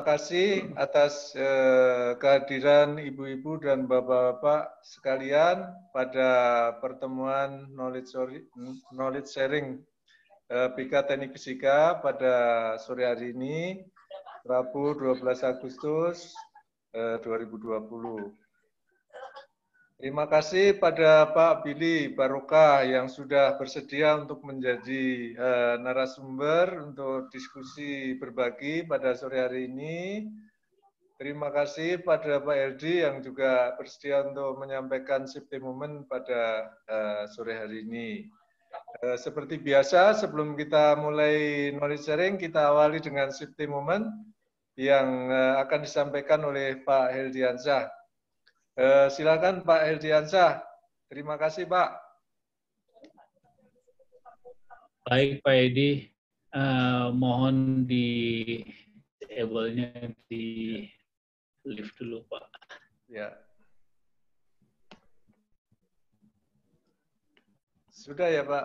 Terima kasih atas eh, kehadiran ibu-ibu dan bapak-bapak sekalian pada pertemuan knowledge, knowledge sharing eh, PK Teknik Fisika pada sore hari ini, Rabu 12 Agustus eh, 2020. Terima kasih pada Pak Billy Barokah yang sudah bersedia untuk menjadi uh, narasumber untuk diskusi berbagi pada sore hari ini. Terima kasih pada Pak Eldi yang juga bersedia untuk menyampaikan safety moment pada uh, sore hari ini. Uh, seperti biasa, sebelum kita mulai knowledge sharing, kita awali dengan safety moment yang uh, akan disampaikan oleh Pak Heldiansyah. Eh, silakan Pak Erdiansyah. Terima kasih Pak. Baik Pak Edi, uh, mohon di tablenya di lift dulu Pak. Ya. Sudah ya Pak.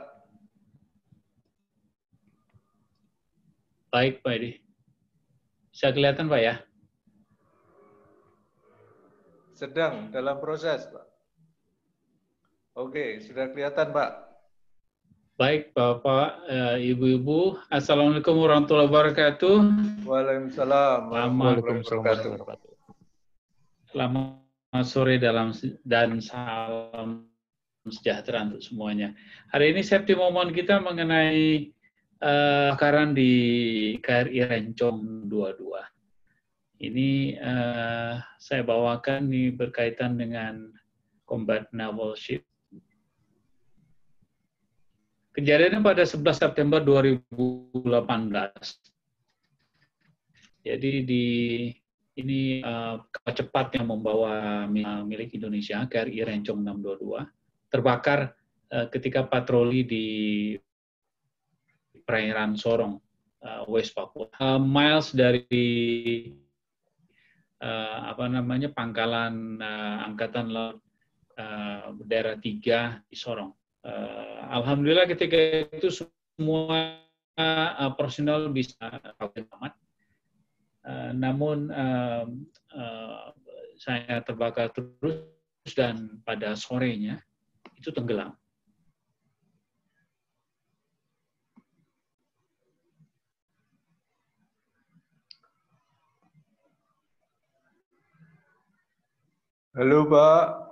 Baik Pak Edi. Bisa kelihatan Pak ya? Sedang dalam proses, Pak. Oke, sudah kelihatan, Pak. Baik, Bapak, eh, Ibu-ibu. Assalamualaikum warahmatullahi wabarakatuh. Waalaikumsalam Waalaikumsalam. Selamat sore dalam dan salam sejahtera untuk semuanya. Hari ini safety moment kita mengenai uh, eh, kebakaran di KRI Rencong 22. Ini uh, saya bawakan ini berkaitan dengan combat naval ship. Kejadiannya pada 11 September 2018. Jadi di ini uh, kapal cepat yang membawa milik Indonesia KRI Rencong 622 terbakar uh, ketika patroli di perairan Sorong, uh, West Papua. Uh, miles dari uh, apa namanya pangkalan uh, angkatan laut uh, daerah tiga di Sorong. Uh, Alhamdulillah ketika itu semua uh, personal bisa selamat. Uh, namun uh, uh, saya terbakar terus dan pada sorenya itu tenggelam. Halo, Pak.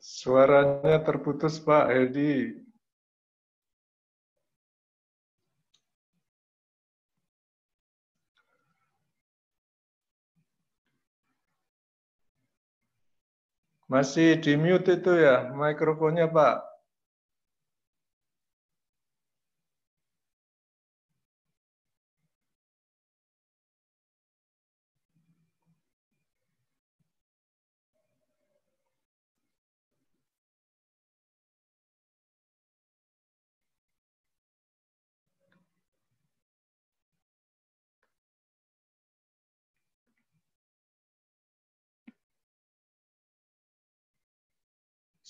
Suaranya terputus, Pak Edi. Masih di mute itu ya mikrofonnya Pak.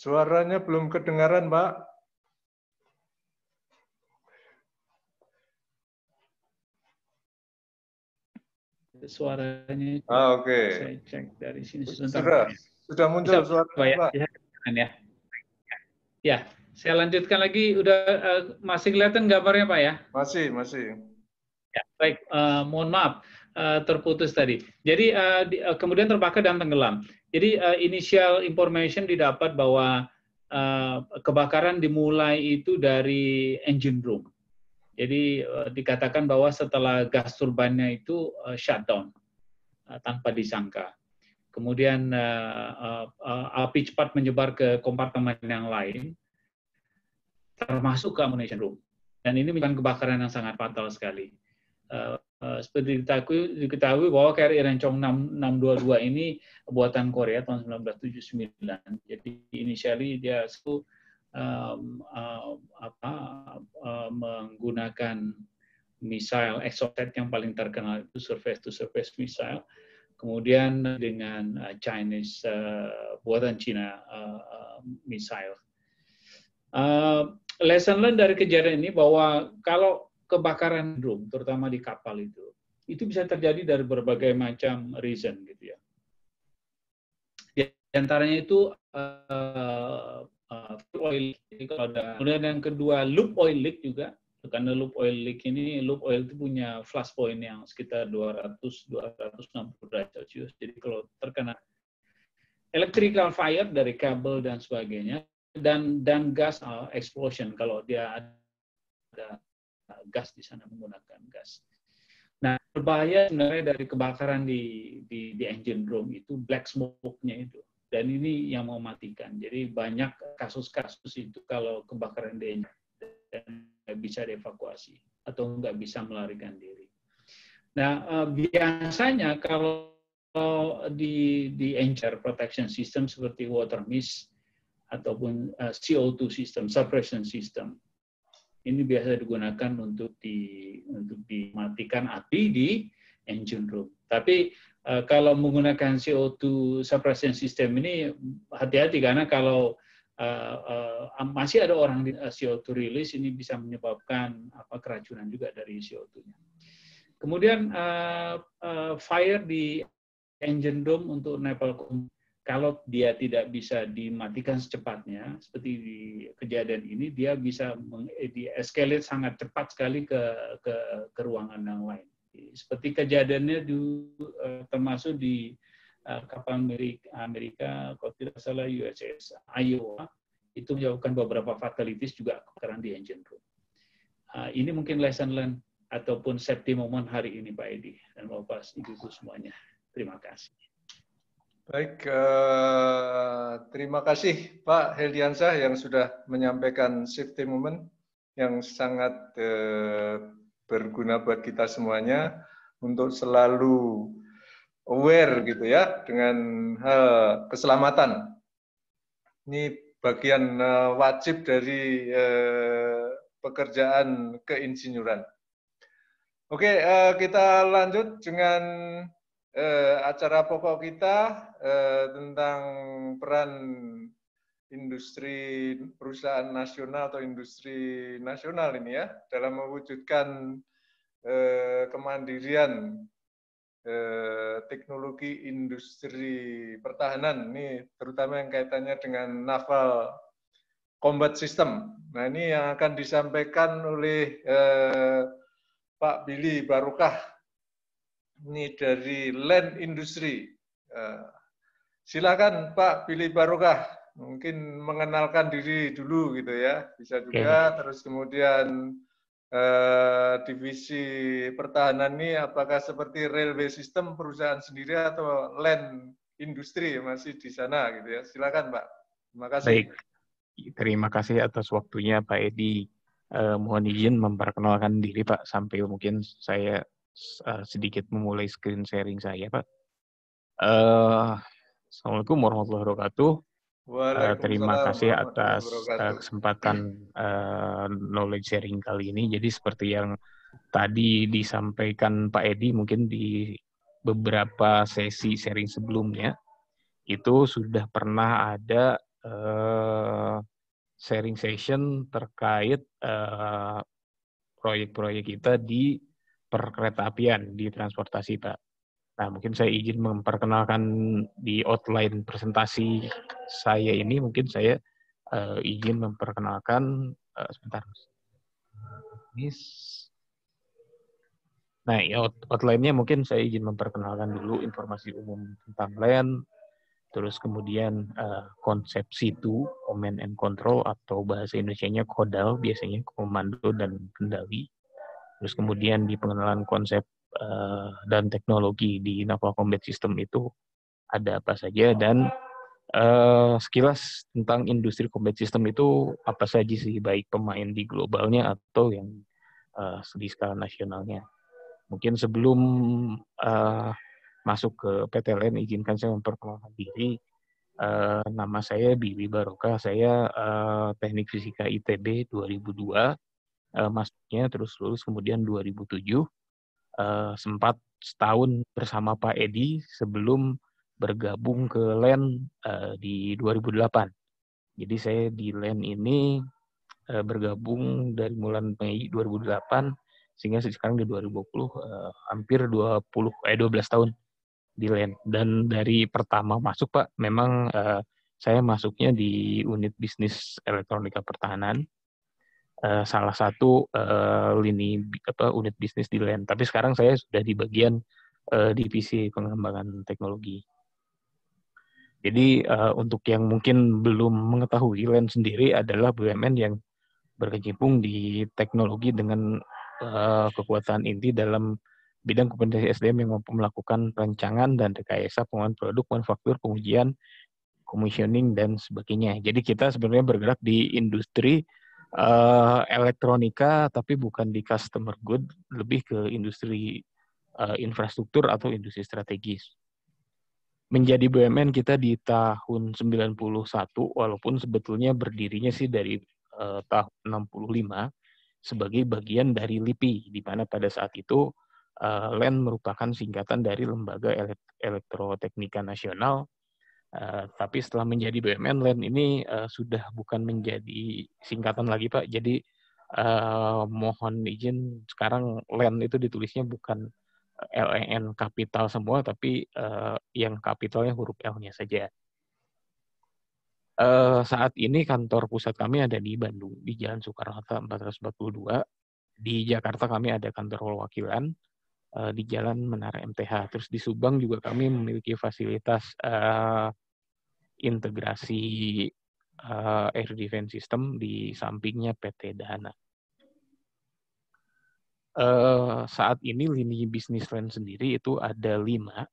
Suaranya belum kedengaran, Pak. Suaranya. Ah, Oke. Okay. Saya cek dari sini sebentar. Sudah, sudah muncul Bisa, suara, Pak. Ya, iya, ya. ya, saya lanjutkan lagi. Udah uh, masih kelihatan gambarnya, Pak ya? Masih, masih. Ya, baik. Uh, mohon maaf uh, terputus tadi. Jadi uh, di, uh, kemudian terbakar dan tenggelam. Jadi uh, initial information didapat bahwa uh, kebakaran dimulai itu dari engine room. Jadi uh, dikatakan bahwa setelah gas turbannya itu uh, shutdown uh, tanpa disangka. Kemudian uh, uh, uh, api cepat menyebar ke kompartemen yang lain, termasuk ke ammunition room. Dan ini bukan kebakaran yang sangat fatal sekali. Eh, seperti diketahui, diketahui bahwa KRI Rencong 622 ini buatan Korea tahun 1979. Jadi inisiali dia itu um, um, apa, um, menggunakan misil exocet yang paling terkenal itu surface to surface missile. Kemudian dengan uh, Chinese uh, buatan Cina uh, uh, misil. Uh, lesson learned dari kejadian ini bahwa kalau kebakaran drum, terutama di kapal itu. Itu bisa terjadi dari berbagai macam reason gitu ya. Di antaranya itu uh, uh, oil leak. Kemudian yang kedua loop oil leak juga. Karena loop oil leak ini, loop oil itu punya flash point yang sekitar 200-260 derajat Celcius. Jadi kalau terkena electrical fire dari kabel dan sebagainya, dan dan gas eh, explosion kalau dia ada gas di sana menggunakan gas. Nah, berbahaya sebenarnya dari kebakaran di, di, di engine room itu black smoke-nya itu. Dan ini yang mau matikan. Jadi banyak kasus-kasus itu kalau kebakaran di engine dan nggak bisa dievakuasi atau nggak bisa melarikan diri. Nah, eh, biasanya kalau di, di engine protection system seperti water mist ataupun eh, CO2 system, suppression system, ini biasa digunakan untuk di untuk dimatikan api di engine room. Tapi eh, kalau menggunakan CO2 suppression system ini hati-hati karena kalau uh, uh, masih ada orang di CO2 release ini bisa menyebabkan apa keracunan juga dari CO2-nya. Kemudian uh, uh, fire di engine room untuk Nepal kalau dia tidak bisa dimatikan secepatnya, seperti di kejadian ini, dia bisa eh, di-escalate sangat cepat sekali ke, ke, ke ruangan yang lain. Seperti kejadiannya di, eh, termasuk di eh, kapal Amerika, Amerika kalau tidak salah USS Iowa, itu menyebabkan beberapa fatalities juga kebakaran di engine room. Ah, ini mungkin lesson learned ataupun safety moment hari ini Pak Edi dan Bapak Ibu semuanya. Terima kasih. Baik, uh, terima kasih Pak Heldiansyah yang sudah menyampaikan safety moment yang sangat uh, berguna buat kita semuanya untuk selalu aware gitu ya dengan hal keselamatan. Ini bagian uh, wajib dari uh, pekerjaan keinsinyuran. Oke, uh, kita lanjut dengan eh, acara pokok kita eh, tentang peran industri perusahaan nasional atau industri nasional ini ya dalam mewujudkan eh, kemandirian eh, teknologi industri pertahanan ini terutama yang kaitannya dengan naval combat system. Nah ini yang akan disampaikan oleh eh, Pak Billy Barukah ini dari land industry. Eh, silakan Pak Billy Barokah mungkin mengenalkan diri dulu gitu ya, bisa juga. Okay. Terus kemudian eh, divisi pertahanan ini apakah seperti railway system perusahaan sendiri atau land industry masih di sana gitu ya. Silakan Pak. Terima kasih. Baik. Terima kasih atas waktunya Pak Edi. Eh, mohon izin memperkenalkan diri Pak sampai mungkin saya Eh, sedikit memulai screen sharing saya, Pak. Uh, Assalamualaikum warahmatullahi wabarakatuh. Uh, terima kasih atas uh, kesempatan uh, knowledge sharing kali ini. Jadi seperti yang tadi disampaikan Pak Edi mungkin di beberapa sesi sharing sebelumnya itu sudah pernah ada uh, sharing session terkait uh, proyek -proyek kita di perkeretaapian di transportasi Pak. Nah, mungkin saya izin memperkenalkan di outline presentasi saya ini, mungkin saya uh, izin memperkenalkan uh, sebentar. Ini Nah, ya out outline-nya mungkin saya izin memperkenalkan dulu informasi umum tentang LAN, terus kemudian uh, konsep situ, command and control, atau bahasa Indonesia-nya kodal, biasanya komando dan kendali. Terus kemudian di pengenalan konsep uh, dan teknologi di Nakwa Combat System itu ada apa saja dan uh, sekilas tentang industri combat system itu apa saja sih baik pemain di globalnya atau yang uh, di skala nasionalnya. Mungkin sebelum uh, masuk ke PTLN izinkan saya memperkenalkan diri. Uh, nama saya Bibi Baroka, saya uh, teknik fisika ITB 2002 uh, masuknya terus lulus kemudian 2007 uh, eh, sempat setahun bersama Pak Edi sebelum bergabung ke LEN uh, di 2008. Jadi saya di LEN ini uh, bergabung dari bulan Mei 2008 sehingga sekarang di 2020 uh, hampir 20 eh 12 tahun di LEN dan dari pertama masuk Pak memang uh, saya masuknya di unit bisnis elektronika pertahanan uh, salah satu uh, lini apa unit bisnis di LEN. Tapi sekarang saya sudah di bagian uh, divisi pengembangan teknologi. Jadi uh, untuk yang mungkin belum mengetahui LEN sendiri adalah BUMN yang berkecimpung di teknologi dengan uh, kekuatan inti dalam bidang kompetensi SDM yang mampu melakukan rancangan dan rekayasa pengembangan produk, manufaktur, pengujian, commissioning dan sebagainya. Jadi kita sebenarnya bergerak di industri uh, elektronika tapi bukan di customer good, lebih ke industri uh, infrastruktur atau industri strategis. Menjadi BUMN kita di tahun 91 walaupun sebetulnya berdirinya sih dari uh, tahun 65 sebagai bagian dari LIPI di mana pada saat itu uh, LEN merupakan singkatan dari Lembaga Elektroteknika Nasional Eh, tapi setelah menjadi BUMN Land ini uh, sudah bukan menjadi singkatan lagi Pak. Jadi uh, mohon izin sekarang Land itu ditulisnya bukan LEN kapital semua tapi uh, yang kapitalnya huruf L-nya saja. Uh, saat ini kantor pusat kami ada di Bandung di Jalan Soekarno Hatta 442. Di Jakarta kami ada kantor perwakilan uh, di Jalan Menara MTH. Terus di Subang juga kami memiliki fasilitas uh, integrasi uh, air defense system di sampingnya PT Dana. Uh, saat ini lini bisnis lain sendiri itu ada lima,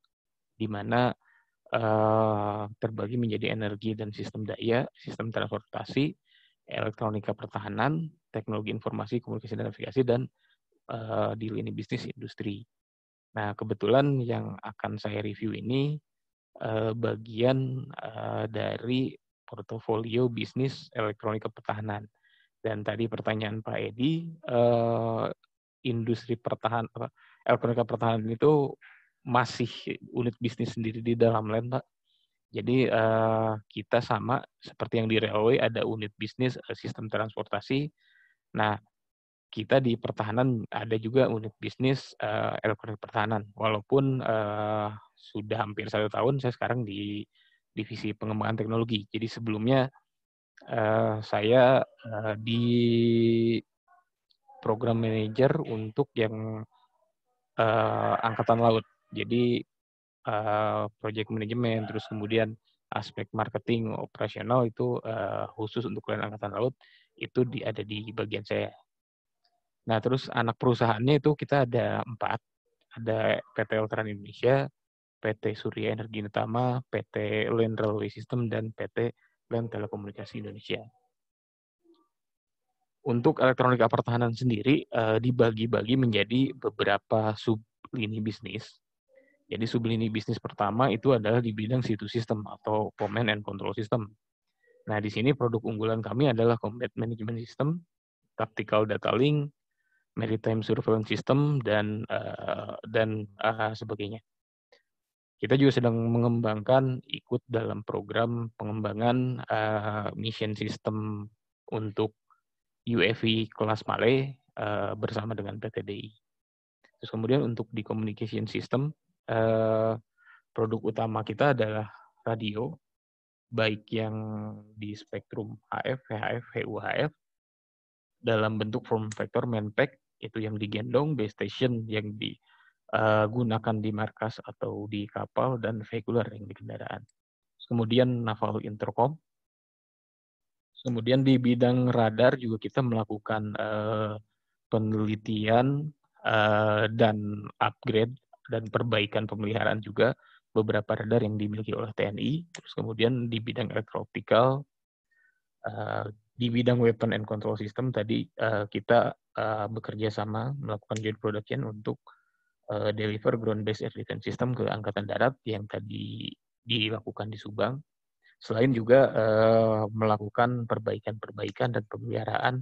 di mana uh, terbagi menjadi energi dan sistem daya, sistem transportasi, elektronika pertahanan, teknologi informasi, komunikasi dan navigasi, dan uh, di lini bisnis industri. Nah, kebetulan yang akan saya review ini uh, bagian uh, dari portofolio bisnis elektronika pertahanan. Dan tadi pertanyaan Pak Edi, uh, industri pertahanan elektronika pertahanan itu masih unit bisnis sendiri di dalam land, Pak. Jadi kita sama seperti yang di railway ada unit bisnis sistem transportasi. Nah, kita di pertahanan ada juga unit bisnis uh, elektronik pertahanan. Walaupun uh, sudah hampir satu tahun, saya sekarang di divisi pengembangan teknologi. Jadi sebelumnya uh, saya uh, di program manager untuk yang uh, angkatan laut. Jadi uh, project management, terus kemudian aspek marketing operasional itu uh, khusus untuk klien angkatan laut itu di, ada di bagian saya Nah, terus anak perusahaannya itu kita ada empat. Ada PT Ultran Indonesia, PT Surya Energi Utama, PT Land Railway System, dan PT Land Telekomunikasi Indonesia. Untuk elektronik pertahanan sendiri eh, dibagi-bagi menjadi beberapa sublini bisnis. Jadi sublini bisnis pertama itu adalah di bidang situ sistem atau command and control system. Nah, di sini produk unggulan kami adalah combat management system, tactical data link, maritime surveillance system dan uh, dan uh, sebagainya. Kita juga sedang mengembangkan ikut dalam program pengembangan uh, mission system untuk UAV kelas Malay uh, bersama dengan PTDI. Terus kemudian untuk di communication system uh, produk utama kita adalah radio baik yang di spektrum HF, VHF, VUHF dalam bentuk form factor main pack itu yang digendong, base station yang digunakan eh, di markas atau di kapal, dan vehicular yang di kendaraan. Kemudian naval intercom. Kemudian di bidang radar juga kita melakukan eh, penelitian eh, dan upgrade dan perbaikan pemeliharaan juga beberapa radar yang dimiliki oleh TNI. Terus kemudian di bidang elektropikal. optikal di bidang weapon and control system tadi uh, kita uh, bekerja sama melakukan joint production untuk uh, deliver ground-based air defense system ke angkatan darat yang tadi dilakukan di Subang. Selain juga uh, melakukan perbaikan-perbaikan dan pemeliharaan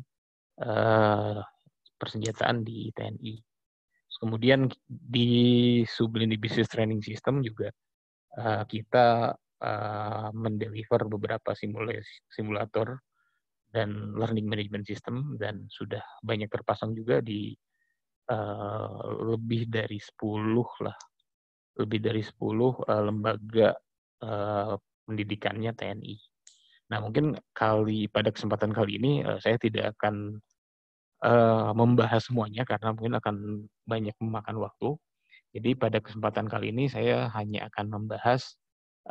uh, persenjataan di TNI. Kemudian di Sublini Business Training System juga uh, kita uh, mendeliver beberapa simulator dan learning management system dan sudah banyak terpasang juga di uh, lebih dari 10 lah lebih dari 10 uh, eh, lembaga uh, pendidikannya TNI. Nah, mungkin kali pada kesempatan kali ini uh, saya tidak akan uh, membahas semuanya karena mungkin akan banyak memakan waktu. Jadi pada kesempatan kali ini saya hanya akan membahas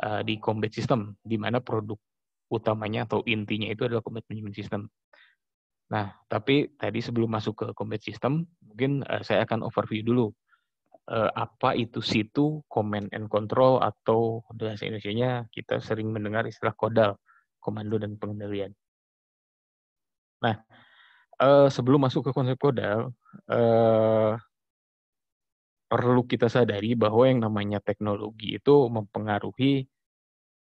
uh, di combat system di mana produk utamanya atau intinya itu adalah combat management system. Nah, tapi tadi sebelum masuk ke combat system, mungkin uh, saya akan overview dulu uh, apa itu situ command and control atau bahasa Indonesia-nya kita sering mendengar istilah kodal, komando dan pengendalian. Nah, uh, sebelum masuk ke konsep kodal, uh, perlu kita sadari bahwa yang namanya teknologi itu mempengaruhi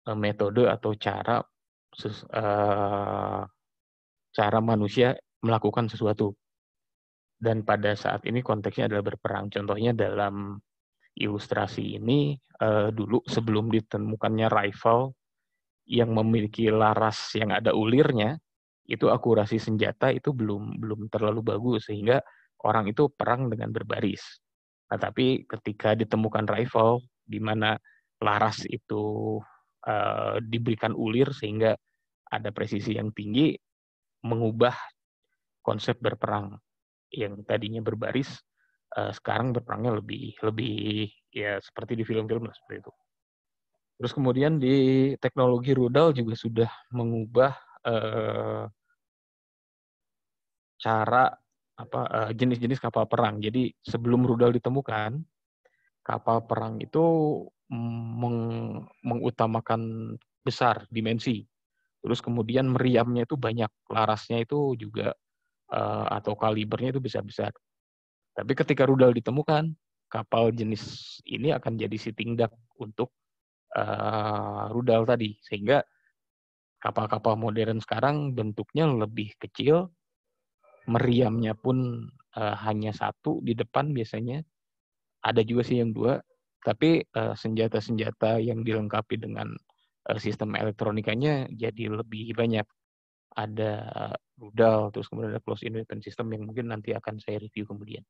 metode atau cara uh, cara manusia melakukan sesuatu. Dan pada saat ini konteksnya adalah berperang. Contohnya dalam ilustrasi ini uh, dulu sebelum ditemukannya rifle yang memiliki laras yang ada ulirnya, itu akurasi senjata itu belum belum terlalu bagus sehingga orang itu perang dengan berbaris. Nah, tapi ketika ditemukan rifle di mana laras itu Eh, diberikan ulir sehingga ada presisi yang tinggi mengubah konsep berperang yang tadinya berbaris uh, sekarang berperangnya lebih lebih ya seperti di film-film lah seperti itu. Terus kemudian di teknologi rudal juga sudah mengubah uh, cara apa jenis-jenis uh, jenis -jenis kapal perang. Jadi sebelum rudal ditemukan kapal perang itu meng, mengutamakan besar dimensi. Terus kemudian meriamnya itu banyak, larasnya itu juga uh, atau kalibernya itu bisa besar Tapi ketika rudal ditemukan, kapal jenis ini akan jadi sitting duck untuk uh, rudal tadi. Sehingga kapal-kapal modern sekarang bentuknya lebih kecil, meriamnya pun uh, hanya satu di depan biasanya, ada juga sih yang dua tapi eh, senjata-senjata yang dilengkapi dengan eh, sistem elektronikanya jadi lebih banyak ada rudal terus kemudian ada close in independent system yang mungkin nanti akan saya review kemudian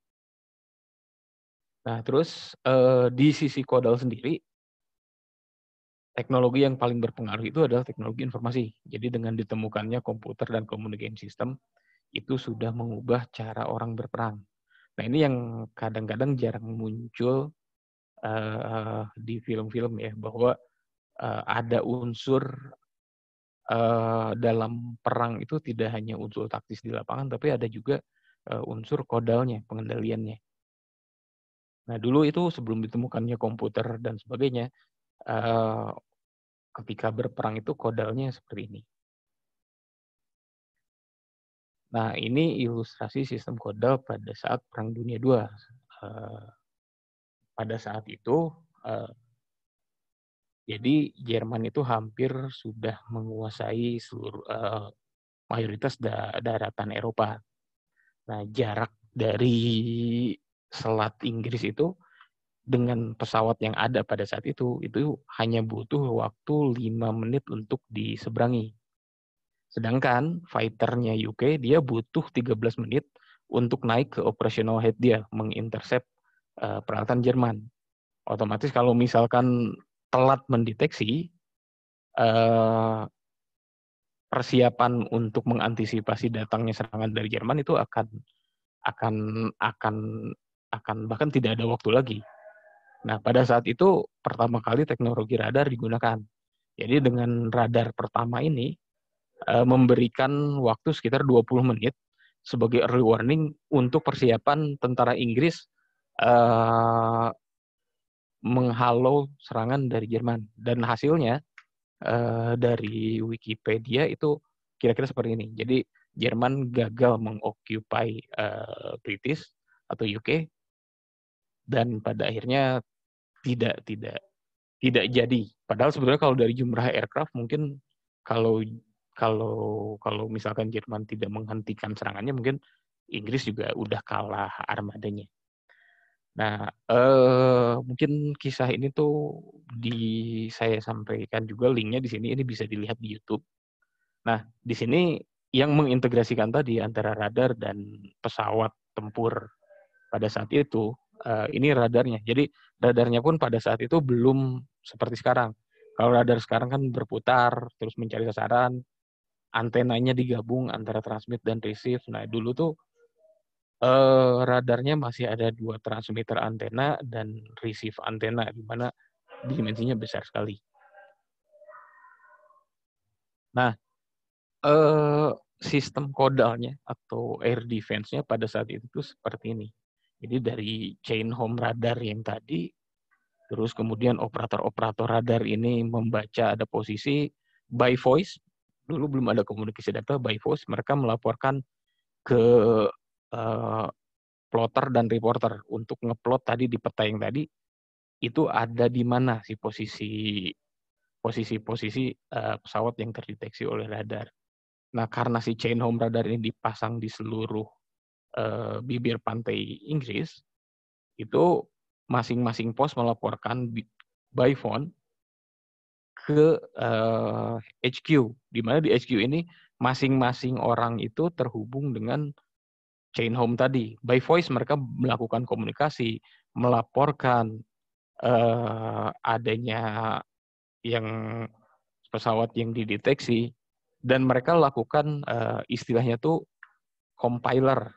nah terus eh, di sisi kodal sendiri teknologi yang paling berpengaruh itu adalah teknologi informasi. Jadi dengan ditemukannya komputer dan communication system itu sudah mengubah cara orang berperang. Nah ini yang kadang-kadang jarang muncul uh, di film-film ya bahwa uh, ada unsur uh, dalam perang itu tidak hanya unsur taktis di lapangan tapi ada juga uh, unsur kodalnya pengendaliannya. Nah dulu itu sebelum ditemukannya komputer dan sebagainya uh, ketika berperang itu kodalnya seperti ini. Nah, ini ilustrasi sistem kode pada saat Perang Dunia II. Eh, pada saat itu, eh, jadi Jerman itu hampir sudah menguasai seluruh eh, mayoritas daratan Eropa. Nah, jarak dari Selat Inggris itu dengan pesawat yang ada pada saat itu itu hanya butuh waktu lima menit untuk diseberangi. Sedangkan fighternya UK dia butuh 13 menit untuk naik ke operational head dia mengintercept uh, peralatan Jerman. Otomatis kalau misalkan telat mendeteksi uh, persiapan untuk mengantisipasi datangnya serangan dari Jerman itu akan akan akan akan bahkan tidak ada waktu lagi. Nah, pada saat itu pertama kali teknologi radar digunakan. Jadi dengan radar pertama ini Eh, memberikan waktu sekitar 20 menit sebagai early warning untuk persiapan tentara Inggris uh, menghalau serangan dari Jerman dan hasilnya uh, dari Wikipedia itu kira-kira seperti ini. Jadi Jerman gagal mengoccupy uh, British atau UK dan pada akhirnya tidak tidak tidak jadi. Padahal sebenarnya kalau dari jumlah aircraft mungkin kalau kalau kalau misalkan Jerman tidak menghentikan serangannya mungkin Inggris juga udah kalah armadanya. Nah, eh, mungkin kisah ini tuh di saya sampaikan juga linknya di sini. Ini bisa dilihat di YouTube. Nah, di sini yang mengintegrasikan tadi antara radar dan pesawat tempur pada saat itu eh, ini radarnya. Jadi radarnya pun pada saat itu belum seperti sekarang. Kalau radar sekarang kan berputar terus mencari sasaran, antenanya digabung antara transmit dan receive. Nah, dulu tuh eh, radarnya masih ada dua transmitter antena dan receive antena, di mana dimensinya besar sekali. Nah, eh, sistem kodalnya atau air defense-nya pada saat itu tuh seperti ini. Jadi dari chain home radar yang tadi, terus kemudian operator-operator radar ini membaca ada posisi by voice, dulu belum ada komunikasi data by voice, mereka melaporkan ke uh, plotter dan reporter untuk ngeplot tadi di peta yang tadi itu ada di mana si posisi posisi-posisi uh, pesawat yang terdeteksi oleh radar. Nah, karena si chain home radar ini dipasang di seluruh uh, bibir pantai Inggris, itu masing-masing pos melaporkan by phone ke uh, eh, HQ, di mana di HQ ini masing-masing orang itu terhubung dengan chain home tadi. By voice mereka melakukan komunikasi, melaporkan uh, adanya yang pesawat yang dideteksi dan mereka lakukan uh, istilahnya tuh compiler.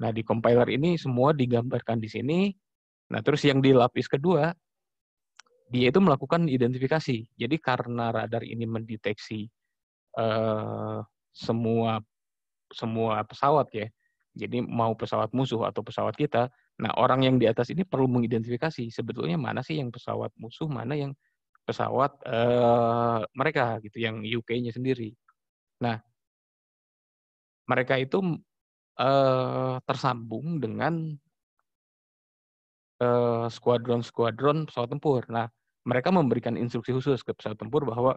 Nah, di compiler ini semua digambarkan di sini. Nah, terus yang di lapis kedua dia itu melakukan identifikasi. Jadi karena radar ini mendeteksi uh, semua semua pesawat ya, jadi mau pesawat musuh atau pesawat kita, nah orang yang di atas ini perlu mengidentifikasi sebetulnya mana sih yang pesawat musuh, mana yang pesawat uh, mereka gitu, yang UK-nya sendiri. Nah, mereka itu uh, tersambung dengan Eh, Squadron-squadron uh, pesawat tempur. Nah, mereka memberikan instruksi khusus ke pesawat tempur bahwa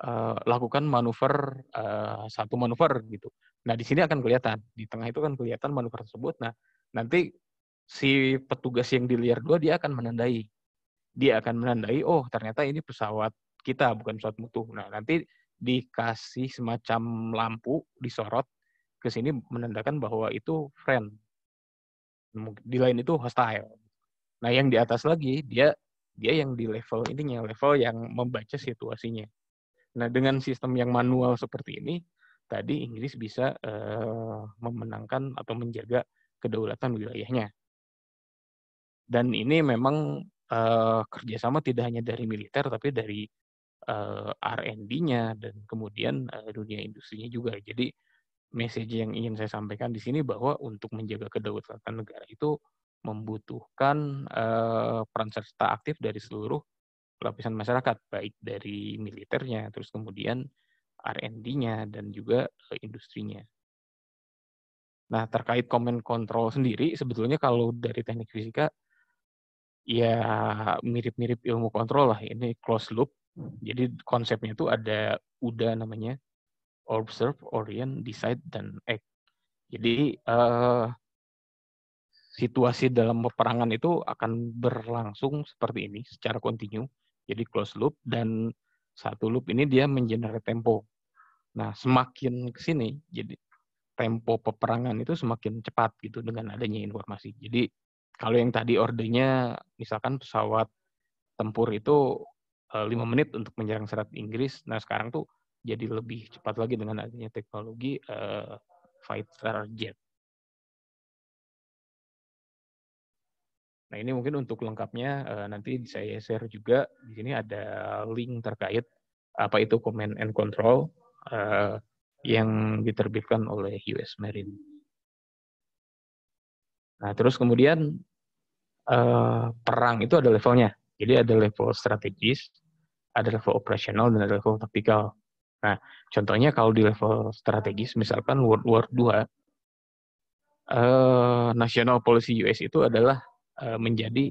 uh, lakukan manuver uh, satu manuver gitu. Nah, di sini akan kelihatan, di tengah itu kan kelihatan manuver tersebut. Nah, nanti si petugas yang di liar dua dia akan menandai. Dia akan menandai, oh ternyata ini pesawat kita bukan pesawat mutu. Nah, nanti dikasih semacam lampu disorot ke sini menandakan bahwa itu friend. Di lain itu hostile Nah, yang di atas lagi dia dia yang di level ini yang level yang membaca situasinya. Nah, dengan sistem yang manual seperti ini, tadi Inggris bisa uh, memenangkan atau menjaga kedaulatan wilayahnya. Dan ini memang uh, kerjasama tidak hanya dari militer, tapi dari uh, eh, R&D-nya dan kemudian uh, dunia industrinya juga. Jadi message yang ingin saya sampaikan di sini bahwa untuk menjaga kedaulatan negara itu membutuhkan uh, peran serta aktif dari seluruh lapisan masyarakat, baik dari militernya, terus kemudian R&D-nya, dan juga eh, industrinya. Nah, terkait komen kontrol sendiri, sebetulnya kalau dari teknik fisika, ya mirip-mirip ilmu kontrol lah. Ini close loop. Jadi konsepnya itu ada UDA namanya, observe, orient, decide, dan act. Jadi uh, situasi dalam peperangan itu akan berlangsung seperti ini secara kontinu. Jadi close loop dan satu loop ini dia mengenerate tempo. Nah, semakin ke sini jadi tempo peperangan itu semakin cepat gitu dengan adanya informasi. Jadi kalau yang tadi ordernya misalkan pesawat tempur itu eh, lima menit untuk menyerang serat Inggris. Nah, sekarang tuh jadi lebih cepat lagi dengan adanya teknologi uh, fighter jet Nah, ini mungkin untuk lengkapnya eh, nanti saya share juga di sini ada link terkait apa itu command and control eh, yang diterbitkan oleh US Marine. Nah, terus kemudian eh, perang itu ada levelnya. Jadi ada level strategis, ada level operasional, dan ada level taktikal. Nah, contohnya kalau di level strategis, misalkan World War II, uh, national policy US itu adalah Eh, menjadi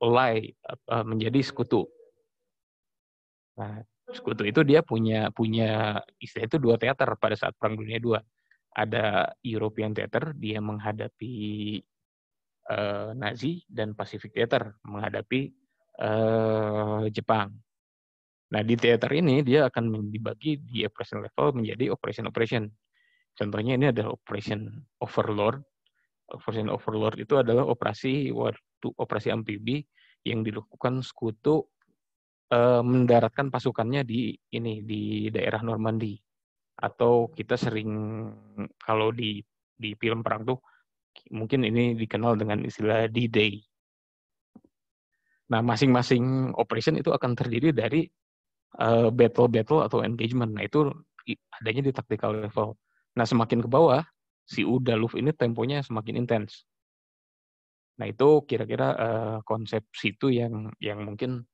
pelai, menjadi sekutu. Nah, sekutu itu dia punya punya istilah itu dua teater pada saat Perang Dunia II. Ada European Theater, dia menghadapi uh, Nazi dan Pacific Theater menghadapi uh, Jepang. Nah di teater ini dia akan dibagi di operation level menjadi operation operation. Contohnya ini adalah operation overlord Operation Overlord itu adalah operasi waktu operasi amfibi yang dilakukan sekutu eh, mendaratkan pasukannya di ini di daerah Normandy atau kita sering kalau di di film perang tuh mungkin ini dikenal dengan istilah D-Day. Nah, masing-masing operation itu akan terdiri dari eh, battle-battle atau engagement. Nah, itu adanya di tactical level. Nah, semakin ke bawah, si Udaluf ini temponya semakin intens. Nah itu kira-kira uh, konsep situ yang yang mungkin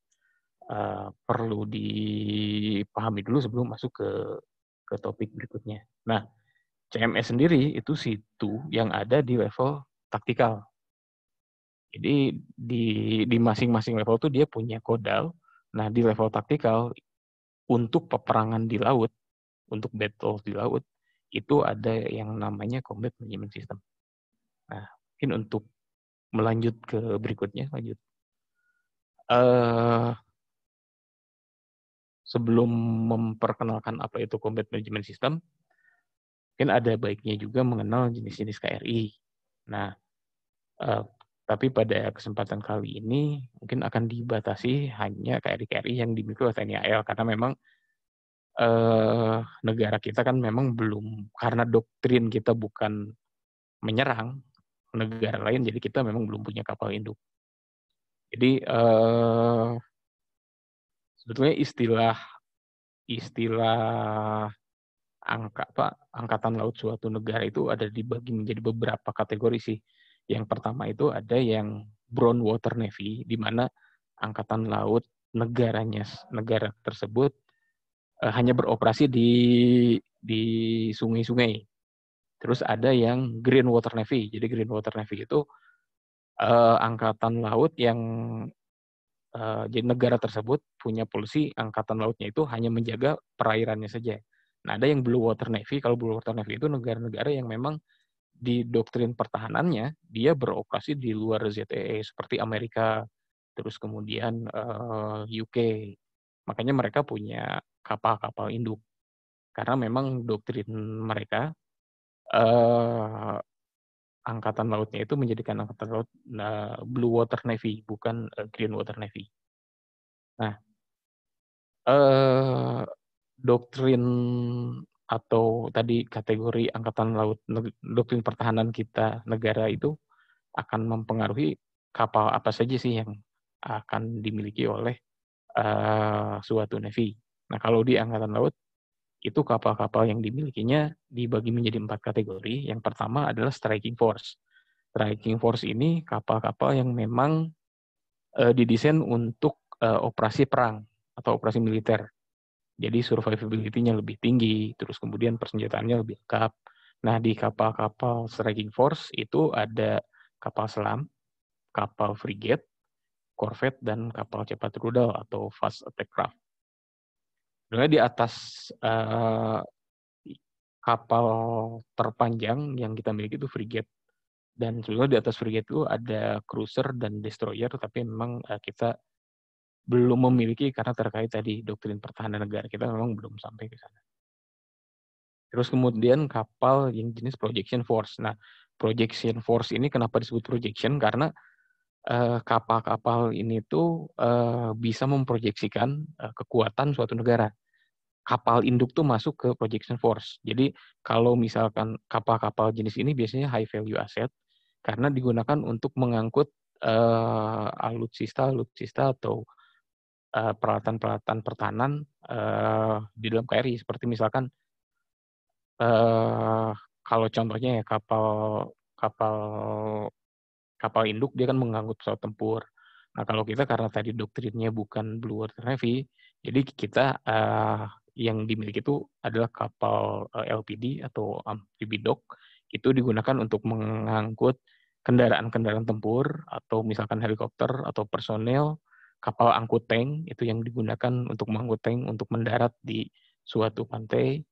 uh, perlu dipahami dulu sebelum masuk ke ke topik berikutnya. Nah CMS sendiri itu situ yang ada di level taktikal. Jadi di di masing-masing level itu dia punya kodal. Nah di level taktikal untuk peperangan di laut, untuk battle di laut itu ada yang namanya combat management system. Nah, mungkin untuk melanjut ke berikutnya, lanjut. Uh, sebelum memperkenalkan apa itu combat management system, mungkin ada baiknya juga mengenal jenis-jenis KRI. Nah, uh, tapi pada kesempatan kali ini mungkin akan dibatasi hanya KRI-KRI yang dimiliki oleh TNI AL karena memang eh, negara kita kan memang belum karena doktrin kita bukan menyerang negara lain, jadi kita memang belum punya kapal induk. Jadi eh, sebetulnya istilah istilah angka apa angkatan laut suatu negara itu ada dibagi menjadi beberapa kategori sih. Yang pertama itu ada yang brown water navy di mana angkatan laut negaranya negara tersebut uh, hanya beroperasi di di sungai-sungai. Terus ada yang Green Water Navy. Jadi Green Water Navy itu uh, angkatan laut yang uh, jadi negara tersebut punya polisi angkatan lautnya itu hanya menjaga perairannya saja. Nah, ada yang Blue Water Navy. Kalau Blue Water Navy itu negara-negara yang memang di doktrin pertahanannya dia beroperasi di luar ZTE seperti Amerika, terus kemudian uh, UK. Makanya mereka punya kapal-kapal induk karena memang doktrin mereka eh, angkatan lautnya itu menjadikan angkatan laut eh, blue water navy bukan eh, green water navy. Nah, eh, doktrin atau tadi kategori angkatan laut doktrin pertahanan kita negara itu akan mempengaruhi kapal apa saja sih yang akan dimiliki oleh uh, suatu navy. Nah, kalau di Angkatan Laut, itu kapal-kapal yang dimilikinya dibagi menjadi empat kategori. Yang pertama adalah striking force. Striking force ini kapal-kapal yang memang uh, didesain untuk uh, operasi perang atau operasi militer. Jadi survivability-nya lebih tinggi, terus kemudian persenjataannya lebih lengkap. Nah, di kapal-kapal striking force itu ada kapal selam, kapal frigate, corvette, dan kapal cepat rudal atau fast attack craft sebenarnya di atas uh, kapal terpanjang yang kita miliki itu frigate dan sebetulnya di atas frigate itu ada cruiser dan destroyer tapi memang uh, kita belum memiliki karena terkait tadi doktrin pertahanan negara kita memang belum sampai ke sana. Terus kemudian kapal yang jenis projection force. Nah, projection force ini kenapa disebut projection karena Eh, kapal-kapal ini tuh eh, bisa memproyeksikan eh, kekuatan suatu negara. Kapal induk tuh masuk ke projection force. Jadi kalau misalkan kapal-kapal jenis ini biasanya high value asset karena digunakan untuk mengangkut uh, alutsista alutsista atau peralatan-peralatan uh, pertahanan uh, di dalam KRI seperti misalkan uh, kalau contohnya ya kapal kapal kapal induk dia kan mengangkut pesawat tempur. Nah kalau kita karena tadi doktrinnya bukan Blue Water Navy, jadi kita uh, yang dimiliki itu adalah kapal uh, eh, LPD atau amphibious dock itu digunakan untuk mengangkut kendaraan-kendaraan tempur atau misalkan helikopter atau personel kapal angkut tank itu yang digunakan untuk mengangkut tank untuk mendarat di suatu pantai.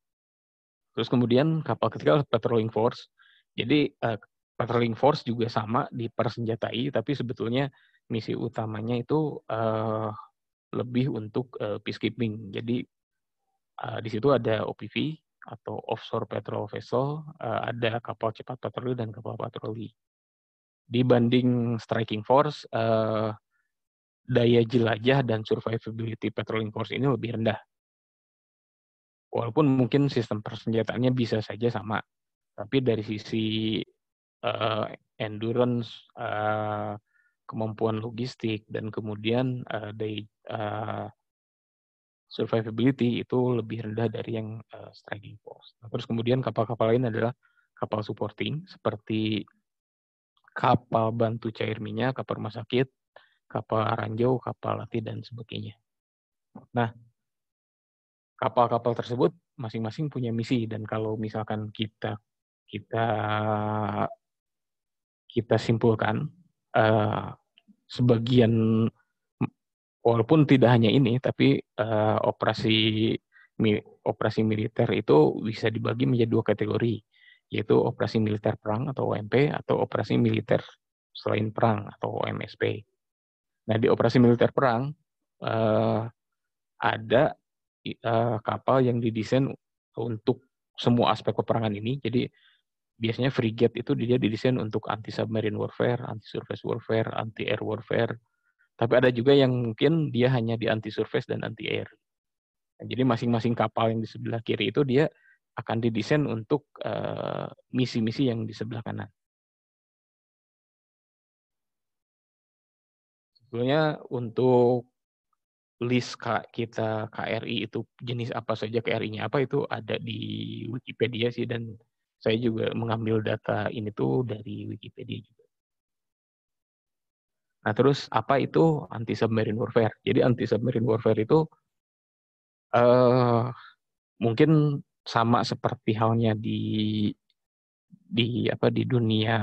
Terus kemudian kapal ketiga patrolling force. Jadi eh, Patrolling Force juga sama dipersenjatai, tapi sebetulnya misi utamanya itu uh, lebih untuk uh, peacekeeping. Jadi uh, di situ ada OPV atau Offshore Patrol Vessel, uh, ada kapal cepat patroli dan kapal patroli. Dibanding Striking Force, uh, daya jelajah dan survivability Patrolling Force ini lebih rendah. Walaupun mungkin sistem persenjataannya bisa saja sama, tapi dari sisi uh, endurance, uh, kemampuan logistik, dan kemudian uh, day, uh, survivability itu lebih rendah dari yang uh, striking force. Nah, terus kemudian kapal-kapal lain adalah kapal supporting seperti kapal bantu cair minyak, kapal rumah sakit, kapal ranjau, kapal latih, dan sebagainya. Nah, kapal-kapal tersebut masing-masing punya misi dan kalau misalkan kita kita kita simpulkan uh, sebagian walaupun tidak hanya ini tapi uh, operasi operasi militer itu bisa dibagi menjadi dua kategori yaitu operasi militer perang atau OMP atau operasi militer selain perang atau OMSP. Nah di operasi militer perang uh, ada uh, kapal yang didesain untuk semua aspek peperangan ini jadi biasanya frigate itu dia didesain untuk anti submarine warfare, anti surface warfare, anti air warfare. Tapi ada juga yang mungkin dia hanya di anti surface dan anti air. Nah, jadi masing-masing kapal yang di sebelah kiri itu dia akan didesain untuk eh, misi-misi uh, yang di sebelah kanan. Sebetulnya untuk list kita KRI itu jenis apa saja KRI-nya apa itu ada di Wikipedia sih dan saya juga mengambil data ini tuh dari Wikipedia juga. Nah, terus apa itu anti-submarine warfare? Jadi anti-submarine warfare itu uh, mungkin sama seperti halnya di di apa di dunia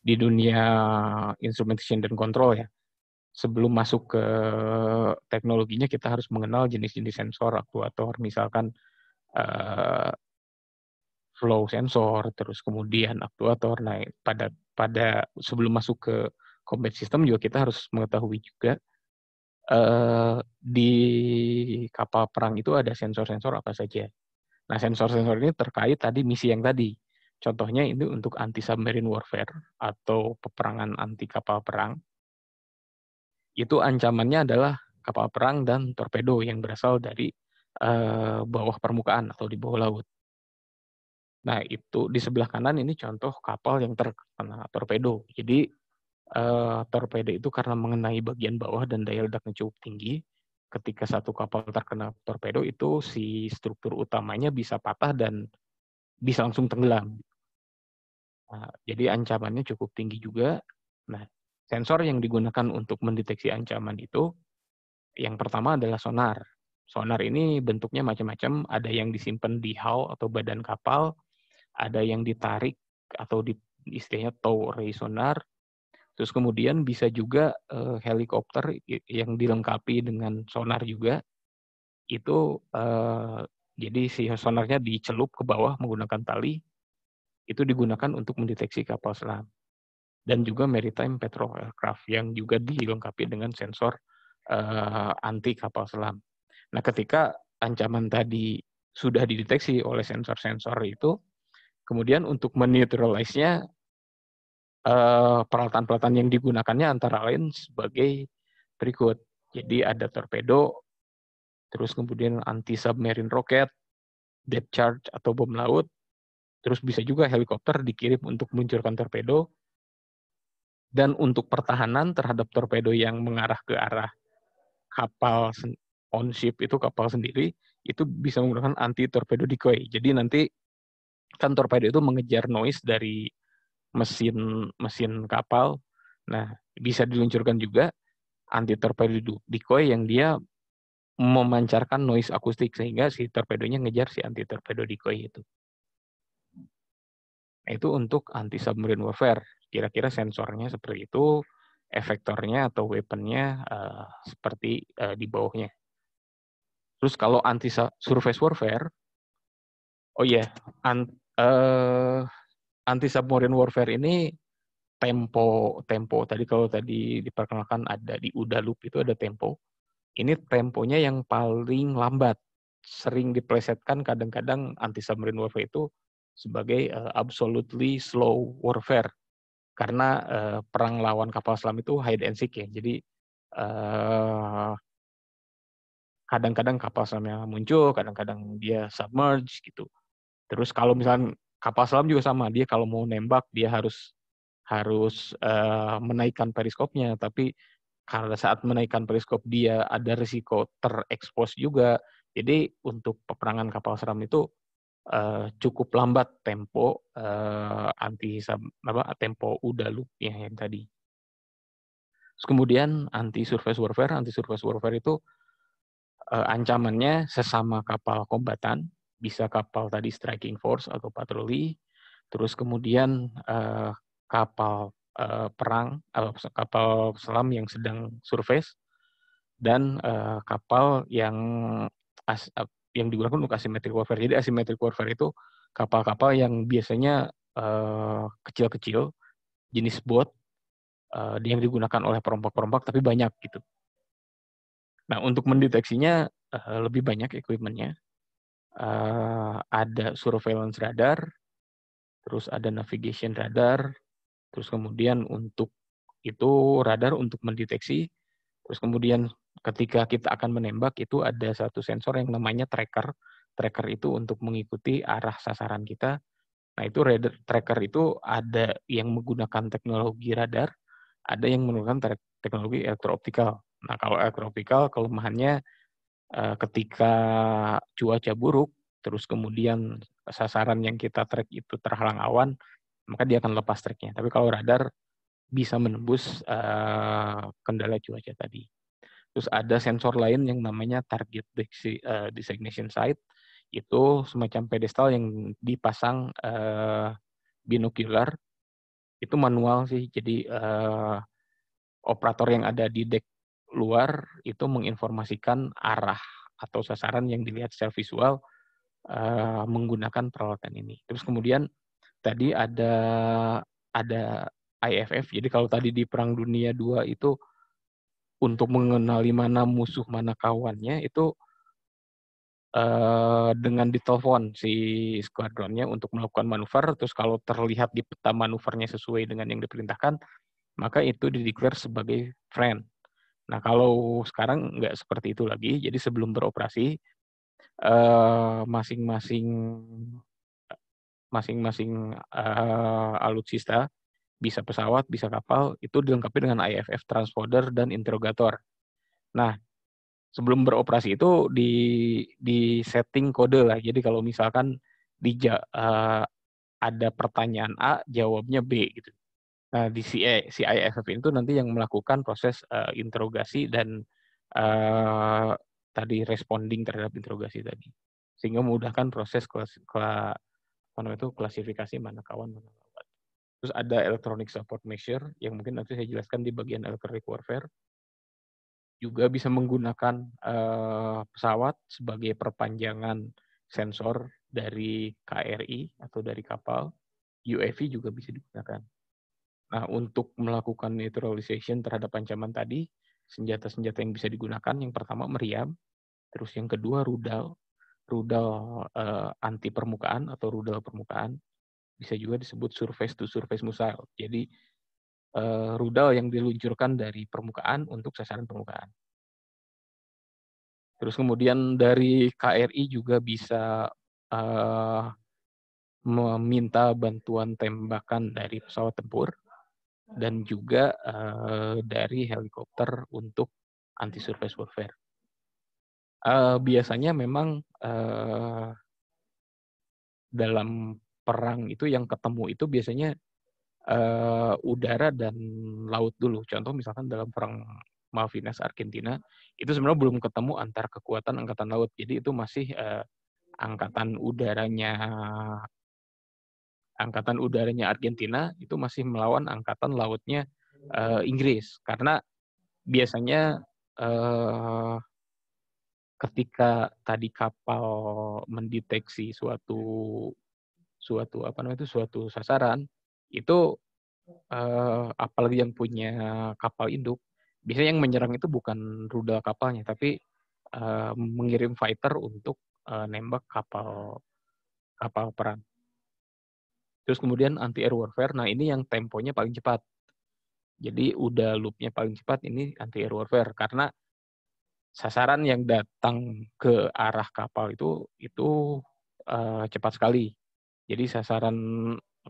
di dunia instrumentation dan kontrol ya. Sebelum masuk ke teknologinya kita harus mengenal jenis-jenis sensor, aktuator, misalkan eh, flow sensor, terus kemudian aktuator. naik pada pada sebelum masuk ke combat system juga kita harus mengetahui juga eh, di kapal perang itu ada sensor-sensor apa saja. Nah, sensor-sensor ini terkait tadi misi yang tadi. Contohnya ini untuk anti submarine warfare atau peperangan anti kapal perang. Itu ancamannya adalah kapal perang dan torpedo yang berasal dari uh, bawah permukaan atau di bawah laut. Nah, itu di sebelah kanan ini contoh kapal yang terkena torpedo. Jadi eh, torpedo itu karena mengenai bagian bawah dan daya ledaknya cukup tinggi, ketika satu kapal terkena torpedo itu si struktur utamanya bisa patah dan bisa langsung tenggelam. Nah, jadi ancamannya cukup tinggi juga. Nah, sensor yang digunakan untuk mendeteksi ancaman itu yang pertama adalah sonar. Sonar ini bentuknya macam-macam, ada yang disimpan di hull atau badan kapal, ada yang ditarik atau di, istilahnya tow array sonar. Terus kemudian bisa juga uh, helikopter yang dilengkapi dengan sonar juga itu uh, jadi si sonarnya dicelup ke bawah menggunakan tali itu digunakan untuk mendeteksi kapal selam dan juga maritime patrol aircraft yang juga dilengkapi dengan sensor uh, anti kapal selam. Nah, ketika ancaman tadi sudah dideteksi oleh sensor-sensor itu, Kemudian untuk menetralisnya eh, peralatan-peralatan yang digunakannya antara lain sebagai berikut. Jadi ada torpedo, terus kemudian anti submarine rocket, depth charge atau bom laut, terus bisa juga helikopter dikirim untuk meluncurkan torpedo. Dan untuk pertahanan terhadap torpedo yang mengarah ke arah kapal on ship itu kapal sendiri itu bisa menggunakan anti torpedo decoy. Jadi nanti kan torpedo itu mengejar noise dari mesin mesin kapal. Nah, bisa diluncurkan juga anti torpedo decoy yang dia memancarkan noise akustik sehingga si torpedonya ngejar si anti torpedo decoy itu. Nah, Itu untuk anti submarine warfare. Kira-kira sensornya seperti itu, efektornya atau weaponnya uh, seperti uh, di bawahnya. Terus kalau anti surface warfare, oh iya, yeah, uh, eh, anti submarine warfare ini tempo tempo tadi kalau tadi diperkenalkan ada di loop itu ada tempo. Ini temponya yang paling lambat. Sering diplesetkan kadang-kadang anti submarine warfare itu sebagai uh, absolutely slow warfare karena uh, perang lawan kapal selam itu hide and seek ya. Jadi uh, kadang-kadang kapal selamnya muncul, kadang-kadang dia submerge gitu. Terus kalau misalnya kapal selam juga sama, dia kalau mau nembak dia harus harus uh, menaikkan periskopnya, tapi karena saat menaikkan periskop dia ada risiko terekspos juga. Jadi untuk peperangan kapal selam itu uh, cukup lambat tempo uh, anti apa tempo udah ya yang tadi. Terus kemudian anti surface warfare, anti surface warfare itu uh, ancamannya sesama kapal kombatan bisa kapal tadi striking force atau patroli, terus kemudian uh, kapal uh, perang, uh, kapal selam yang sedang surface, dan uh, kapal yang as, uh, yang digunakan untuk asymmetric warfare. Jadi asymmetric warfare itu kapal-kapal yang biasanya kecil-kecil, uh, jenis bot uh, yang digunakan oleh perompak-perompak tapi banyak gitu. Nah untuk mendeteksinya lebih banyak equipmentnya uh, ada surveillance radar, terus ada navigation radar, terus kemudian untuk itu radar untuk mendeteksi, terus kemudian ketika kita akan menembak itu ada satu sensor yang namanya tracker. Tracker itu untuk mengikuti arah sasaran kita. Nah itu radar, tracker itu ada yang menggunakan teknologi radar, ada yang menggunakan teknologi elektrooptikal. Nah kalau elektrooptikal kelemahannya Eh, ketika cuaca buruk, terus kemudian sasaran yang kita track itu terhalang awan, maka dia akan lepas tracknya. Tapi kalau radar bisa menembus eh, kendala cuaca tadi. Terus ada sensor lain yang namanya target eh, designation site, itu semacam pedestal yang dipasang uh, binocular, itu manual sih, jadi uh, operator yang ada di deck luar itu menginformasikan arah atau sasaran yang dilihat secara visual uh, menggunakan peralatan ini. Terus kemudian tadi ada ada IFF. Jadi kalau tadi di Perang Dunia II itu untuk mengenali mana musuh mana kawannya itu uh, dengan ditelepon si skuadronnya untuk melakukan manuver. Terus kalau terlihat di peta manuvernya sesuai dengan yang diperintahkan, maka itu dideklar sebagai friend Nah, kalau sekarang nggak seperti itu lagi. Jadi sebelum beroperasi, eh, masing-masing uh, masing-masing uh, eh, alutsista, bisa pesawat, bisa kapal, itu dilengkapi dengan IFF transponder dan interrogator. Nah, sebelum beroperasi itu di di setting kode lah. Jadi kalau misalkan di uh, ada pertanyaan A, jawabnya B gitu uh, DCA, CIFF itu nanti yang melakukan proses uh, interogasi dan uh, tadi responding terhadap interogasi tadi, sehingga memudahkan proses klas, apa itu klasifikasi mana kawan mana lawan. Terus ada electronic support measure yang mungkin nanti saya jelaskan di bagian electronic warfare. Juga bisa menggunakan uh, pesawat sebagai perpanjangan sensor dari KRI atau dari kapal. UAV juga bisa digunakan. Nah, untuk melakukan neutralization terhadap ancaman tadi, senjata-senjata yang bisa digunakan yang pertama meriam, terus yang kedua rudal, rudal uh, anti permukaan atau rudal permukaan, bisa juga disebut surface to surface missile. Jadi uh, rudal yang diluncurkan dari permukaan untuk sasaran permukaan. Terus kemudian dari KRI juga bisa uh, meminta bantuan tembakan dari pesawat tempur dan juga uh, dari helikopter untuk anti surface warfare. Uh, biasanya memang uh, dalam perang itu yang ketemu itu biasanya uh, udara dan laut dulu. Contoh misalkan dalam perang Malvinas Argentina itu sebenarnya belum ketemu antar kekuatan angkatan laut. Jadi itu masih uh, angkatan udaranya angkatan udaranya Argentina itu masih melawan angkatan lautnya uh, Inggris karena biasanya uh, ketika tadi kapal mendeteksi suatu suatu apa namanya itu suatu sasaran itu uh, apalagi yang punya kapal induk biasanya yang menyerang itu bukan rudal kapalnya tapi uh, mengirim fighter untuk uh, nembak kapal kapal perang Terus kemudian anti-air warfare, nah ini yang temponya paling cepat. Jadi udah loopnya paling cepat ini anti-air warfare. Karena sasaran yang datang ke arah kapal itu, itu uh, cepat sekali. Jadi sasaran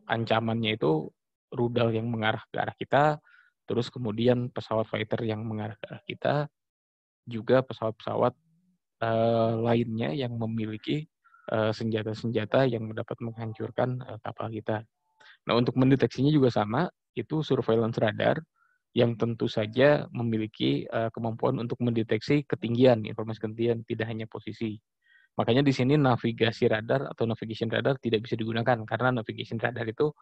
ancamannya itu rudal yang mengarah ke arah kita, terus kemudian pesawat fighter yang mengarah ke arah kita, juga pesawat-pesawat uh, lainnya yang memiliki Eh, senjata-senjata yang dapat menghancurkan eh, kapal kita. Nah, untuk mendeteksinya juga sama, itu surveillance radar yang tentu saja memiliki eh, kemampuan untuk mendeteksi ketinggian, informasi ketinggian, tidak hanya posisi. Makanya di sini navigasi radar atau navigation radar tidak bisa digunakan karena navigation radar itu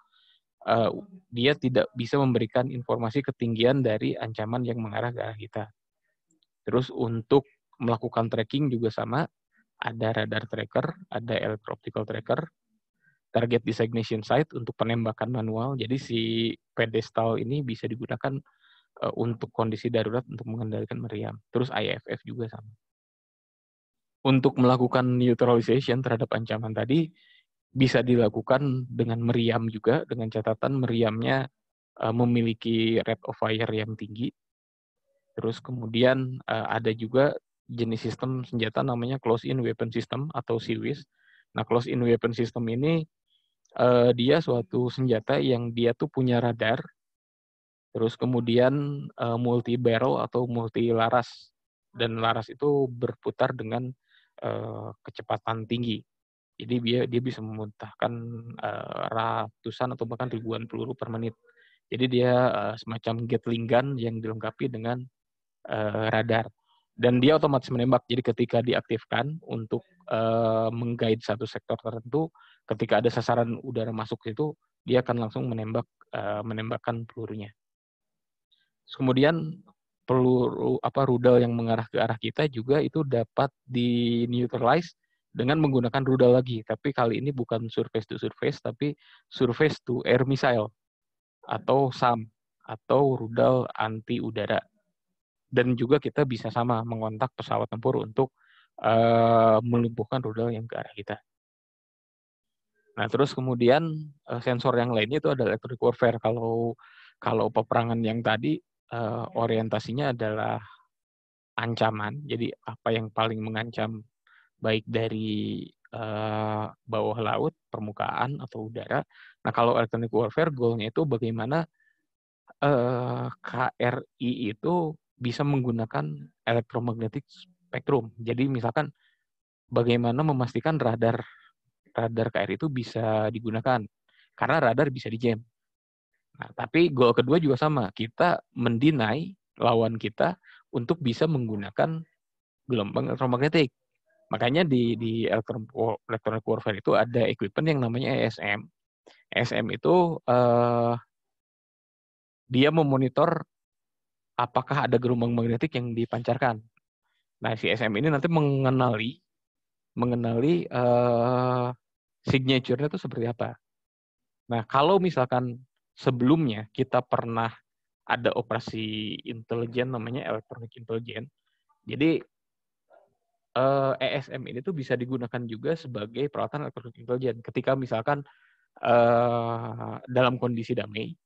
dia tidak bisa memberikan informasi ketinggian dari ancaman yang mengarah ke arah kita. Terus untuk melakukan tracking juga sama, ada radar tracker, ada electro optical tracker, target designation site untuk penembakan manual. Jadi si pedestal ini bisa digunakan eh, untuk kondisi darurat untuk mengendalikan meriam. Terus IFF juga sama. Untuk melakukan neutralization terhadap ancaman tadi bisa dilakukan dengan meriam juga dengan catatan meriamnya eh, memiliki rate of fire yang tinggi. Terus kemudian eh, ada juga jenis sistem senjata namanya close-in weapon system atau CWIS. Nah, close-in weapon system ini uh, dia suatu senjata yang dia tuh punya radar, terus kemudian uh, multi barrel atau multi laras dan laras itu berputar dengan uh, kecepatan tinggi. Jadi dia dia bisa memuntahkan uh, ratusan atau bahkan ribuan peluru per menit. Jadi dia uh, semacam Gatling gun yang dilengkapi dengan uh, radar dan dia otomatis menembak. Jadi ketika diaktifkan untuk uh, eh, mengguide satu sektor tertentu, ketika ada sasaran udara masuk itu, dia akan langsung menembak uh, menembakkan pelurunya. Terus kemudian peluru apa rudal yang mengarah ke arah kita juga itu dapat di neutralize dengan menggunakan rudal lagi, tapi kali ini bukan surface to surface tapi surface to air missile atau SAM atau rudal anti udara dan juga kita bisa sama mengontak pesawat tempur untuk uh, eh, melumpuhkan rudal yang ke arah kita. Nah, terus kemudian uh, sensor yang lainnya itu adalah electronic warfare. Kalau kalau peperangan yang tadi uh, orientasinya adalah ancaman. Jadi apa yang paling mengancam baik dari uh, bawah laut, permukaan atau udara. Nah, kalau electronic warfare goalnya itu bagaimana KRI itu bisa menggunakan elektromagnetik spektrum. Jadi misalkan bagaimana memastikan radar radar KR itu bisa digunakan karena radar bisa dijam. Nah, tapi goal kedua juga sama. Kita mendinai lawan kita untuk bisa menggunakan gelombang elektromagnetik. Makanya di di electronic warfare itu ada equipment yang namanya ESM. ESM itu eh, dia memonitor apakah ada gelombang magnetik yang dipancarkan. Nah, si SM ini nanti mengenali mengenali uh, signature-nya itu seperti apa. Nah, kalau misalkan sebelumnya kita pernah ada operasi intelijen namanya electronic intelijen. Jadi uh, eh, ESM ini tuh bisa digunakan juga sebagai peralatan electronic intelijen. ketika misalkan uh, dalam kondisi damai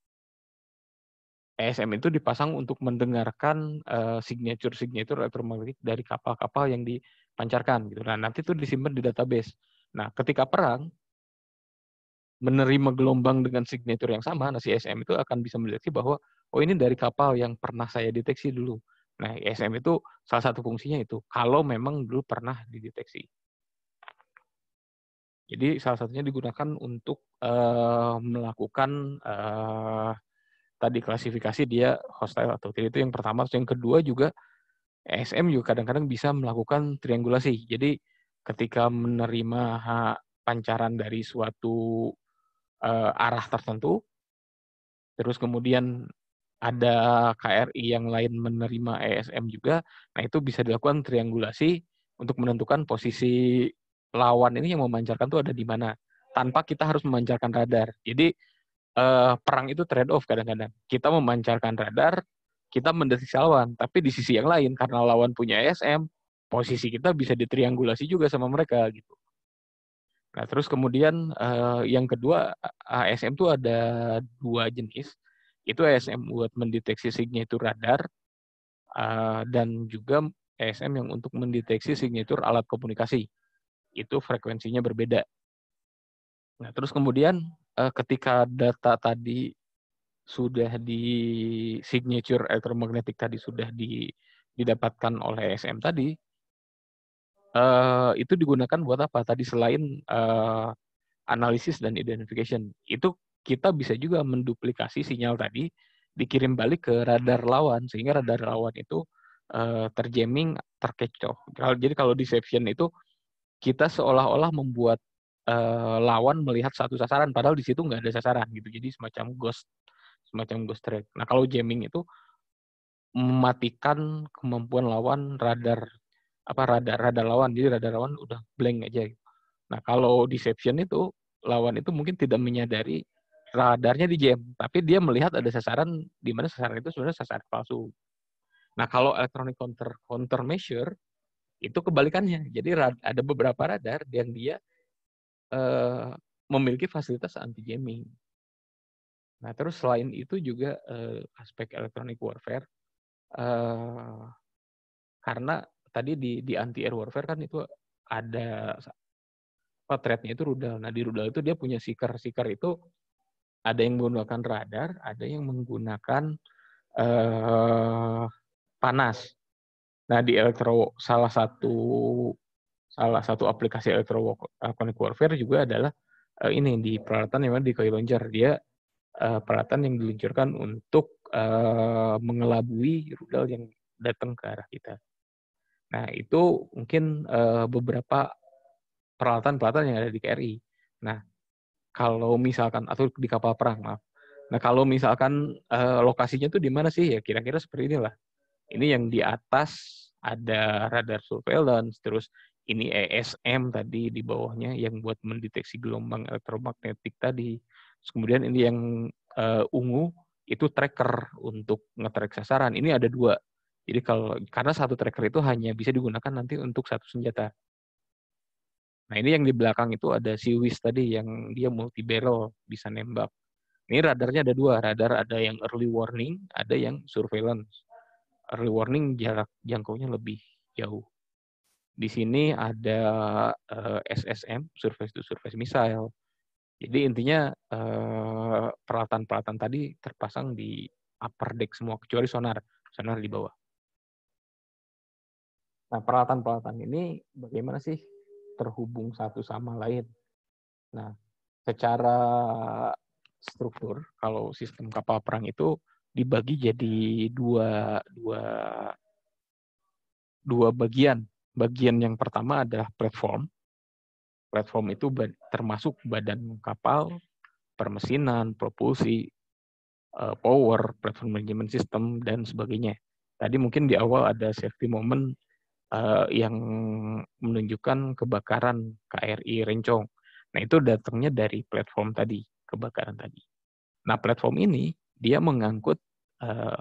ESM itu dipasang untuk mendengarkan eh, signature-signature elektromagnetik dari kapal-kapal yang dipancarkan gitu. Nah, nanti itu disimpan di database. Nah, ketika perang menerima gelombang dengan signature yang sama, nah si ESM itu akan bisa mendeteksi bahwa oh ini dari kapal yang pernah saya deteksi dulu. Nah, ESM itu salah satu fungsinya itu kalau memang dulu pernah dideteksi. Jadi salah satunya digunakan untuk uh, melakukan uh, tadi klasifikasi dia hostile atau tidak itu yang pertama. Terus yang kedua juga ESM juga kadang-kadang bisa melakukan triangulasi. Jadi ketika menerima pancaran dari suatu uh, arah tertentu, terus kemudian ada KRI yang lain menerima ESM juga, nah itu bisa dilakukan triangulasi untuk menentukan posisi lawan ini yang memancarkan itu ada di mana tanpa kita harus memancarkan radar. Jadi uh, perang itu trade off kadang-kadang. Kita memancarkan radar, kita mendeteksi lawan, tapi di sisi yang lain karena lawan punya SM, posisi kita bisa ditriangulasi juga sama mereka gitu. Nah, terus kemudian uh, yang kedua ASM tuh ada dua jenis. Itu ASM buat mendeteksi signature radar uh, dan juga ASM yang untuk mendeteksi signature alat komunikasi. Itu frekuensinya berbeda. Nah, terus kemudian uh, ketika data tadi sudah di signature elektromagnetik tadi sudah di, didapatkan oleh SM tadi, uh, itu digunakan buat apa? Tadi selain uh, analisis dan identification, itu kita bisa juga menduplikasi sinyal tadi dikirim balik ke radar lawan sehingga radar lawan itu uh, terjamming terkecoh. Jadi kalau deception itu kita seolah-olah membuat Eh, lawan melihat satu sasaran padahal di situ nggak ada sasaran gitu jadi semacam ghost semacam ghost track nah kalau jamming itu mematikan kemampuan lawan radar apa radar radar lawan jadi radar lawan udah blank aja gitu. nah kalau deception itu lawan itu mungkin tidak menyadari radarnya di jam tapi dia melihat ada sasaran di mana sasaran itu sebenarnya sasaran palsu nah kalau electronic counter countermeasure itu kebalikannya jadi ada beberapa radar yang dia uh, memiliki fasilitas anti jamming. Nah, terus selain itu juga uh, aspek elektronik warfare uh, karena tadi di di anti air warfare kan itu ada potretnya itu rudal. Nah, di rudal itu dia punya sikar-sikar itu ada yang menggunakan radar, ada yang menggunakan uh, panas. Nah, di elektro salah satu salah satu aplikasi electronic eh, warfare juga adalah uh, ini di peralatan yang di Koi lonjar Dia uh, peralatan yang diluncurkan untuk uh, mengelabui rudal yang datang ke arah kita. Nah, itu mungkin uh, beberapa peralatan-peralatan yang ada di KRI. Nah, kalau misalkan atau di kapal perang, maaf. Nah, kalau misalkan uh, lokasinya tuh di mana sih? Ya kira-kira seperti inilah. Ini yang di atas ada radar surveillance, terus ini ESM tadi di bawahnya yang buat mendeteksi gelombang elektromagnetik tadi. Terus kemudian ini yang uh, ungu itu tracker untuk ngetrack sasaran. Ini ada dua. Jadi kalau karena satu tracker itu hanya bisa digunakan nanti untuk satu senjata. Nah ini yang di belakang itu ada si wis tadi yang dia multi barrel bisa nembak. Ini radarnya ada dua, radar ada yang early warning, ada yang surveillance. Early warning jarak jangkaunya lebih jauh. Di sini ada eh, SSM, surface to surface missile. Jadi intinya eh, peralatan-peralatan tadi terpasang di upper deck semua kecuali sonar, sonar di bawah. Nah, peralatan-peralatan ini bagaimana sih terhubung satu sama lain? Nah, secara struktur kalau sistem kapal perang itu dibagi jadi dua dua dua bagian bagian yang pertama adalah platform. Platform itu termasuk badan kapal, permesinan, propulsi, eh, power, platform management system, dan sebagainya. Tadi mungkin di awal ada safety moment eh, yang menunjukkan kebakaran KRI Rencong. Nah, itu datangnya dari platform tadi, kebakaran tadi. Nah, platform ini dia mengangkut eh,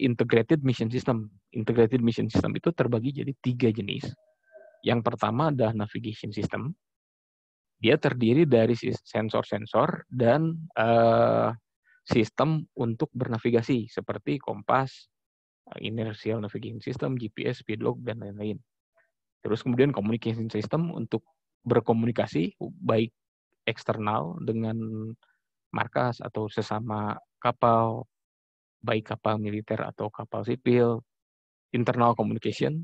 integrated mission system integrated mission system itu terbagi jadi tiga jenis. Yang pertama adalah navigation system. Dia terdiri dari sensor-sensor dan uh, sistem untuk bernavigasi seperti kompas, eh, inertial navigation system, GPS, speed log, dan lain-lain. Terus kemudian communication system untuk berkomunikasi baik eksternal dengan markas atau sesama kapal, baik kapal militer atau kapal sipil, internal communication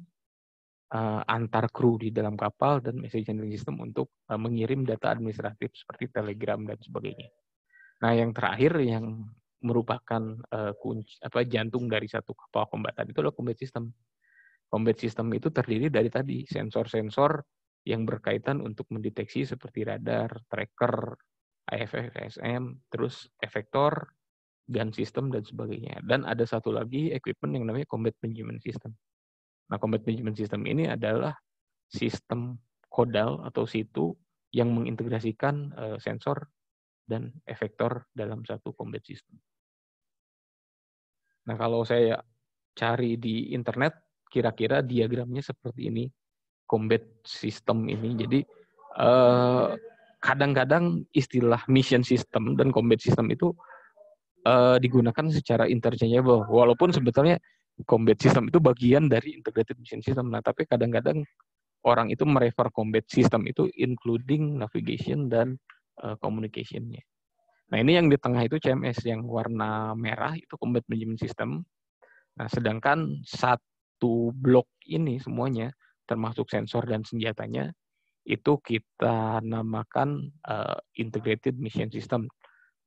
uh, antar kru di dalam kapal dan message handling system untuk uh, mengirim data administratif seperti telegram dan sebagainya. Nah, yang terakhir yang merupakan uh, kunci apa jantung dari satu kapal kombatan itu adalah combat system. Combat system itu terdiri dari tadi sensor-sensor yang berkaitan untuk mendeteksi seperti radar, tracker, SM, terus efektor, gun system dan sebagainya. Dan ada satu lagi equipment yang namanya combat management system. Nah, combat management system ini adalah sistem kodal atau situ yang mengintegrasikan uh, sensor dan efektor dalam satu combat system. Nah, kalau saya cari di internet, kira-kira diagramnya seperti ini, combat system ini. Jadi, eh, kadang-kadang uh, istilah mission system dan combat system itu uh, digunakan secara interchangeable. Walaupun sebetulnya combat system itu bagian dari integrated mission system. Nah, tapi kadang-kadang orang itu merefer combat system itu including navigation dan uh, communication-nya. Nah, ini yang di tengah itu CMS yang warna merah itu combat management system. Nah, sedangkan satu blok ini semuanya termasuk sensor dan senjatanya itu kita namakan uh, integrated mission system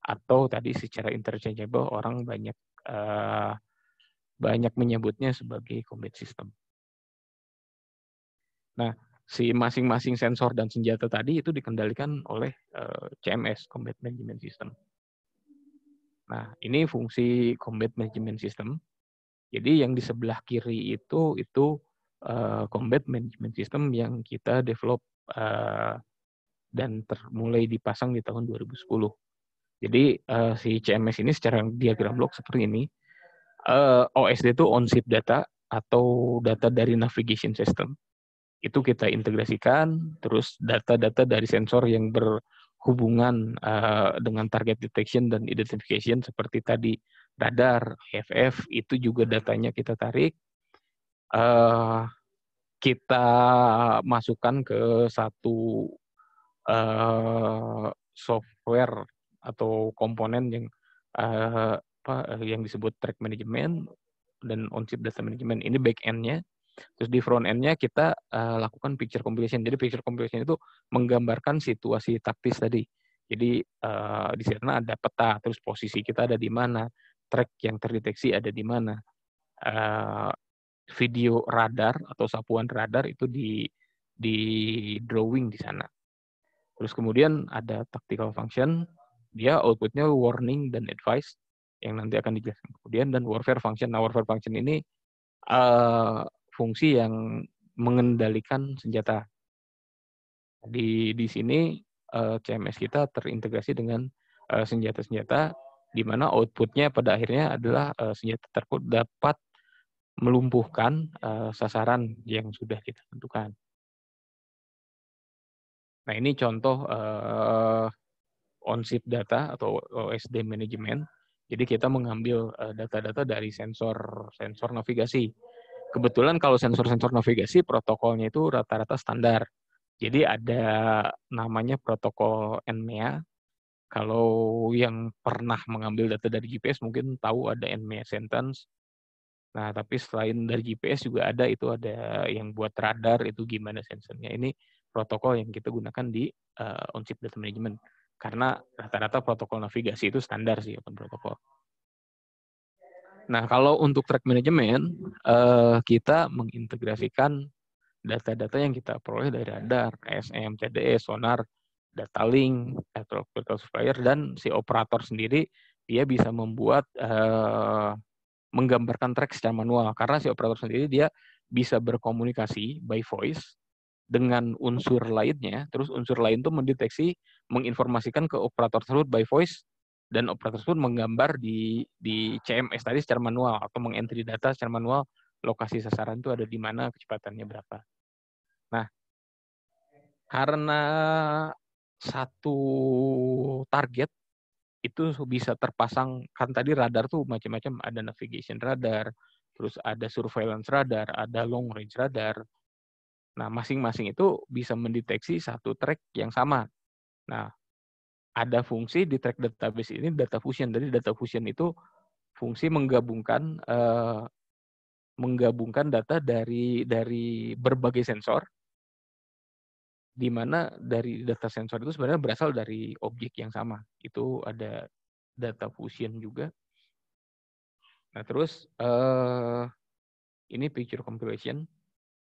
atau tadi secara interchangeable orang banyak uh, banyak menyebutnya sebagai combat system. Nah, si masing-masing sensor dan senjata tadi itu dikendalikan oleh uh, eh, CMS combat management system. Nah, ini fungsi combat management system. Jadi yang di sebelah kiri itu itu uh, combat management system yang kita develop uh, dan termulai dipasang di tahun 2010 jadi uh, si CMS ini secara diagram hmm. blok seperti ini. Uh, eh, OSD itu on ship data atau data dari navigation system. Itu kita integrasikan, terus data-data dari sensor yang berhubungan uh, dengan target detection dan identification seperti tadi radar, FF itu juga datanya kita tarik. Uh, kita masukkan ke satu uh, software atau komponen yang uh, apa eh, yang disebut track management dan on-chip data management ini back end-nya terus di front end-nya kita uh, lakukan picture compilation jadi picture compilation itu menggambarkan situasi taktis tadi jadi uh, di sana ada peta terus posisi kita ada di mana track yang terdeteksi ada di mana uh, video radar atau sapuan radar itu di di drawing di sana. Terus kemudian ada tactical function, dia outputnya warning dan advice yang nanti akan dijelaskan kemudian dan warfare function. Nah, warfare function ini uh, fungsi yang mengendalikan senjata. Di di sini uh, eh, CMS kita terintegrasi dengan uh, senjata-senjata di mana outputnya pada akhirnya adalah uh, senjata tersebut dapat melumpuhkan uh, sasaran yang sudah kita tentukan. Nah ini contoh uh, on-chip data atau eh, OSD management. Jadi kita mengambil eh, data-data dari sensor sensor navigasi. Kebetulan kalau sensor-sensor navigasi protokolnya itu rata-rata standar. Jadi ada namanya protokol NMEA. Kalau yang pernah mengambil data dari GPS mungkin tahu ada NMEA sentence. Nah, tapi selain dari GPS juga ada itu ada yang buat radar itu gimana sensornya. Ini protokol yang kita gunakan di uh, eh, on-chip data management karena rata-rata protokol navigasi itu standar sih open protokol. Nah, kalau untuk track management, eh, kita mengintegrasikan data-data yang kita peroleh dari radar, ASM, TDE, sonar, data link, network vehicle supplier, dan si operator sendiri dia bisa membuat eh, menggambarkan track secara manual karena si operator sendiri dia bisa berkomunikasi by voice dengan unsur lainnya, terus unsur lain itu mendeteksi, menginformasikan ke operator tersebut by voice, dan operator tersebut menggambar di di CMS tadi secara manual atau mengentry data secara manual lokasi sasaran itu ada di mana, kecepatannya berapa. Nah, karena satu target itu bisa terpasang kan tadi radar tuh macam-macam ada navigation radar, terus ada surveillance radar, ada long range radar, Nah, masing-masing itu bisa mendeteksi satu track yang sama. Nah, ada fungsi di track database ini data fusion. Jadi data fusion itu fungsi menggabungkan eh, menggabungkan data dari dari berbagai sensor di mana dari data sensor itu sebenarnya berasal dari objek yang sama. Itu ada data fusion juga. Nah, terus eh, ini picture compilation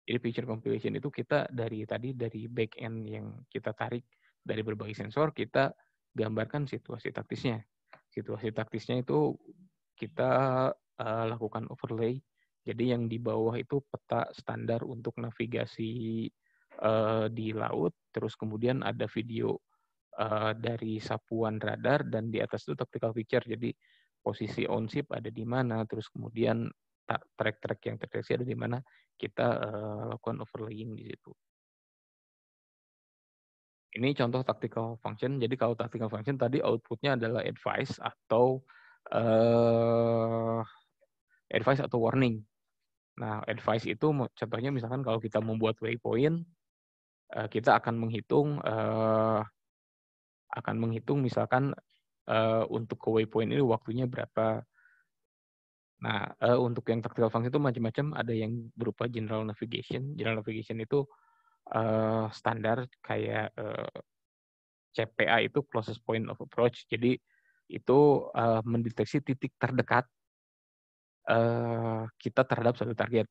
jadi feature compilation itu kita dari tadi dari back end yang kita tarik dari berbagai sensor kita gambarkan situasi taktisnya. Situasi taktisnya itu kita uh, lakukan overlay. Jadi yang di bawah itu peta standar untuk navigasi uh, di laut, terus kemudian ada video uh, dari sapuan radar dan di atas itu tactical picture. Jadi posisi on ship ada di mana, terus kemudian track-track yang terdeteksi ada di mana kita uh, lakukan overlaying di situ. Ini contoh tactical function. Jadi kalau tactical function tadi outputnya adalah advice atau uh, advice atau warning. Nah, advice itu contohnya misalkan kalau kita membuat waypoint, uh, kita akan menghitung uh, akan menghitung misalkan uh, untuk ke waypoint ini waktunya berapa Nah, uh, untuk yang tactical function itu macam-macam, ada yang berupa general navigation. General navigation itu uh, standar kayak uh, eh, CPA itu closest point of approach. Jadi itu uh, mendeteksi titik terdekat uh, kita terhadap satu target.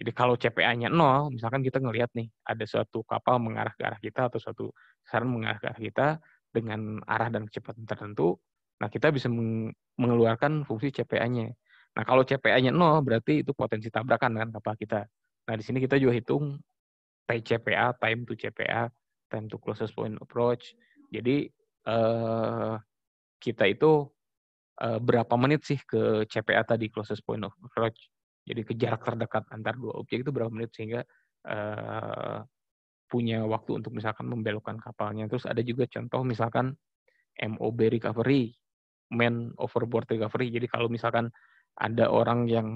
Jadi kalau CPA-nya nol, misalkan kita ngelihat nih ada suatu kapal mengarah ke arah kita atau suatu saran mengarah ke arah kita dengan arah dan kecepatan tertentu, nah kita bisa mengeluarkan fungsi CPA-nya Nah, kalau CPA-nya 0, berarti itu potensi tabrakan kan kapal kita. Nah, di sini kita juga hitung TCPA, time to CPA, time to closest point approach. Jadi, eh, kita itu eh, berapa menit sih ke CPA tadi, closest point of approach. Jadi, ke jarak terdekat antar dua objek itu berapa menit sehingga eh, punya waktu untuk misalkan membelokkan kapalnya. Terus ada juga contoh misalkan MOB recovery, man overboard recovery. Jadi kalau misalkan ada orang yang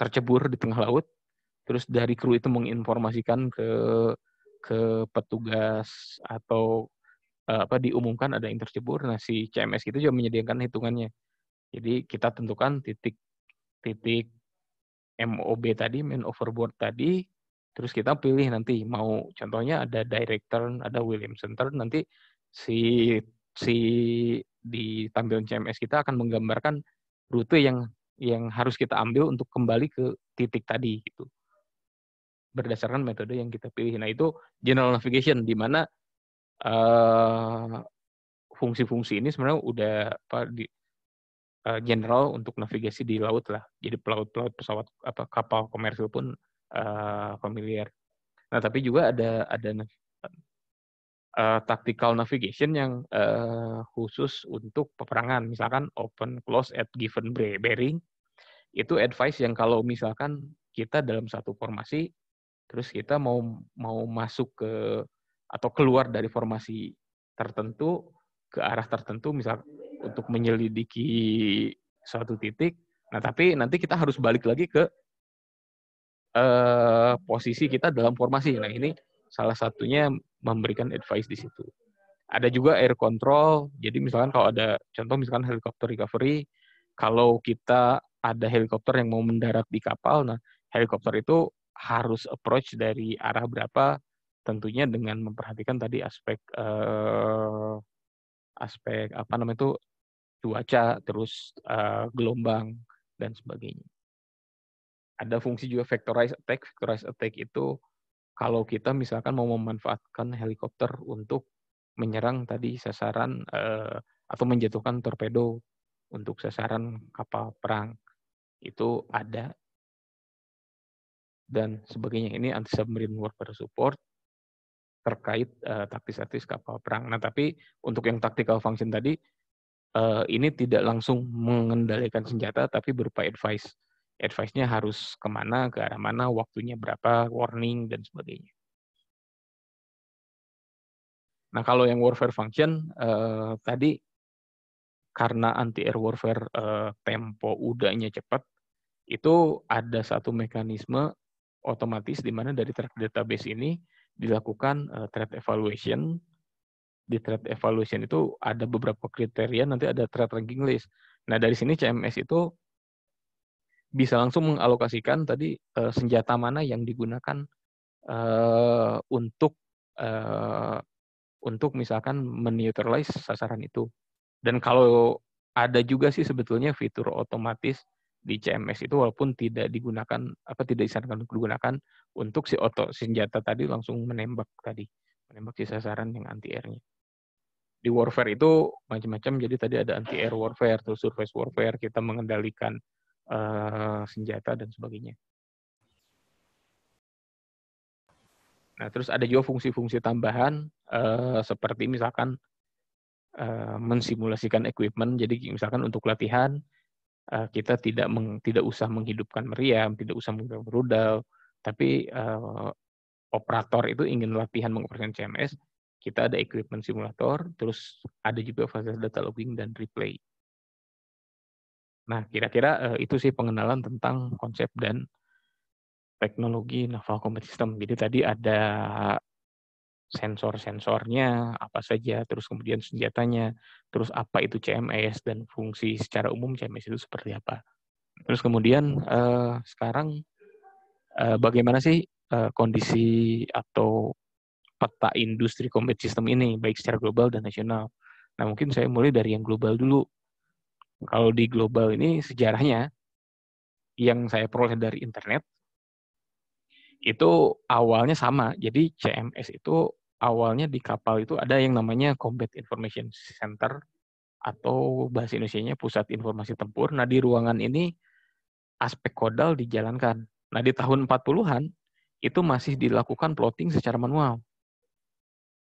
tercebur di tengah laut terus dari kru itu menginformasikan ke ke petugas atau eh, apa diumumkan ada yang tercebur nah si CMS itu juga menyediakan hitungannya jadi kita tentukan titik titik MOB tadi main overboard tadi terus kita pilih nanti mau contohnya ada direct turn ada William center nanti si si di tampilan CMS kita akan menggambarkan rute yang yang harus kita ambil untuk kembali ke titik tadi gitu berdasarkan metode yang kita pilih. Nah itu general navigation di mana fungsi eh, fungsi-fungsi ini sebenarnya udah apa di uh, general untuk navigasi di laut lah. Jadi pelaut-pelaut pesawat apa kapal komersil pun uh, familiar. Nah tapi juga ada ada uh, tactical navigation yang uh, khusus untuk peperangan, misalkan open close at given bearing. Itu advice yang kalau misalkan kita dalam satu formasi terus kita mau mau masuk ke atau keluar dari formasi tertentu ke arah tertentu misal untuk menyelidiki suatu titik. Nah, tapi nanti kita harus balik lagi ke eh, posisi kita dalam formasi. Nah, ini salah satunya memberikan advice di situ. Ada juga air control, jadi misalkan kalau ada contoh misalkan helikopter recovery, kalau kita ada helikopter yang mau mendarat di kapal, nah helikopter itu harus approach dari arah berapa, tentunya dengan memperhatikan tadi aspek eh, aspek apa namanya itu cuaca, terus eh, gelombang dan sebagainya. Ada fungsi juga vectorized attack. Vectorized attack itu kalau kita misalkan mau memanfaatkan helikopter untuk menyerang tadi sasaran eh, atau menjatuhkan torpedo untuk sasaran kapal perang itu ada dan sebagainya ini anti submarine warfare support terkait eh, taktis-taktis kapal perang. Nah, tapi untuk yang tactical function tadi uh, ini tidak langsung mengendalikan senjata tapi berupa advice advice-nya harus kemana, ke arah mana, waktunya berapa, warning, dan sebagainya. Nah, kalau yang warfare function, eh, tadi karena anti-air warfare eh, tempo udahnya cepat, itu ada satu mekanisme otomatis di mana dari track database ini dilakukan eh, threat evaluation. Di threat evaluation itu ada beberapa kriteria, nanti ada threat ranking list. Nah, dari sini CMS itu bisa langsung mengalokasikan tadi uh, senjata mana yang digunakan uh, untuk uh, untuk misalkan menetralize sasaran itu. Dan kalau ada juga sih sebetulnya fitur otomatis di CMS itu walaupun tidak digunakan apa tidak disarankan untuk digunakan untuk si oto senjata tadi langsung menembak tadi menembak si sasaran yang anti airnya di warfare itu macam-macam jadi tadi ada anti air warfare terus surface warfare kita mengendalikan Eh, senjata dan sebagainya. Nah, terus ada juga fungsi-fungsi tambahan eh, seperti misalkan eh, mensimulasikan equipment. Jadi misalkan untuk latihan kita tidak meng, tidak usah menghidupkan meriam, tidak usah menggunakan rudal, tapi operator itu ingin latihan mengoperasikan CMS, kita ada equipment simulator, terus ada juga fasilitas data logging dan replay. Nah, kira-kira uh, itu sih pengenalan tentang konsep dan teknologi Naval Combat System. Jadi tadi ada sensor-sensornya apa saja, terus kemudian senjatanya, terus apa itu CMS dan fungsi secara umum CMS itu seperti apa. Terus kemudian uh, sekarang uh, bagaimana sih uh, kondisi atau peta industri combat system ini baik secara global dan nasional. Nah, mungkin saya mulai dari yang global dulu. Kalau di global ini sejarahnya yang saya peroleh dari internet itu awalnya sama. Jadi CMS itu awalnya di kapal itu ada yang namanya Combat Information Center atau bahasa Indonesia-nya Pusat Informasi Tempur. Nah, di ruangan ini aspek kodal dijalankan. Nah, di tahun 40-an itu masih dilakukan plotting secara manual.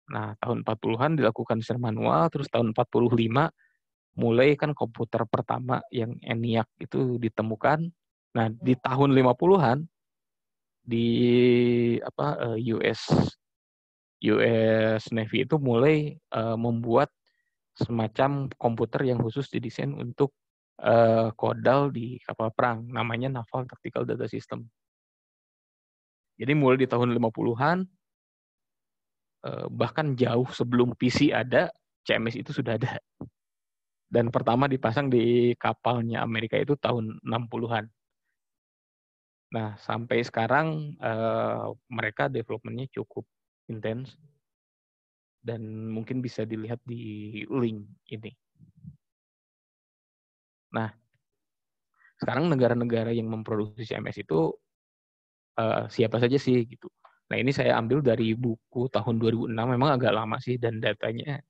Nah, tahun 40-an dilakukan secara manual, terus tahun 45 mulai kan komputer pertama yang ENIAC itu ditemukan. Nah, di hmm. tahun 50-an di apa eh, US US Navy itu mulai uh, membuat semacam komputer yang khusus didesain untuk uh, kodal di kapal perang. Namanya Naval Tactical Data System. Jadi mulai di tahun 50-an, uh, bahkan jauh sebelum PC ada, CMS itu sudah ada dan pertama dipasang di kapalnya Amerika itu tahun 60-an. Nah, sampai sekarang uh, mereka developmentnya cukup intens dan mungkin bisa dilihat di link ini. Nah, sekarang negara-negara yang memproduksi CMS itu uh, siapa saja sih gitu. Nah, ini saya ambil dari buku tahun 2006, memang agak lama sih dan datanya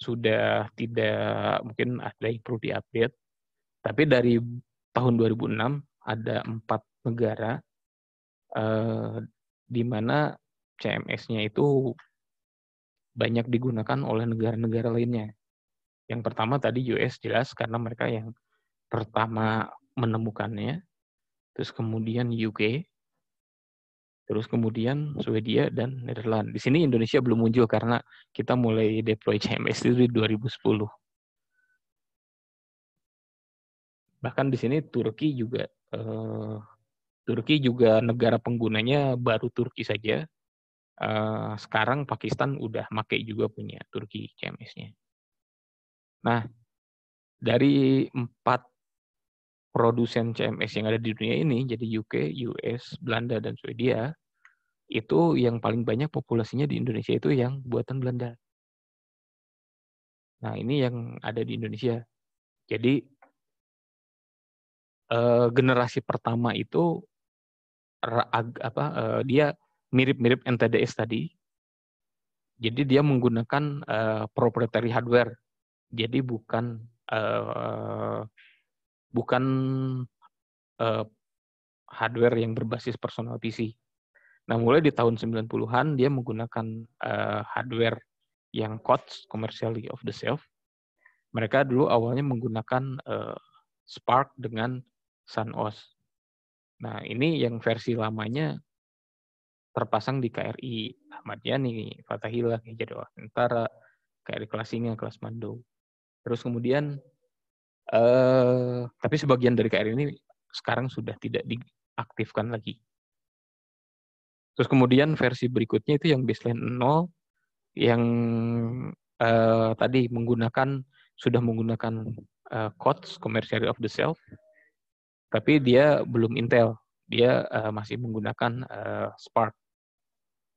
sudah tidak mungkin ada yang perlu diupdate. Tapi dari tahun 2006 ada empat negara eh, di mana CMS-nya itu banyak digunakan oleh negara-negara lainnya. Yang pertama tadi US jelas karena mereka yang pertama menemukannya. Terus kemudian UK, terus kemudian Swedia dan Netherlands. Di sini Indonesia belum muncul karena kita mulai deploy CMS itu di 2010. Bahkan di sini Turki juga eh, Turki juga negara penggunanya baru Turki saja. Eh, sekarang Pakistan udah make juga punya Turki CMS-nya. Nah, dari empat produsen CMS yang ada di dunia ini, jadi UK, US, Belanda, dan Swedia, itu yang paling banyak populasinya di Indonesia itu yang buatan Belanda. Nah, ini yang ada di Indonesia. Jadi eh, generasi pertama itu rag, apa eh, dia mirip-mirip NTDS tadi. Jadi dia menggunakan eh, proprietary hardware. Jadi bukan eh, bukan eh, hardware yang berbasis personal PC. Nah, mulai di tahun 90-an dia menggunakan uh, hardware yang COTS, commercially of the self. Mereka dulu awalnya menggunakan uh, Spark dengan SunOS. Nah, ini yang versi lamanya terpasang di KRI Ahmad Yani, Fatahillah, Hijadul Antara, KRI Kelasinga, Kelas Mando. Terus kemudian, uh, tapi sebagian dari KRI ini sekarang sudah tidak diaktifkan lagi Terus kemudian versi berikutnya itu yang baseline 0 yang uh, tadi menggunakan sudah menggunakan uh, codes commercial of the self tapi dia belum Intel. Dia uh, masih menggunakan uh, Spark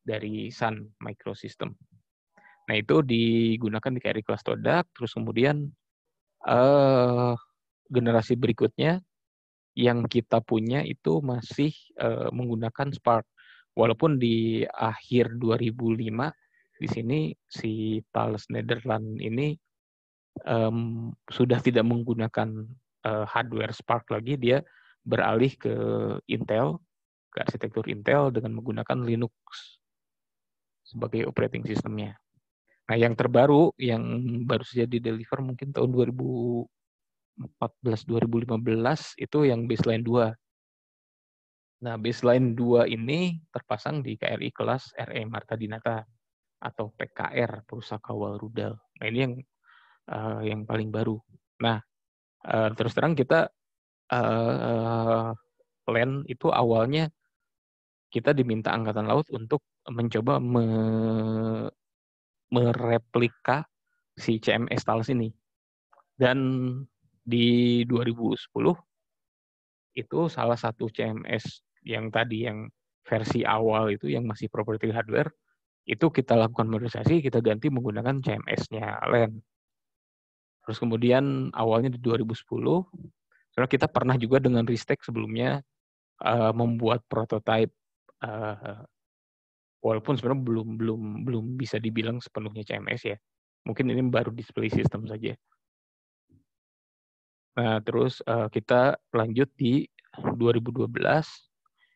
dari Sun Microsystem. Nah, itu digunakan di carry class todak. terus kemudian uh, generasi berikutnya yang kita punya itu masih uh, menggunakan Spark. Walaupun di akhir 2005 di sini si Thales Nederland ini um, sudah tidak menggunakan uh, hardware Spark lagi, dia beralih ke Intel, ke arsitektur Intel dengan menggunakan Linux sebagai operating sistemnya. Nah, yang terbaru yang baru saja di deliver mungkin tahun 2014 2015 itu yang baseline 2 Nah, baseline 2 ini terpasang di KRI kelas RE Marta Dinata atau PKR Perusahaan Kawal Rudal Nah, ini yang uh, yang paling baru. Nah, uh, terus terang kita uh, plan itu awalnya kita diminta angkatan laut untuk mencoba me mereplika si CMS Talas ini. Dan di 2010 itu salah satu CMS yang tadi yang versi awal itu yang masih properti hardware itu kita lakukan modernisasi kita ganti menggunakan CMS-nya LAN. Terus kemudian awalnya di 2010 karena kita pernah juga dengan Ristek sebelumnya uh, membuat prototipe uh, walaupun sebenarnya belum belum belum bisa dibilang sepenuhnya CMS ya. Mungkin ini baru display system saja. Nah, terus uh, kita lanjut di 2012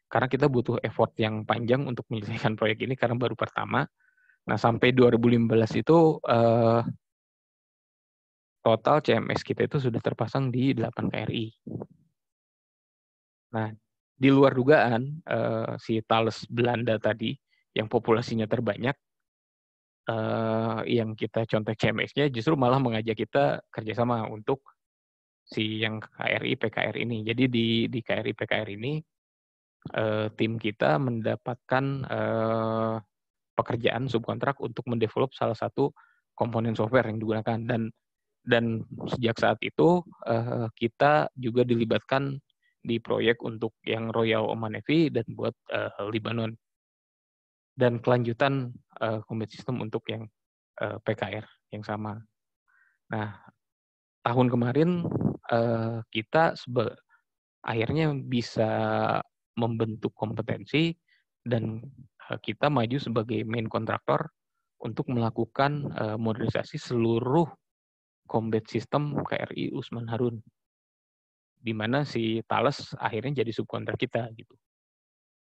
karena kita butuh effort yang panjang untuk menyelesaikan proyek ini karena baru pertama. Nah, sampai 2015 itu eh, total CMS kita itu sudah terpasang di 8 KRI. Nah, di luar dugaan eh, si Thales Belanda tadi yang populasinya terbanyak eh, yang kita contoh CMS-nya justru malah mengajak kita kerjasama untuk si yang KRI PKR ini. Jadi di di KRI PKR ini uh, tim kita mendapatkan uh, pekerjaan subkontrak untuk mendevelop salah satu komponen software yang digunakan dan dan sejak saat itu uh, kita juga dilibatkan di proyek untuk yang Royal Oman Navy dan buat uh, Lebanon dan kelanjutan uh, combat system untuk yang uh, PKR yang sama. Nah tahun kemarin uh, kita akhirnya bisa membentuk kompetensi dan eh, kita maju sebagai main kontraktor untuk melakukan eh, modernisasi seluruh combat system KRI Usman Harun. Di mana si Thales akhirnya jadi subkontrak kita gitu.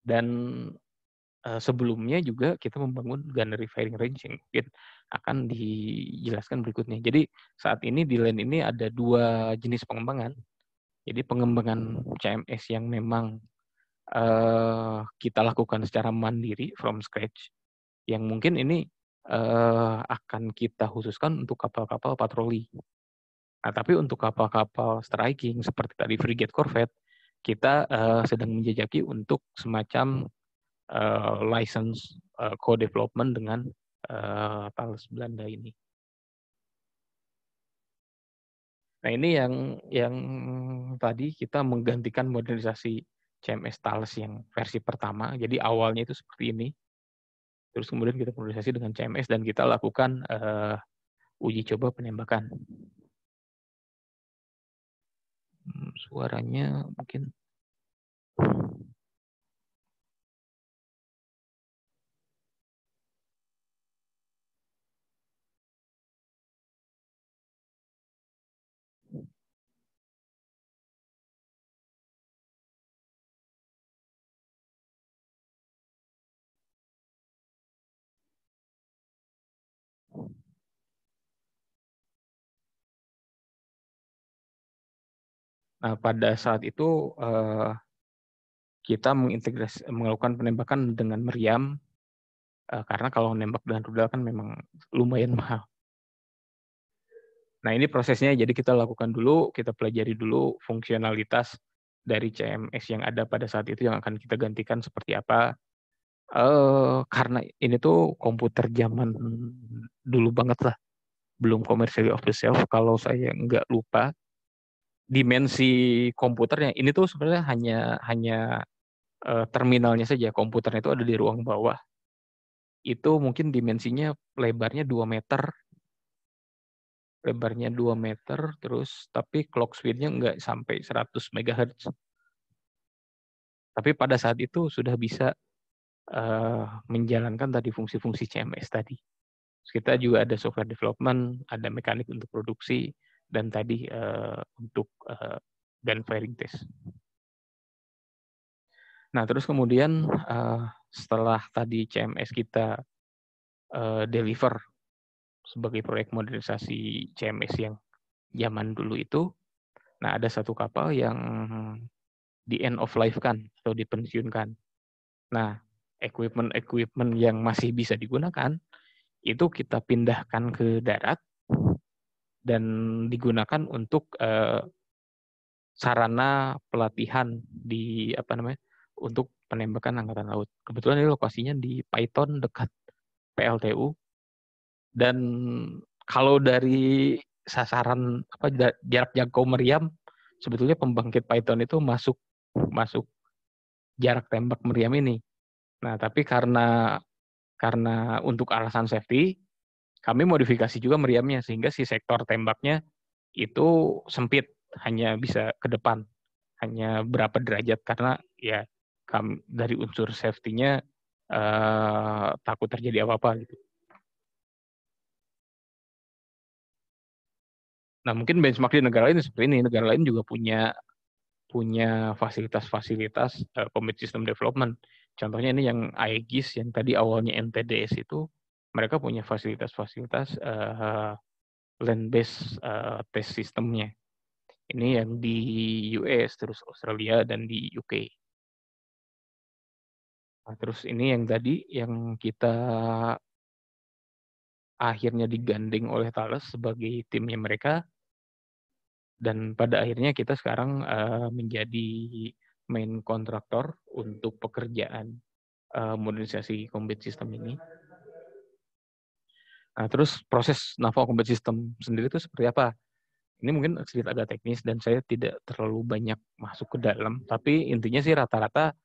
Dan eh, sebelumnya juga kita membangun gunnery firing range yang mungkin akan dijelaskan berikutnya. Jadi saat ini di LAN ini ada dua jenis pengembangan. Jadi pengembangan CMS yang memang uh, kita lakukan secara mandiri from scratch yang mungkin ini uh, akan kita khususkan untuk kapal-kapal patroli. Nah, tapi untuk kapal-kapal striking seperti tadi frigate corvette kita uh, sedang menjajaki untuk semacam uh, license uh, co-development dengan uh, Thales Belanda ini. Nah ini yang yang tadi kita menggantikan modernisasi CMS Tales yang versi pertama. Jadi awalnya itu seperti ini. Terus kemudian kita produksi dengan CMS dan kita lakukan uh, uji coba penembakan. Hmm, suaranya mungkin Nah, pada saat itu uh, kita mengintegrasi melakukan penembakan dengan meriam uh, karena kalau nembak dengan rudal kan memang lumayan mahal. Nah, ini prosesnya jadi kita lakukan dulu, kita pelajari dulu fungsionalitas dari CMS yang ada pada saat itu yang akan kita gantikan seperti apa. Uh, karena ini tuh komputer zaman dulu banget lah. Belum commercially off the shelf kalau saya nggak lupa dimensi komputernya ini tuh sebenarnya hanya hanya uh, terminalnya saja komputernya itu ada di ruang bawah itu mungkin dimensinya lebarnya 2 meter lebarnya 2 meter terus tapi clock speednya nggak sampai 100 MHz tapi pada saat itu sudah bisa uh, menjalankan tadi fungsi-fungsi CMS tadi kita juga ada software development ada mekanik untuk produksi dan tadi uh, untuk uh, eh, gun firing test. Nah, terus kemudian uh, setelah tadi CMS kita uh, deliver sebagai proyek modernisasi CMS yang zaman dulu itu, nah ada satu kapal yang di end of life kan atau dipensiunkan. Nah, equipment-equipment yang masih bisa digunakan itu kita pindahkan ke darat dan digunakan untuk uh, sarana pelatihan di apa namanya untuk penembakan angkatan laut. Kebetulan ini lokasinya di Python dekat PLTU dan kalau dari sasaran apa jarak jangkau meriam sebetulnya pembangkit Python itu masuk masuk jarak tembak meriam ini. Nah, tapi karena karena untuk alasan safety kami modifikasi juga meriamnya sehingga si sektor tembaknya itu sempit hanya bisa ke depan hanya berapa derajat karena ya kami, dari unsur safety-nya eh, takut terjadi apa-apa gitu. Nah mungkin benchmark di negara lain seperti ini negara lain juga punya punya fasilitas-fasilitas eh, sistem system development. Contohnya ini yang Aegis yang tadi awalnya NTDS itu mereka punya fasilitas-fasilitas uh, land-based uh, test sistemnya. Ini yang di US, terus Australia, dan di UK. Nah, terus ini yang tadi yang kita akhirnya digandeng oleh Thales sebagai timnya mereka. Dan pada akhirnya kita sekarang uh, menjadi main kontraktor untuk pekerjaan uh, modernisasi combat system ini. Nah, terus proses NAVO Combat System sendiri itu seperti apa? Ini mungkin sedikit agak teknis dan saya tidak terlalu banyak masuk ke dalam, tapi intinya sih rata-rata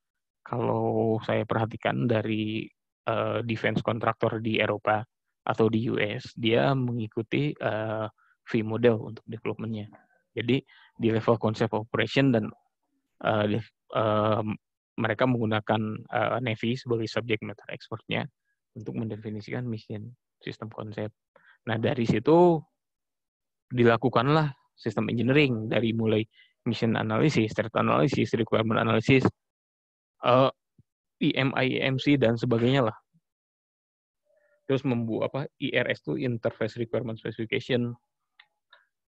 kalau saya perhatikan dari uh, defense kontraktor di Eropa atau di US, dia mengikuti uh, fee model untuk developmentnya. Jadi di level konsep operation dan uh, uh, mereka menggunakan uh, Navy sebagai subject matter expertnya untuk mendefinisikan mission sistem konsep. Nah, dari situ dilakukanlah sistem engineering dari mulai mission analysis, threat analysis, requirement analysis, uh, eh, IMI, e EMC dan sebagainya lah. Terus membuat apa IRS e itu interface requirement specification.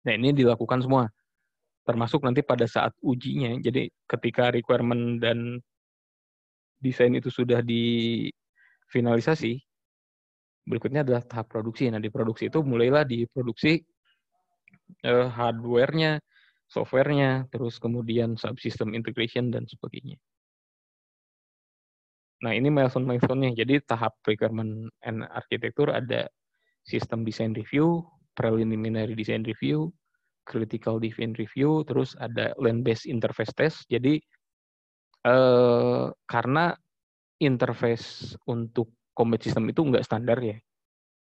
Nah, ini dilakukan semua. Termasuk nanti pada saat ujinya. Jadi ketika requirement dan desain itu sudah difinalisasi, Berikutnya adalah tahap produksi. Nah, di produksi itu mulailah diproduksi uh, hardware-nya, software-nya, terus kemudian subsystem integration dan sebagainya. Nah, ini milestone-milestone-nya. Jadi tahap requirement and architecture ada system design review, preliminary design review, critical design review, terus ada land-based interface test. Jadi eh, karena interface untuk combat system itu nggak standar ya.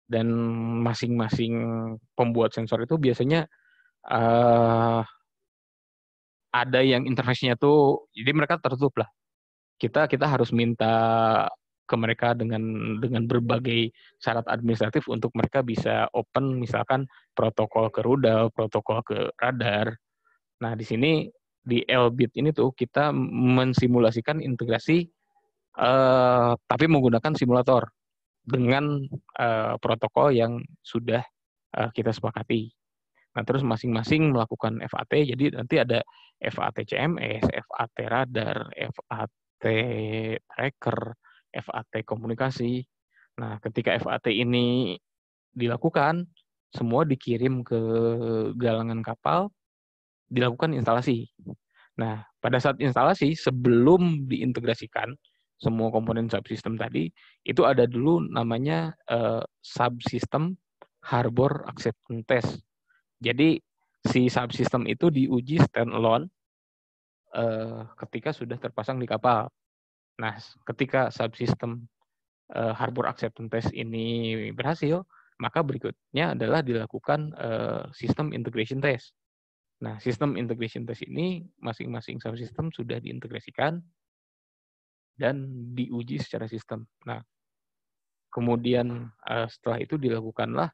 Dan masing-masing pembuat sensor itu biasanya uh, ada yang interface-nya tuh, jadi mereka tertutup lah. Kita kita harus minta ke mereka dengan dengan berbagai syarat administratif untuk mereka bisa open misalkan protokol ke rudal, protokol ke radar. Nah, di sini di Elbit ini tuh kita mensimulasikan integrasi uh, tapi menggunakan simulator dengan uh, protokol yang sudah uh, kita sepakati. Nah, terus masing-masing melakukan FAT. Jadi nanti ada FAT CMS, FAT radar, FAT tracker, FAT komunikasi. Nah, ketika FAT ini dilakukan, semua dikirim ke galangan kapal, dilakukan instalasi. Nah, pada saat instalasi sebelum diintegrasikan, semua komponen subsistem tadi itu ada dulu namanya uh, eh, subsistem harbor acceptance test. Jadi si subsistem itu diuji standalone uh, ketika sudah terpasang di kapal. Nah, ketika subsistem uh, eh, harbor acceptance test ini berhasil, maka berikutnya adalah dilakukan uh, sistem integration test. Nah, sistem integration test ini masing-masing subsistem sudah diintegrasikan dan diuji secara sistem. Nah, kemudian uh, setelah itu dilakukanlah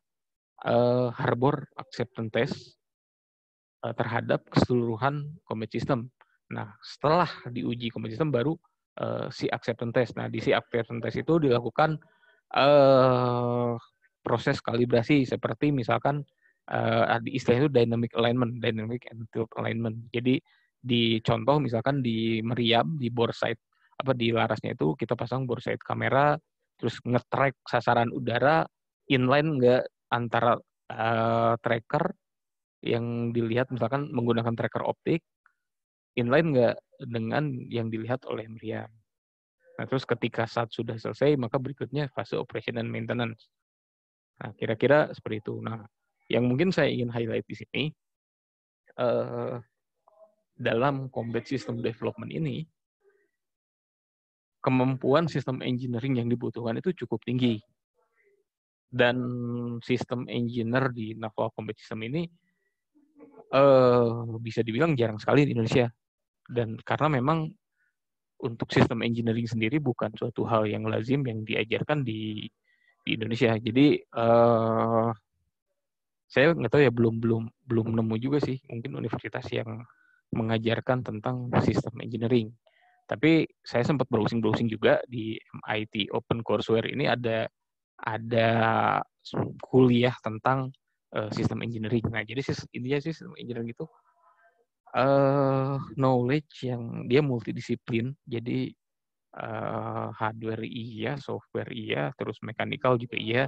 uh, harbor acceptance test uh, terhadap keseluruhan commit system. Nah, setelah diuji commit system baru uh, si acceptance test. Nah, di si acceptance test itu dilakukan uh, proses kalibrasi seperti misalkan uh, di istilah itu dynamic alignment, dynamic and tilt alignment. Jadi di contoh misalkan di meriam di bore site apa di larasnya itu kita pasang borsaid kamera terus ngetrack sasaran udara inline nggak antara uh, tracker yang dilihat misalkan menggunakan tracker optik inline nggak dengan yang dilihat oleh meriam. Nah terus ketika saat sudah selesai maka berikutnya fase operation dan maintenance. Nah kira-kira seperti itu. Nah yang mungkin saya ingin highlight di sini uh, dalam combat system development ini kemampuan sistem engineering yang dibutuhkan itu cukup tinggi. Dan sistem engineer di nafkah Combat System ini uh, bisa dibilang jarang sekali di Indonesia. Dan karena memang untuk sistem engineering sendiri bukan suatu hal yang lazim yang diajarkan di di Indonesia. Jadi uh, saya nggak tahu ya belum belum belum nemu juga sih mungkin universitas yang mengajarkan tentang sistem engineering. Tapi saya sempat browsing-browsing juga di MIT Open Courseware ini ada ada kuliah tentang uh, sistem engineering. Nah, jadi intinya sistem engineering itu uh, knowledge yang dia multidisiplin. Jadi uh, hardware iya, software iya, terus mekanikal juga iya.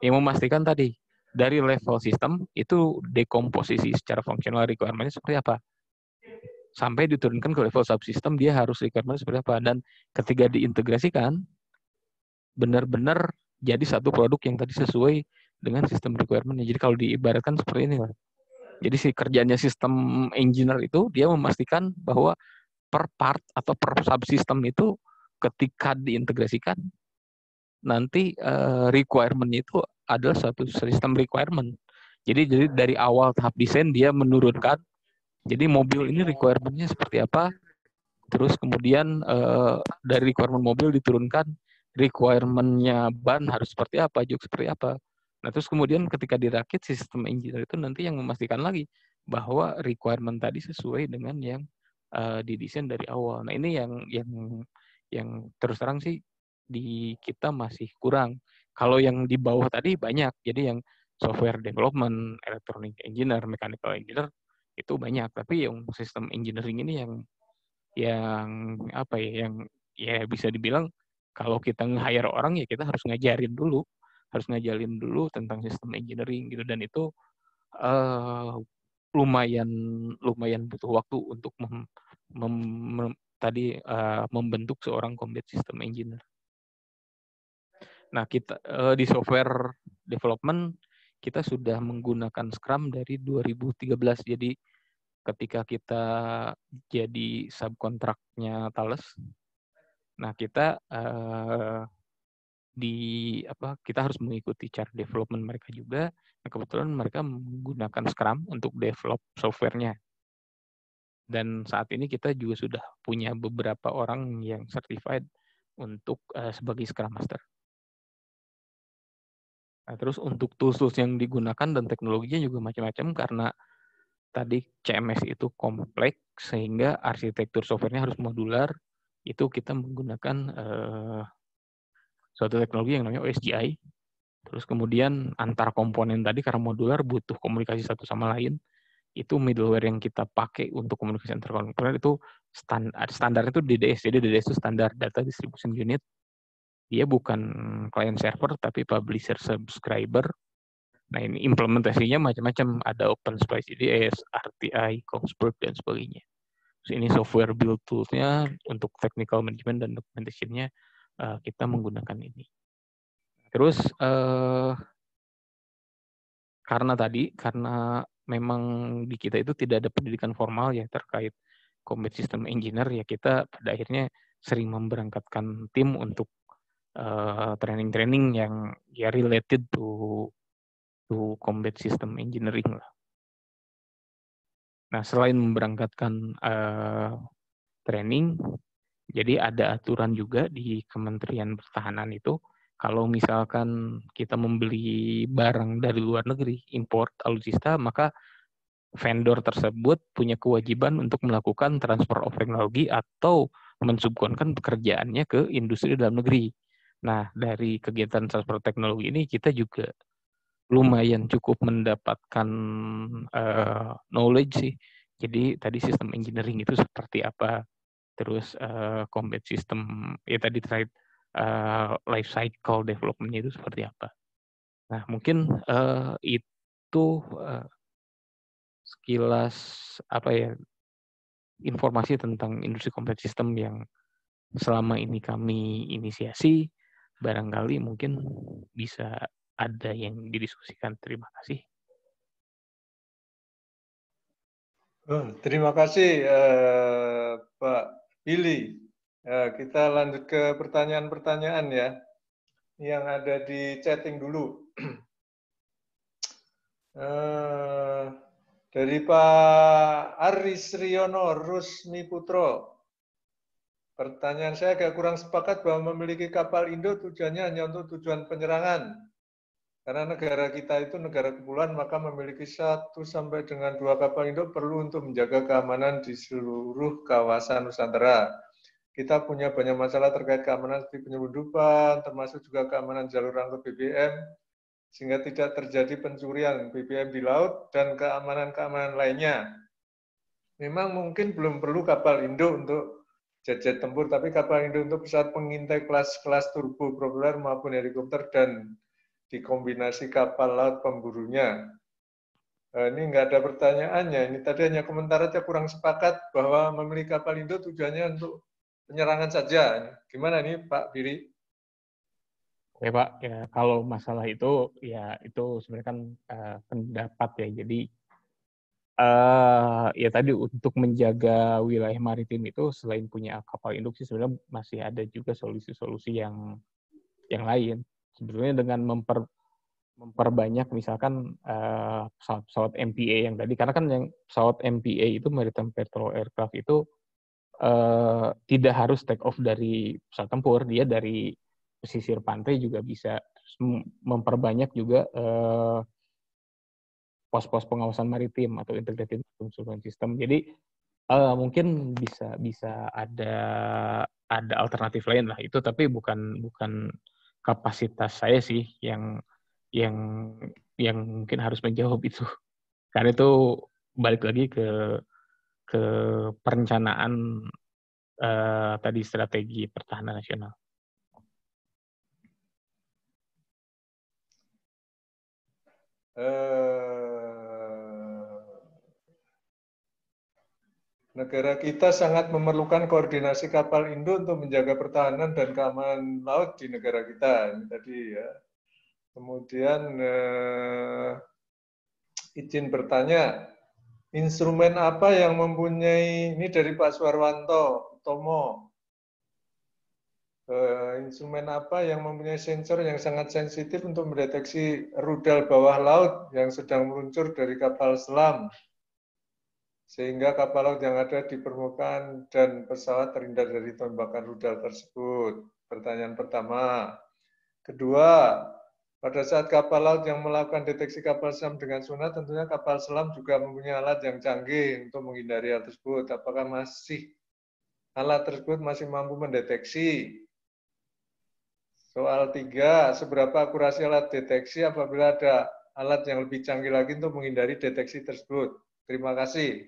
Yang memastikan tadi dari level sistem itu dekomposisi secara fungsional requirement seperti apa? sampai diturunkan ke level subsistem dia harus requirement seperti apa dan ketika diintegrasikan benar-benar jadi satu produk yang tadi sesuai dengan sistem requirementnya. Jadi kalau diibaratkan seperti ini, jadi si kerjanya sistem engineer itu dia memastikan bahwa per part atau per subsistem itu ketika diintegrasikan nanti eh, requirement itu adalah satu sistem requirement. Jadi jadi dari awal tahap desain dia menurunkan jadi mobil ini requirement-nya seperti apa? Terus kemudian uh, dari requirement mobil diturunkan requirement-nya ban harus seperti apa, jok seperti apa. Nah terus kemudian ketika dirakit sistem engineer itu nanti yang memastikan lagi bahwa requirement tadi sesuai dengan yang uh, didesain dari awal. Nah ini yang yang yang terus terang sih di kita masih kurang. Kalau yang di bawah tadi banyak, jadi yang software development, electronic engineer, mechanical engineer itu banyak tapi yang sistem engineering ini yang yang apa ya yang ya bisa dibilang kalau kita nge-hire orang ya kita harus ngajarin dulu harus ngajarin dulu tentang sistem engineering gitu dan itu uh, lumayan lumayan butuh waktu untuk mem, mem, mem, tadi uh, membentuk seorang combat sistem engineer. Nah kita uh, di software development kita sudah menggunakan Scrum dari 2013. Jadi ketika kita jadi subkontraknya Thales, nah kita uh, di apa kita harus mengikuti cara development mereka juga. Nah, kebetulan mereka menggunakan Scrum untuk develop softwarenya. Dan saat ini kita juga sudah punya beberapa orang yang certified untuk uh, sebagai Scrum Master. Nah, terus untuk tools-tools yang digunakan dan teknologinya juga macam-macam karena tadi CMS itu kompleks sehingga arsitektur softwarenya harus modular. Itu kita menggunakan eh, suatu teknologi yang namanya OSGI. Terus kemudian antar komponen tadi karena modular butuh komunikasi satu sama lain. Itu middleware yang kita pakai untuk komunikasi antar komponen itu standar standarnya itu DDS. Jadi DDS itu standar data distribution unit dia bukan client server tapi publisher subscriber. Nah ini implementasinya macam-macam ada open Space IDS, RTI, Kongsberg dan sebagainya. So, ini software build toolsnya untuk technical management dan documentationnya uh, kita menggunakan ini. Terus uh, karena tadi karena memang di kita itu tidak ada pendidikan formal ya terkait combat system engineer ya kita pada akhirnya sering memberangkatkan tim untuk Eh, training-training uh, yang ya related to to combat system engineering lah. Nah, selain memberangkatkan uh, training, jadi ada aturan juga di Kementerian Pertahanan itu kalau misalkan kita membeli barang dari luar negeri, import alutsista, maka vendor tersebut punya kewajiban untuk melakukan transfer of technology atau mensubkonkan pekerjaannya ke industri dalam negeri. Nah, dari kegiatan transfer teknologi ini kita juga hmm. lumayan cukup mendapatkan uh, knowledge sih. Jadi tadi sistem engineering itu seperti apa, terus uh, combat system ya tadi terkait uh, life cycle development itu seperti apa. Nah, mungkin uh, itu uh, sekilas apa ya informasi tentang industri combat system yang selama ini kami inisiasi barangkali mungkin bisa ada yang didiskusikan. Terima kasih. Hmm, terima kasih uh, Pak Billy. Uh, kita lanjut ke pertanyaan-pertanyaan ya yang ada di chatting dulu. uh, dari Pak Aris Riono Rusmi Putro. Pertanyaan saya agak kurang sepakat bahwa memiliki kapal indo tujuannya hanya untuk tujuan penyerangan. Karena negara kita itu negara kepulauan, maka memiliki satu sampai dengan dua kapal indo perlu untuk menjaga keamanan di seluruh kawasan Nusantara. Kita punya banyak masalah terkait keamanan seperti penyelundupan, termasuk juga keamanan jalur angkut BBM, sehingga tidak terjadi pencurian BBM di laut dan keamanan-keamanan lainnya. Memang mungkin belum perlu kapal induk untuk jet-jet tempur, tapi kapal induk untuk pesawat pengintai kelas-kelas turbo propeller maupun helikopter dan dikombinasi kapal laut pemburunya. Eh, ini nggak ada pertanyaannya. Ini tadi hanya komentar aja kurang sepakat bahwa memiliki kapal induk tujuannya untuk penyerangan saja. Gimana nih Pak Biri? Oke Pak, ya, kalau masalah itu ya itu sebenarnya kan uh, pendapat ya. Jadi uh, ya tadi untuk menjaga wilayah maritim itu selain punya kapal induksi sebenarnya masih ada juga solusi-solusi yang yang lain. Sebetulnya dengan memper memperbanyak misalkan uh, eh, pesawat-pesawat MPA yang tadi karena kan yang pesawat MPA itu maritime patrol aircraft itu uh, tidak harus take off dari pesawat tempur, dia dari pesisir pantai juga bisa memperbanyak juga uh, pos-pos pengawasan maritim atau integrated maritime surveillance system. Jadi uh, mungkin bisa bisa ada ada alternatif lain lah itu tapi bukan bukan kapasitas saya sih yang yang yang mungkin harus menjawab itu. Karena itu balik lagi ke ke perencanaan uh, tadi strategi pertahanan nasional. Uh, Negara kita sangat memerlukan koordinasi kapal Indo untuk menjaga pertahanan dan keamanan laut di negara kita. Ini tadi ya. Kemudian eh, izin bertanya, instrumen apa yang mempunyai ini dari Pak Suarwanto Tomo? Eh, instrumen apa yang mempunyai sensor yang sangat sensitif untuk mendeteksi rudal bawah laut yang sedang meluncur dari kapal selam sehingga kapal laut yang ada di permukaan dan pesawat terhindar dari tembakan rudal tersebut? Pertanyaan pertama. Kedua, pada saat kapal laut yang melakukan deteksi kapal selam dengan sonar, tentunya kapal selam juga mempunyai alat yang canggih untuk menghindari hal tersebut. Apakah masih alat tersebut masih mampu mendeteksi? Soal tiga, seberapa akurasi alat deteksi apabila ada alat yang lebih canggih lagi untuk menghindari deteksi tersebut? Terima kasih.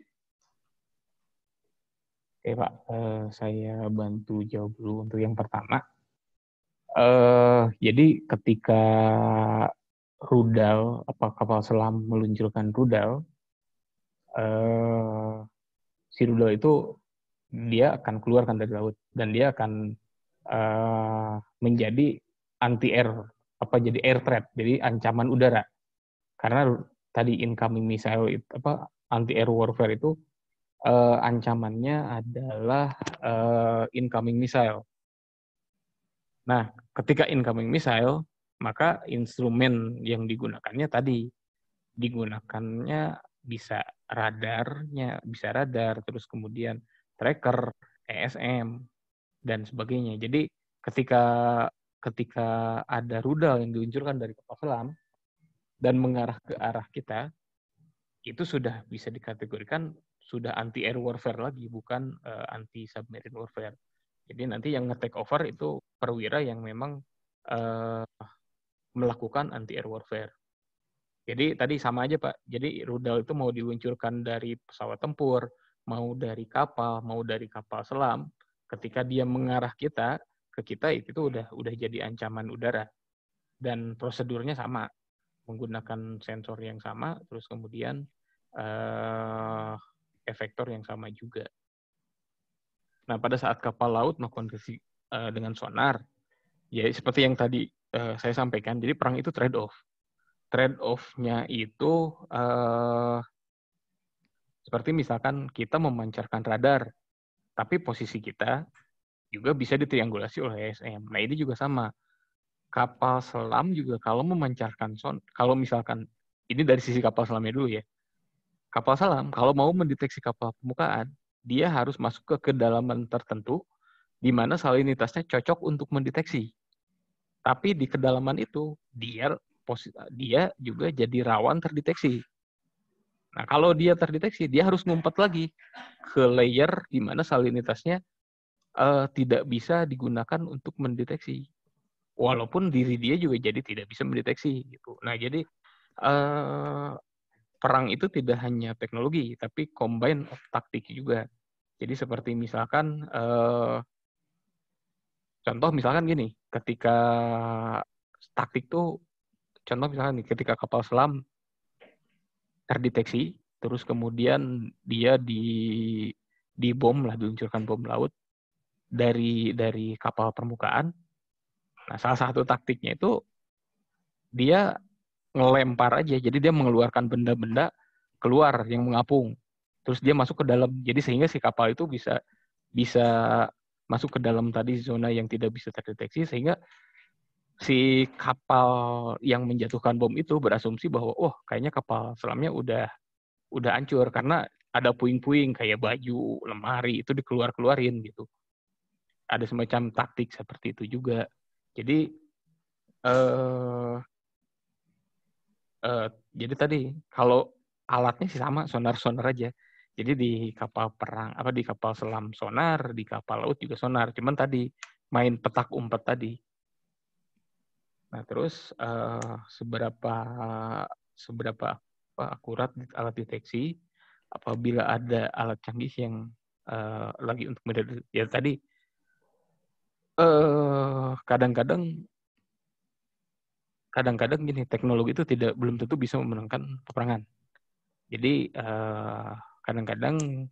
Oke Pak, uh, saya bantu jawab dulu untuk yang pertama. Uh, jadi ketika rudal, apa kapal selam meluncurkan rudal, uh, si rudal itu dia akan keluarkan dari laut dan dia akan uh, menjadi anti air apa jadi air threat, jadi ancaman udara. Karena tadi incoming missile itu, apa anti air warfare itu uh, ancamannya adalah uh, incoming missile. Nah, ketika incoming missile, maka instrumen yang digunakannya tadi digunakannya bisa radarnya, bisa radar, terus kemudian tracker, ESM dan sebagainya. Jadi ketika ketika ada rudal yang diluncurkan dari kapal selam dan mengarah ke arah kita, itu sudah bisa dikategorikan sudah anti air warfare lagi, bukan uh, eh, anti submarine warfare. Jadi nanti yang nge over itu perwira yang memang uh, melakukan anti air warfare. Jadi tadi sama aja Pak. Jadi rudal itu mau diluncurkan dari pesawat tempur, mau dari kapal, mau dari kapal selam, ketika dia mengarah kita ke kita itu udah udah jadi ancaman udara. Dan prosedurnya sama, menggunakan sensor yang sama, terus kemudian eh, efektor yang sama juga. Nah, pada saat kapal laut melakukan uh, eh, dengan sonar, ya seperti yang tadi uh, saya sampaikan, jadi perang itu trade-off. Trade-off-nya itu uh, seperti misalkan kita memancarkan radar, tapi posisi kita juga bisa ditriangulasi oleh ASM. Nah, ini juga sama. Kapal selam juga kalau memancarkan son, kalau misalkan ini dari sisi kapal selamnya dulu ya, kapal selam kalau mau mendeteksi kapal permukaan, dia harus masuk ke kedalaman tertentu di mana salinitasnya cocok untuk mendeteksi. Tapi di kedalaman itu dia dia juga jadi rawan terdeteksi. Nah, kalau dia terdeteksi, dia harus ngumpet lagi ke layer di mana salinitasnya uh, tidak bisa digunakan untuk mendeteksi. Walaupun diri dia juga jadi tidak bisa mendeteksi gitu. Nah, jadi uh, perang itu tidak hanya teknologi, tapi combine of taktik juga. Jadi seperti misalkan eh, contoh misalkan gini, ketika taktik itu, contoh misalkan nih, ketika kapal selam terdeteksi, terus kemudian dia di di bom lah diluncurkan bom laut dari dari kapal permukaan. Nah, salah satu taktiknya itu dia ngelempar aja. Jadi dia mengeluarkan benda-benda keluar yang mengapung. Terus dia masuk ke dalam. Jadi sehingga si kapal itu bisa bisa masuk ke dalam tadi zona yang tidak bisa terdeteksi sehingga si kapal yang menjatuhkan bom itu berasumsi bahwa oh kayaknya kapal selamnya udah udah hancur karena ada puing-puing kayak baju, lemari itu dikeluar-keluarin gitu. Ada semacam taktik seperti itu juga. Jadi eh Eh, jadi tadi kalau alatnya sih sama sonar-sonar aja. Jadi di kapal perang apa di kapal selam sonar, di kapal laut juga sonar. Cuman tadi main petak umpet tadi. Nah terus uh, seberapa seberapa apa, akurat alat deteksi apabila ada alat canggih yang uh, lagi untuk mendeteksi ya tadi kadang-kadang kadang -kadang kadang-kadang gini teknologi itu tidak belum tentu bisa memenangkan peperangan. Jadi eh, kadang-kadang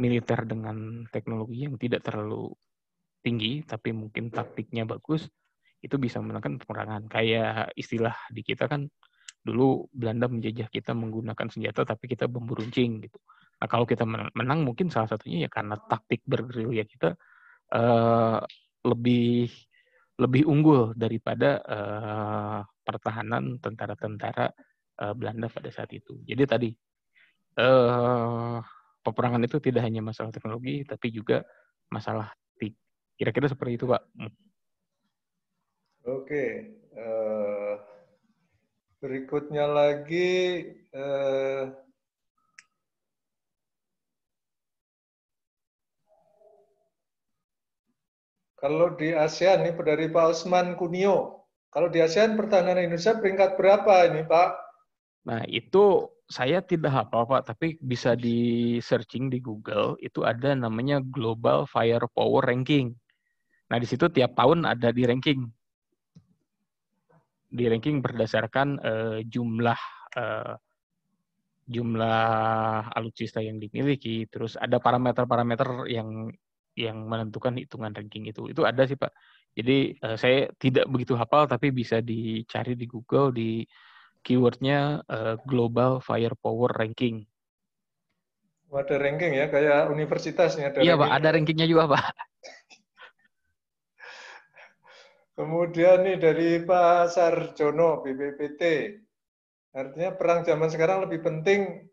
militer dengan teknologi yang tidak terlalu tinggi tapi mungkin taktiknya bagus itu bisa memenangkan peperangan. Kayak istilah di kita kan dulu Belanda menjajah kita menggunakan senjata tapi kita bemburuncing gitu. Nah, kalau kita menang, menang mungkin salah satunya ya karena taktik bergerilya kita uh, lebih lebih unggul daripada uh, pertahanan tentara-tentara uh, Belanda pada saat itu. Jadi tadi uh, peperangan itu tidak hanya masalah teknologi, tapi juga masalah tik. Kira-kira seperti itu, Pak. Oke. Uh, berikutnya lagi uh, Kalau di ASEAN ini dari Pak Osman Kunio. Kalau di ASEAN pertahanan Indonesia peringkat berapa ini Pak? Nah itu saya tidak apa Pak, tapi bisa di searching di Google itu ada namanya Global Firepower Ranking. Nah di situ tiap tahun ada di ranking. Di ranking berdasarkan uh, jumlah uh, jumlah alutsista yang dimiliki, terus ada parameter-parameter yang yang menentukan hitungan ranking itu. Itu ada sih Pak. Jadi uh, saya tidak begitu hafal tapi bisa dicari di Google di keywordnya uh, Global Firepower Ranking. Oh, ada ranking ya, kayak universitasnya. Ada iya Pak, ada rankingnya juga Pak. Kemudian nih dari Pak Sarjono, BBPT Artinya perang zaman sekarang lebih penting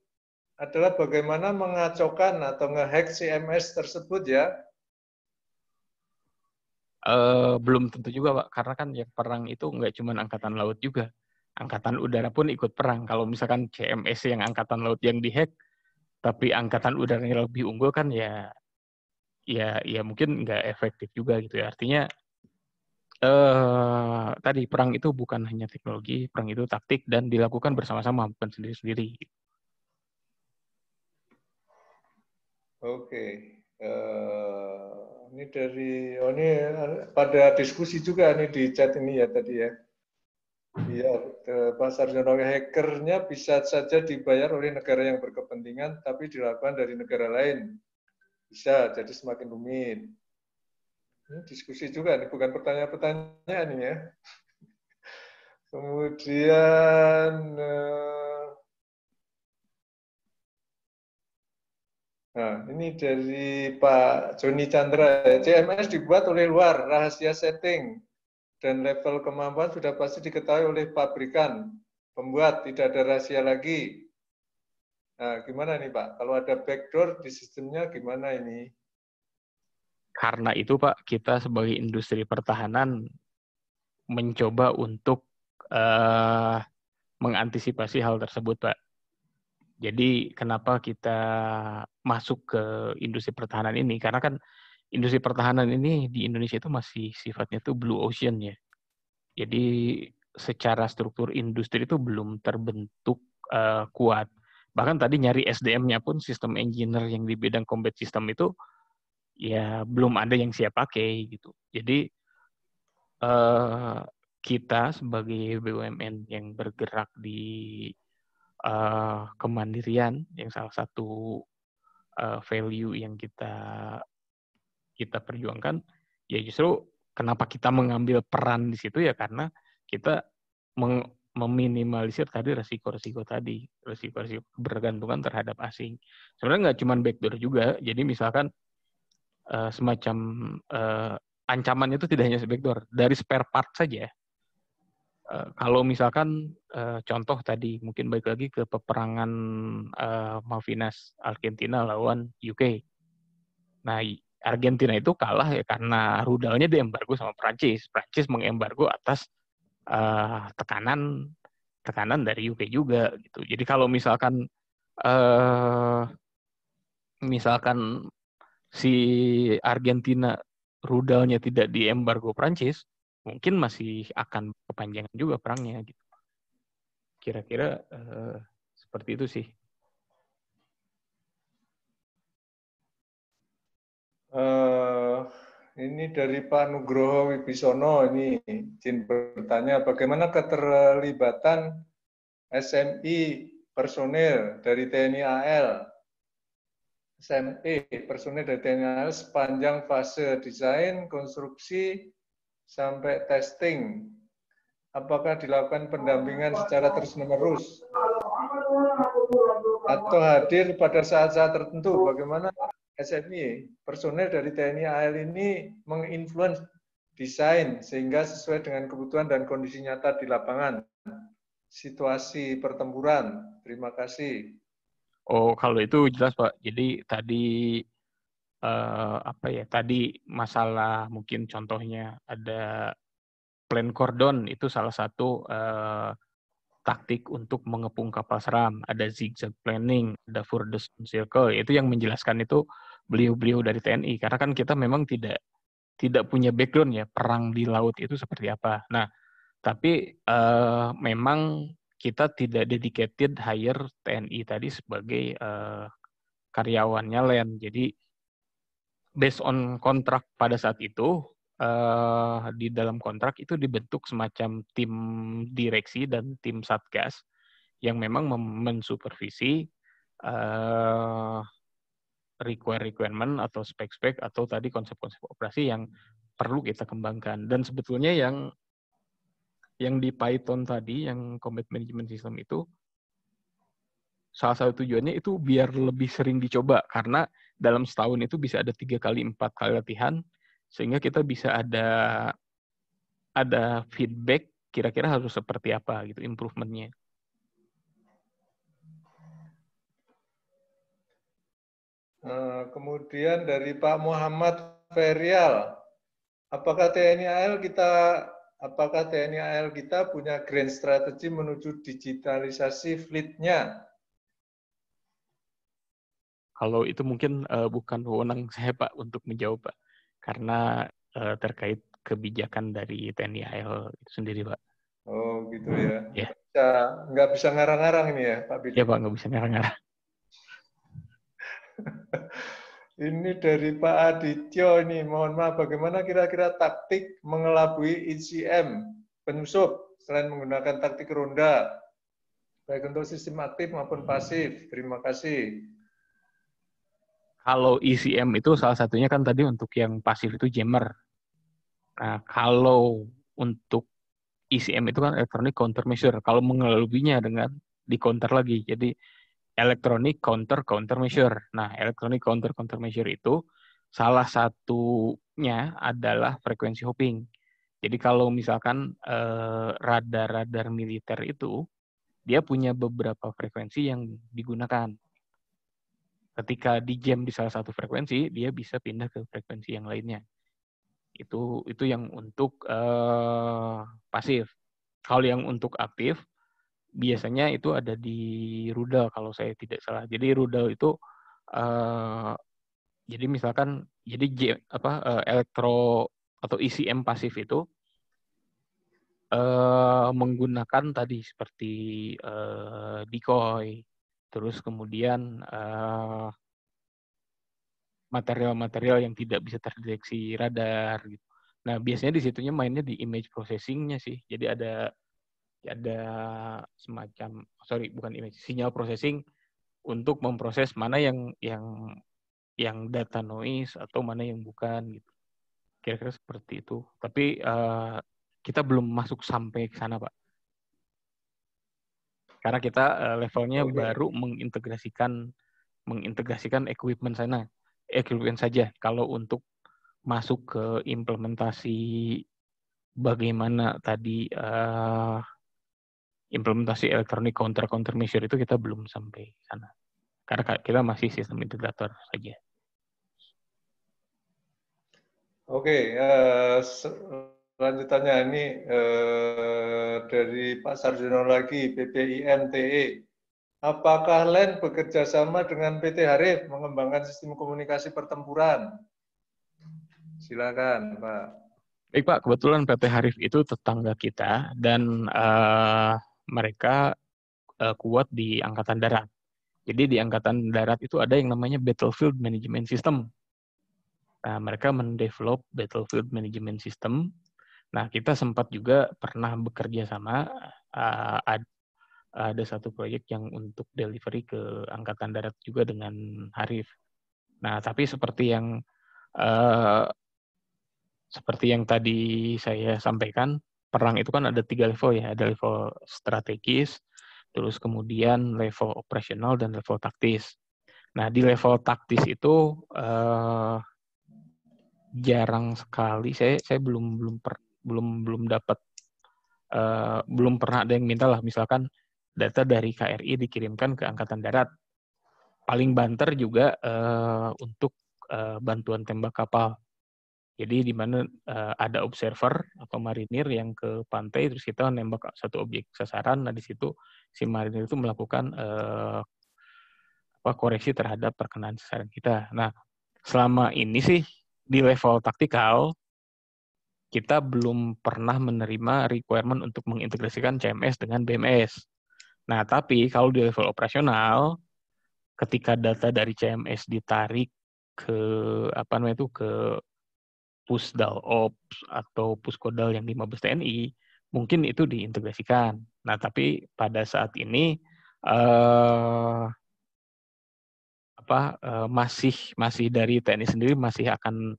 adalah bagaimana mengacaukan atau ngehack CMS tersebut ya, uh, belum tentu juga pak karena kan ya perang itu nggak cuma angkatan laut juga angkatan udara pun ikut perang kalau misalkan CMS yang angkatan laut yang dihack tapi angkatan udaranya lebih unggul kan ya ya ya mungkin nggak efektif juga gitu ya artinya eh tadi perang itu bukan hanya teknologi perang itu taktik dan dilakukan bersama-sama bukan sendiri-sendiri oke okay. uh eh, ini dari oh ini eh, pada diskusi juga ini di chat ini ya tadi ya. Iya, eh, Pak Sarjono hackernya bisa saja dibayar oleh negara yang berkepentingan, tapi dilakukan dari negara lain. Bisa, jadi semakin rumit. Ini diskusi juga, ini bukan pertanyaan-pertanyaan ini ya. Kemudian, eh, Nah, ini dari Pak Joni Chandra. CMS dibuat oleh luar, rahasia setting, dan level kemampuan sudah pasti diketahui oleh pabrikan. Pembuat tidak ada rahasia lagi. Nah, gimana nih Pak? Kalau ada backdoor di sistemnya gimana ini? Karena itu Pak, kita sebagai industri pertahanan mencoba untuk uh, mengantisipasi hal tersebut Pak. Jadi kenapa kita masuk ke industri pertahanan ini karena kan industri pertahanan ini di Indonesia itu masih sifatnya tuh blue ocean ya. Jadi secara struktur industri itu belum terbentuk uh, kuat. Bahkan tadi nyari SDM-nya pun sistem engineer yang di bidang combat system itu ya belum ada yang siap pakai gitu. Jadi uh, kita sebagai BUMN yang bergerak di uh, kemandirian yang salah satu uh, value yang kita kita perjuangkan ya justru kenapa kita mengambil peran di situ ya karena kita meng, meminimalisir tadi resiko-resiko tadi resiko-resiko bergantungan terhadap asing sebenarnya nggak cuma backdoor juga jadi misalkan uh, semacam uh, ancamannya itu tidak hanya backdoor dari spare part saja Eh, kalau misalkan uh, contoh tadi mungkin balik lagi ke peperangan uh, Malvinas Argentina lawan UK. Nah, Argentina itu kalah ya karena rudalnya diembargo sama Prancis. Prancis mengembargo atas uh, tekanan tekanan dari UK juga gitu. Jadi kalau misalkan uh, misalkan si Argentina rudalnya tidak diembargo Prancis, mungkin masih akan kepanjangan juga perangnya gitu. Kira-kira uh, seperti itu sih. Uh, ini dari Pak Nugroho Wibisono ini izin bertanya bagaimana keterlibatan SMI personil dari TNI AL SMP personil dari TNI AL sepanjang fase desain, konstruksi, sampai testing, apakah dilakukan pendampingan secara terus-menerus atau hadir pada saat-saat tertentu? Bagaimana SMI personel dari TNI AL ini menginfluence desain sehingga sesuai dengan kebutuhan dan kondisi nyata di lapangan, situasi pertempuran. Terima kasih. Oh, kalau itu jelas Pak. Jadi tadi uh, apa ya tadi masalah mungkin contohnya ada plan cordon itu salah satu uh, taktik untuk mengepung kapal seram, ada zigzag planning, ada Furthest circle, itu yang menjelaskan itu beliau-beliau dari TNI karena kan kita memang tidak tidak punya background ya perang di laut itu seperti apa. Nah, tapi uh, memang kita tidak dedicated hire TNI tadi sebagai uh, karyawannya LEN. Jadi based on kontrak pada saat itu uh, di dalam kontrak itu dibentuk semacam tim direksi dan tim satgas yang memang mensupervisi uh, eh, require requirement atau spek-spek atau tadi konsep-konsep operasi yang perlu kita kembangkan dan sebetulnya yang yang di Python tadi yang commit management system itu salah satu tujuannya itu biar lebih sering dicoba karena dalam setahun itu bisa ada tiga kali empat kali latihan sehingga kita bisa ada ada feedback kira-kira harus seperti apa gitu improvementnya. Eh, kemudian dari Pak Muhammad Ferial, apakah TNI AL kita apakah TNI AL kita punya grand strategy menuju digitalisasi fleetnya kalau itu mungkin uh, bukan wewenang saya Pak untuk menjawab Pak, karena uh, terkait kebijakan dari TNI AL itu sendiri Pak. Oh gitu ya. Ya. Yeah. nggak bisa ngarang-ngarang ini ya Pak Iya Ya Pak nggak bisa ngarang-ngarang. ini dari Pak Adityo ini, mohon maaf bagaimana kira-kira taktik mengelabui ICM penyusup selain menggunakan taktik ronda baik untuk sistem aktif maupun pasif. Terima kasih kalau ECM itu salah satunya kan tadi untuk yang pasif itu jammer. Nah, kalau untuk ECM itu kan electronic countermeasure. Kalau mengelubinya dengan di counter lagi. Jadi electronic counter countermeasure. Nah, electronic counter countermeasure itu salah satunya adalah frekuensi hopping. Jadi kalau misalkan eh, radar-radar eh, militer itu dia punya beberapa frekuensi yang digunakan ketika di jam di salah satu frekuensi dia bisa pindah ke frekuensi yang lainnya itu itu yang untuk uh, pasif kalau yang untuk aktif biasanya itu ada di rudal kalau saya tidak salah jadi rudal itu uh, jadi misalkan jadi J, apa uh, elektro atau ECM pasif itu uh, menggunakan tadi seperti uh, decoy terus kemudian material eh, material-material yang tidak bisa terdeteksi radar gitu. Nah, biasanya di situnya mainnya di image processingnya sih. Jadi ada ada semacam sorry bukan image sinyal processing untuk memproses mana yang yang yang data noise atau mana yang bukan gitu. Kira-kira seperti itu. Tapi uh, kita belum masuk sampai ke sana, Pak. Karena kita uh, levelnya okay. baru mengintegrasikan mengintegrasikan equipment sana, equipment saja. Kalau untuk masuk ke implementasi bagaimana tadi uh, implementasi elektronik counter counter measure itu kita belum sampai sana. Karena kita masih sistem integrator saja. Oke, okay, uh, eh, Lanjutannya ini eh, dari Pak Sarjono lagi, PPINTE. Apakah LEN bekerja sama dengan PT Harif mengembangkan sistem komunikasi pertempuran? Silakan, Pak. Baik Pak, kebetulan PT Harif itu tetangga kita dan uh, mereka uh, kuat di angkatan darat. Jadi di angkatan darat itu ada yang namanya Battlefield Management System. Nah, mereka mendevelop Battlefield Management System Nah, kita sempat juga pernah bekerja sama uh, ad, ada satu proyek yang untuk delivery ke angkatan darat juga dengan Harif. Nah, tapi seperti yang uh, seperti yang tadi saya sampaikan, perang itu kan ada tiga level ya, ada level strategis, terus kemudian level operasional dan level taktis. Nah, di level taktis itu uh, jarang sekali saya saya belum belum per, belum belum dapat uh, belum pernah ada yang minta lah misalkan data dari KRI dikirimkan ke Angkatan Darat. Paling banter juga uh, untuk uh, bantuan tembak kapal. Jadi di mana uh, ada observer atau marinir yang ke pantai terus kita nembak satu objek sasaran. Nah di situ si marinir itu melakukan uh, apa koreksi terhadap perkenaan sasaran kita. Nah selama ini sih di level taktikal kita belum pernah menerima requirement untuk mengintegrasikan CMS dengan BMS. Nah, tapi kalau di level operasional, ketika data dari CMS ditarik ke apa namanya itu ke pusdal ops atau puskodal yang di Mabes TNI, mungkin itu diintegrasikan. Nah, tapi pada saat ini eh, apa eh, masih masih dari TNI sendiri masih akan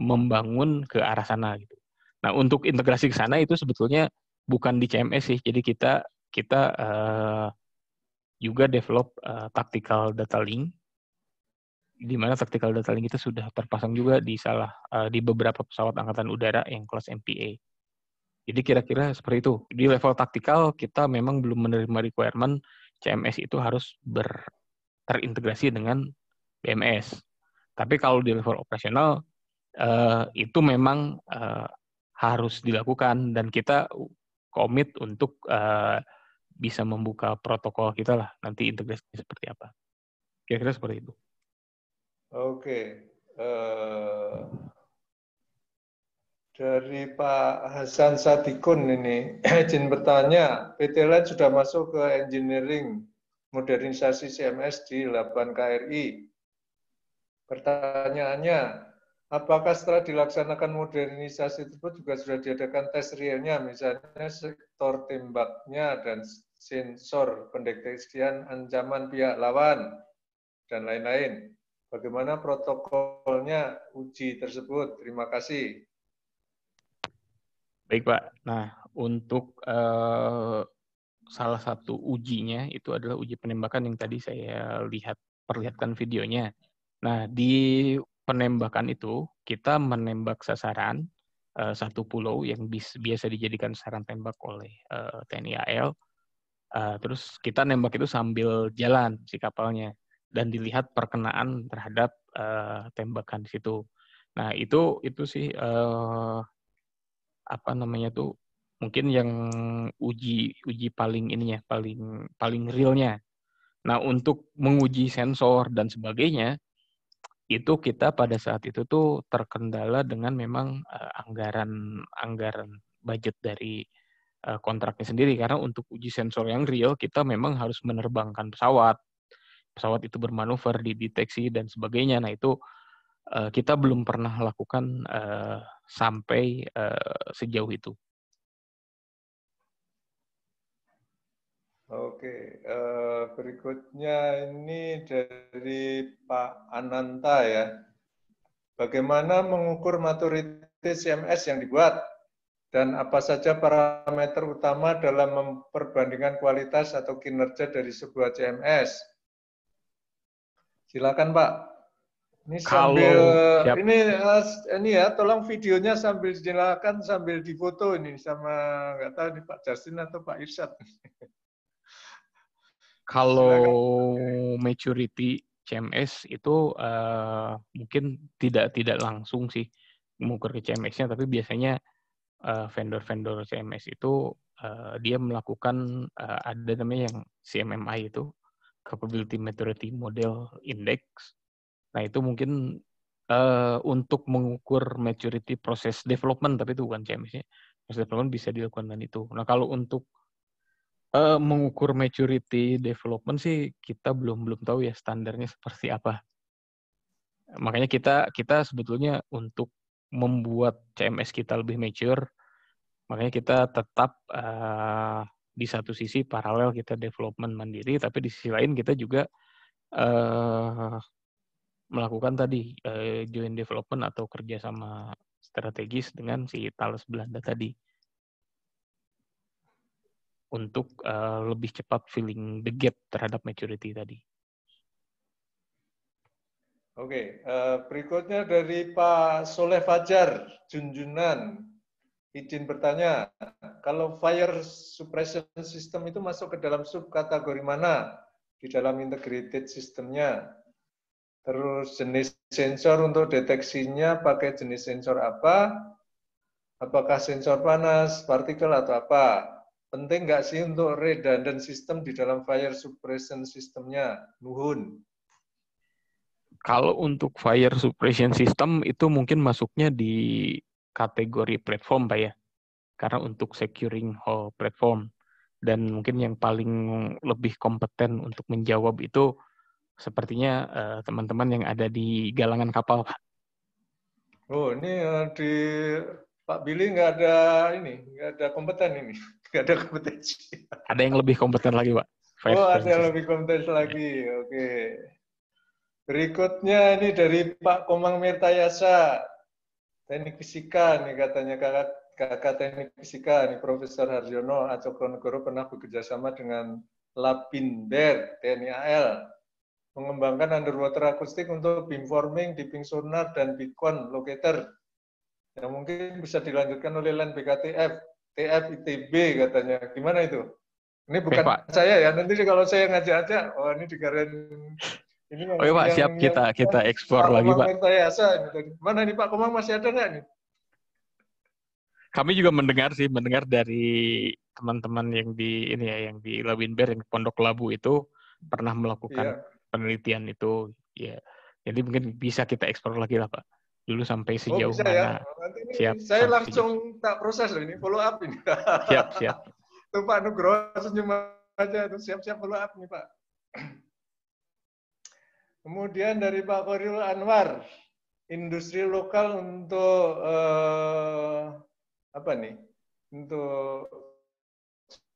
membangun ke arah sana. Gitu. Nah, untuk integrasi ke sana itu sebetulnya bukan di CMS sih. Jadi kita kita uh, juga develop uh, tactical data link di mana tactical data link itu sudah terpasang juga di salah uh, di beberapa pesawat angkatan udara yang kelas MPA. Jadi kira-kira seperti itu. Di level taktikal kita memang belum menerima requirement CMS itu harus ber, terintegrasi dengan BMS. Tapi kalau di level operasional itu memang harus dilakukan dan kita komit untuk uh, bisa membuka protokol kita lah nanti integrasinya seperti apa. Kira-kira seperti itu. Oke. Okay. Uh, eh, dari Pak Hasan Sadikun ini izin bertanya, PT Light sudah masuk ke engineering modernisasi CMS di 8 KRI. Pertanyaannya, apakah setelah dilaksanakan modernisasi tersebut juga sudah diadakan tes realnya, misalnya sektor tembaknya dan sensor pendeteksian ancaman pihak lawan, dan lain-lain. Bagaimana protokolnya uji tersebut? Terima kasih. Baik Pak, nah untuk eh, salah satu ujinya itu adalah uji penembakan yang tadi saya lihat perlihatkan videonya. Nah di penembakan itu kita menembak sasaran uh, satu pulau yang bis, biasa dijadikan sasaran tembak oleh uh, eh, TNI AL. Uh, eh, terus kita nembak itu sambil jalan si kapalnya dan dilihat perkenaan terhadap uh, tembakan di situ. Nah itu itu sih uh, apa namanya tuh mungkin yang uji uji paling ininya paling paling realnya. Nah untuk menguji sensor dan sebagainya itu kita pada saat itu tuh terkendala dengan memang uh, anggaran anggaran budget dari uh, kontraknya sendiri karena untuk uji sensor yang real kita memang harus menerbangkan pesawat pesawat itu bermanuver dideteksi dan sebagainya nah itu uh, kita belum pernah lakukan uh, sampai uh, sejauh itu Oke, uh, berikutnya ini dari Pak Ananta ya. Bagaimana mengukur maturitas CMS yang dibuat dan apa saja parameter utama dalam memperbandingkan kualitas atau kinerja dari sebuah CMS? Silakan Pak. Ini sambil Kalau, ini ini ya tolong videonya sambil silakan sambil difoto ini sama nggak tahu nih Pak Justin atau Pak Irsyad. Kalau maturity CMS itu uh, mungkin tidak tidak langsung sih mengukur ke CMS-nya, tapi biasanya eh, vendor-vendor uh, CMS itu uh, dia melakukan uh, ada namanya yang CMMI itu Capability Maturity Model Index. Nah itu mungkin uh, untuk mengukur maturity proses development, tapi itu bukan CMS-nya. Proses development bisa dilakukan dengan itu. Nah kalau untuk uh, mengukur maturity development sih kita belum belum tahu ya standarnya seperti apa. Makanya kita kita sebetulnya untuk membuat CMS kita lebih mature, makanya kita tetap uh, di satu sisi paralel kita development mandiri, tapi di sisi lain kita juga uh, melakukan tadi uh, joint development atau kerja sama strategis dengan si Thales Belanda tadi untuk uh, lebih cepat filling the gap terhadap maturity tadi. Oke, okay. uh, eh, berikutnya dari Pak Soleh Fajar Junjunan. Izin bertanya, kalau fire suppression system itu masuk ke dalam subkategori mana di dalam integrated sistemnya? Terus jenis sensor untuk deteksinya pakai jenis sensor apa? Apakah sensor panas, partikel atau apa? Penting nggak sih untuk redundant system di dalam fire suppression sistemnya Nuhun. Kalau untuk fire suppression system itu mungkin masuknya di kategori platform Pak ya. Karena untuk securing whole platform. Dan mungkin yang paling lebih kompeten untuk menjawab itu sepertinya eh, teman-teman uh, yang ada di galangan kapal Pak. Oh, ini uh, di Pak Billy nggak ada ini, nggak ada kompeten ini. Gak ada kompetensi. Ada yang lebih kompeten lagi, Pak. Five oh, ada yang lebih kompeten iya. lagi. Oke. Okay. Berikutnya ini dari Pak Komang Mirtayasa. Teknik fisika nih katanya kakak kakak teknik fisika nih Profesor Harjono Acokonegoro pernah bekerja sama dengan Lapinder TNI AL mengembangkan underwater akustik untuk beamforming, dipping sonar dan beacon locator yang mungkin bisa dilanjutkan oleh LAN BKTF TF ITB katanya. Gimana itu? Ini bukan Pak. saya ya. Nanti kalau saya ngajak ngajak oh ini digaran ini Oh iya, Pak, yang, siap kita yang, kita eksplor lagi, Pak. Rekayasa, Mana nih Pak Komang masih ada nggak nih? Kami juga mendengar sih, mendengar dari teman-teman yang di ini ya, yang di Lawinber, yang Pondok Labu itu pernah melakukan iya. penelitian itu, ya. Jadi mungkin bisa kita ekspor lagi lah, Pak dulu sampai oh, sejauh oh, bisa ya. mana. Ya. ini siap, saya langsung tak proses loh ini follow up ini. Siap, siap. Tuh Pak Nugroho senyum aja tuh siap-siap follow up nih Pak. Kemudian dari Pak Koril Anwar, industri lokal untuk eh, apa nih? Untuk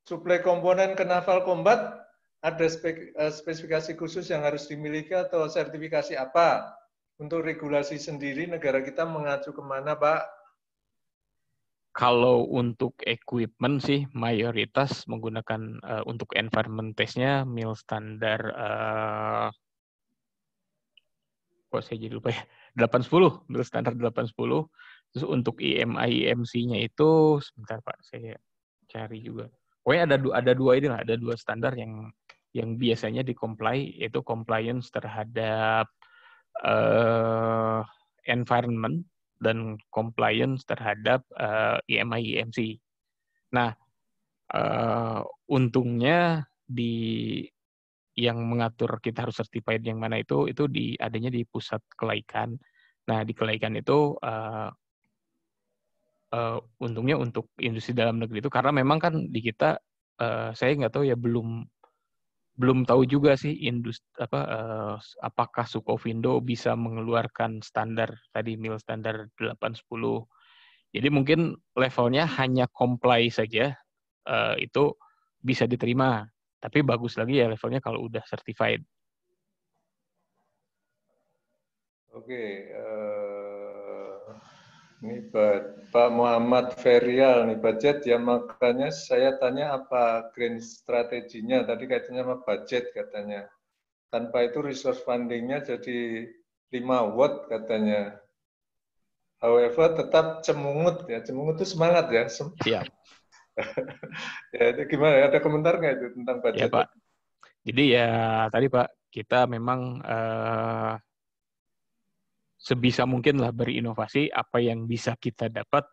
suplai komponen ke naval combat ada spek, eh, spesifikasi khusus yang harus dimiliki atau sertifikasi apa? Untuk regulasi sendiri negara kita mengacu kemana, Pak? Kalau untuk equipment sih mayoritas menggunakan uh, untuk environment testnya mil standar uh, kok saya jadi lupa ya 810 mil standar 810 terus untuk IMI e IMC-nya e itu sebentar Pak saya cari juga Oh ada dua ada dua ini lah ada dua standar yang yang biasanya di comply yaitu compliance terhadap uh, environment dan compliance terhadap uh, eh, IMI e IMC. E nah, uh, untungnya di yang mengatur kita harus certified yang mana itu itu di adanya di pusat kelaikan. Nah, di kelaikan itu uh, uh, untungnya untuk industri dalam negeri itu karena memang kan di kita uh, saya nggak tahu ya belum belum tahu juga sih industri apa uh, apakah Sukovindo bisa mengeluarkan standar tadi mil standar 810. Jadi mungkin levelnya hanya comply saja uh, itu bisa diterima. Tapi bagus lagi ya levelnya kalau udah certified. Oke, okay, uh, eh, ini Pak, Pak Muhammad Ferial nih budget ya makanya saya tanya apa green strateginya tadi katanya sama budget katanya. Tanpa itu resource fundingnya jadi 5 watt katanya. However tetap cemungut ya cemungut itu semangat ya. Iya. ya. itu gimana ada komentar nggak itu tentang iya, budget? Ya Pak. Jadi ya tadi Pak kita memang uh, sebisa mungkin lah berinovasi apa yang bisa kita dapat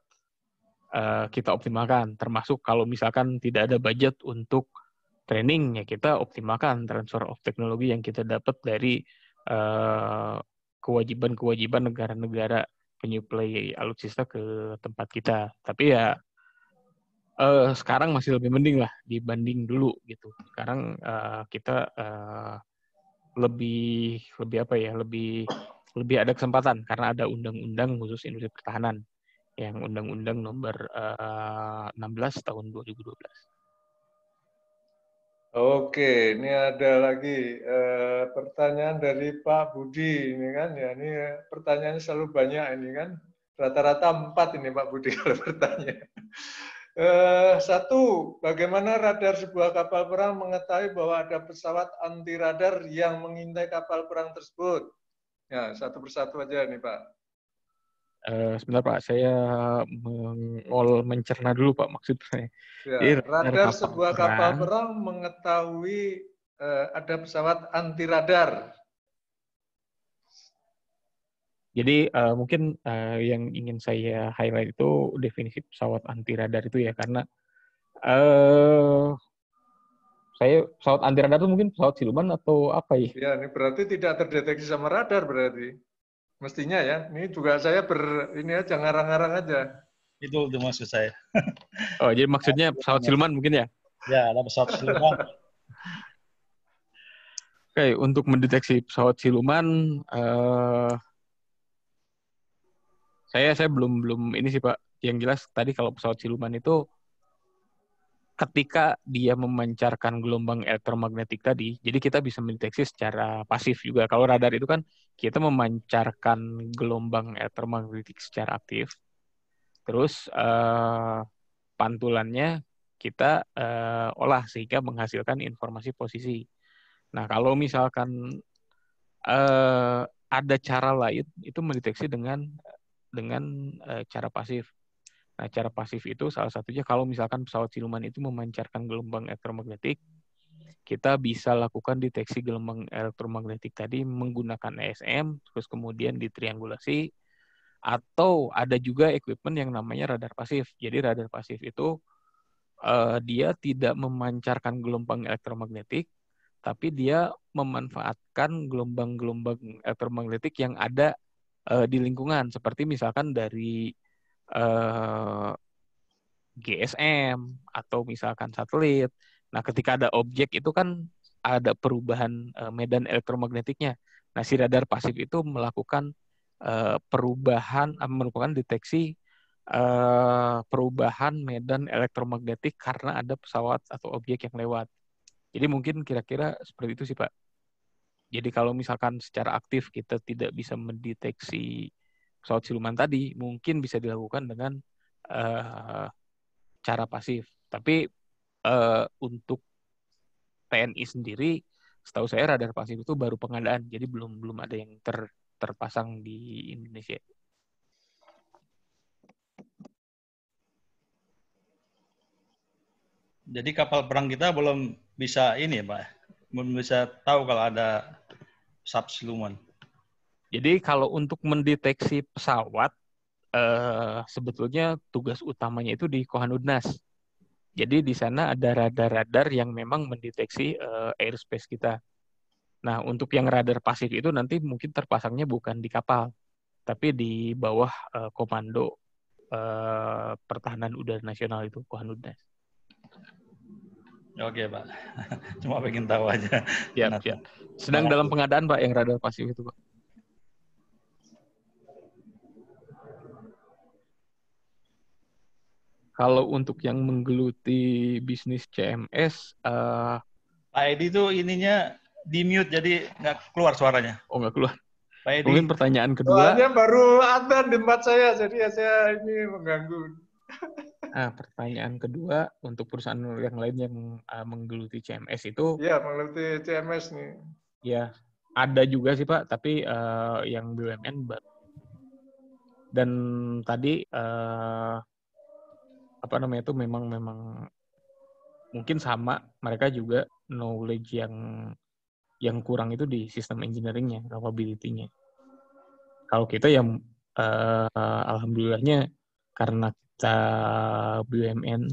eh, kita optimalkan termasuk kalau misalkan tidak ada budget untuk training ya kita optimalkan transfer of teknologi yang kita dapat dari eh, kewajiban-kewajiban negara-negara penyuplai alutsista ke tempat kita. Tapi ya eh, sekarang masih lebih mending lah dibanding dulu gitu. Sekarang kita lebih lebih apa ya lebih lebih ada kesempatan karena ada undang-undang khusus industri pertahanan yang undang-undang nomor uh, eh, 16 tahun 2012. Oke, ini ada lagi uh, pertanyaan dari Pak Budi ini kan ya ini pertanyaan selalu banyak ini kan rata-rata empat ini Pak Budi kalau bertanya. Uh, satu, bagaimana radar sebuah kapal perang mengetahui bahwa ada pesawat anti radar yang mengintai kapal perang tersebut? Ya, satu persatu aja nih Pak. Uh, sebentar Pak, saya mengol mencerna dulu Pak maksudnya. Ya, Jadi, radar kapal sebuah perang, kapal perang mengetahui uh, ada pesawat anti radar. Jadi uh, mungkin uh, yang ingin saya highlight itu definisi pesawat anti radar itu ya karena uh, saya pesawat anti radar itu mungkin pesawat siluman atau apa ya? Ya, ini berarti tidak terdeteksi sama radar berarti. Mestinya ya. Ini juga saya ber ini aja ngarang-ngarang aja. Itu itu maksud saya. oh, jadi maksudnya pesawat siluman mungkin ya? Ya, ada pesawat siluman. Oke, okay, untuk mendeteksi pesawat siluman, uh, saya saya belum belum ini sih Pak. Yang jelas tadi kalau pesawat siluman itu ketika dia memancarkan gelombang elektromagnetik tadi, jadi kita bisa mendeteksi secara pasif juga. Kalau radar itu kan kita memancarkan gelombang elektromagnetik secara aktif, terus uh, pantulannya kita uh, olah sehingga menghasilkan informasi posisi. Nah, kalau misalkan uh, ada cara lain itu mendeteksi dengan dengan cara pasif. Nah, cara pasif itu salah satunya kalau misalkan pesawat siluman itu memancarkan gelombang elektromagnetik, kita bisa lakukan deteksi gelombang elektromagnetik tadi menggunakan ESM, terus kemudian ditriangulasi, atau ada juga equipment yang namanya radar pasif. Jadi radar pasif itu uh, dia tidak memancarkan gelombang elektromagnetik, tapi dia memanfaatkan gelombang-gelombang elektromagnetik yang ada uh, di lingkungan, seperti misalkan dari eh, GSM atau misalkan satelit. Nah, ketika ada objek itu kan ada perubahan eh, medan elektromagnetiknya. Nah, si radar pasif itu melakukan eh, perubahan, eh, melakukan deteksi eh, perubahan medan elektromagnetik karena ada pesawat atau objek yang lewat. Jadi mungkin kira-kira seperti itu sih Pak. Jadi kalau misalkan secara aktif kita tidak bisa mendeteksi pesawat siluman tadi mungkin bisa dilakukan dengan uh, cara pasif. Tapi uh, untuk TNI sendiri, setahu saya radar pasif itu baru pengadaan, jadi belum belum ada yang ter, terpasang di Indonesia. Jadi kapal perang kita belum bisa ini ya, Pak. Belum bisa tahu kalau ada sub siluman. Jadi kalau untuk mendeteksi pesawat eh, sebetulnya tugas utamanya itu di Kohanudnas. Jadi di sana ada radar-radar yang memang mendeteksi eh, airspace kita. Nah, untuk yang radar pasif itu nanti mungkin terpasangnya bukan di kapal, tapi di bawah eh, komando eh, pertahanan udara nasional itu Kohanudnas. Oke pak, cuma pengen tahu aja. Siap, nah, siap. Sedang dalam pengadaan pak yang radar pasif itu pak. Kalau untuk yang menggeluti bisnis CMS, uh, eh, Pak Edi itu ininya di mute jadi nggak keluar suaranya. Oh nggak keluar. Pak Edi. Mungkin pertanyaan kedua. Soalnya baru ada di tempat saya, jadi ya saya ini mengganggu. Nah, pertanyaan kedua untuk perusahaan yang lain yang uh, menggeluti CMS itu. Iya, menggeluti CMS nih. Iya, ada juga sih Pak, tapi uh, yang BUMN dan tadi uh, apa namanya itu memang memang mungkin sama mereka juga knowledge yang yang kurang itu di sistem engineeringnya capability-nya kalau kita yang uh, eh, alhamdulillahnya karena kita BUMN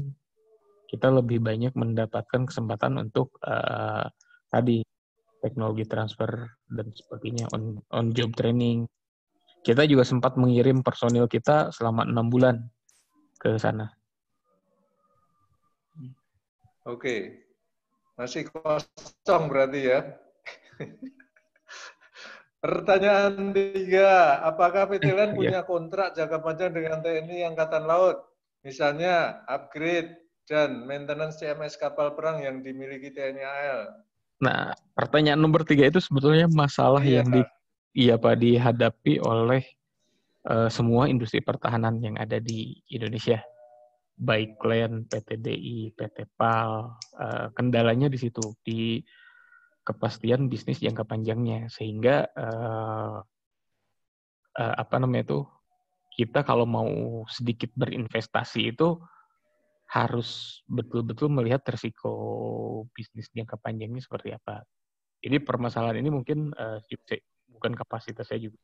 kita lebih banyak mendapatkan kesempatan untuk uh, tadi teknologi transfer dan sebagainya on on job training kita juga sempat mengirim personil kita selama enam bulan ke sana Oke. Masih kosong berarti ya. Pertanyaan tiga, apakah PT LAN iya. punya kontrak jangka panjang dengan TNI Angkatan Laut? Misalnya upgrade dan maintenance CMS kapal perang yang dimiliki TNI AL. Nah, pertanyaan nomor tiga itu sebetulnya masalah iya, yang di, iya Pak dihadapi oleh uh, semua industri pertahanan yang ada di Indonesia baik Land, PT DI, PT PAL. Uh, kendalanya di situ di kepastian bisnis jangka panjangnya sehingga uh, uh, apa namanya itu kita kalau mau sedikit berinvestasi itu harus betul-betul melihat resiko bisnis jangka panjangnya seperti apa. Jadi permasalahan ini mungkin uh, bukan kapasitas saya juga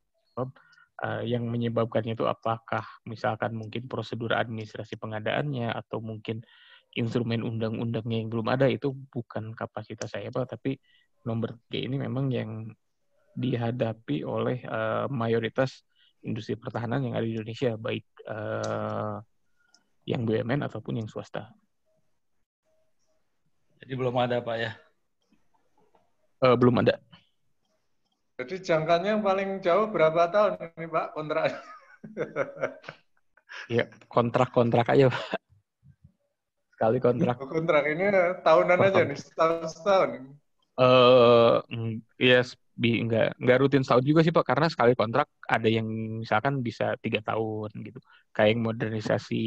Eh, yang menyebabkannya itu apakah misalkan mungkin prosedur administrasi pengadaannya atau mungkin instrumen undang-undangnya yang belum ada itu bukan kapasitas saya pak tapi nomor tiga ini memang yang dihadapi oleh uh, mayoritas industri pertahanan yang ada di Indonesia baik uh, yang BUMN ataupun yang swasta. Jadi belum ada pak ya? Uh, belum ada. Jadi jangkanya yang paling jauh berapa tahun ini Pak kontrak? ya kontrak-kontrak aja Pak. Sekali kontrak. Oh, kontrak ini tahunan aja nih, setahun setahun. Eh, uh, mm, yes, iya, bi nggak nggak rutin setahun juga sih pak karena sekali kontrak ada yang misalkan bisa tiga tahun gitu kayak yang modernisasi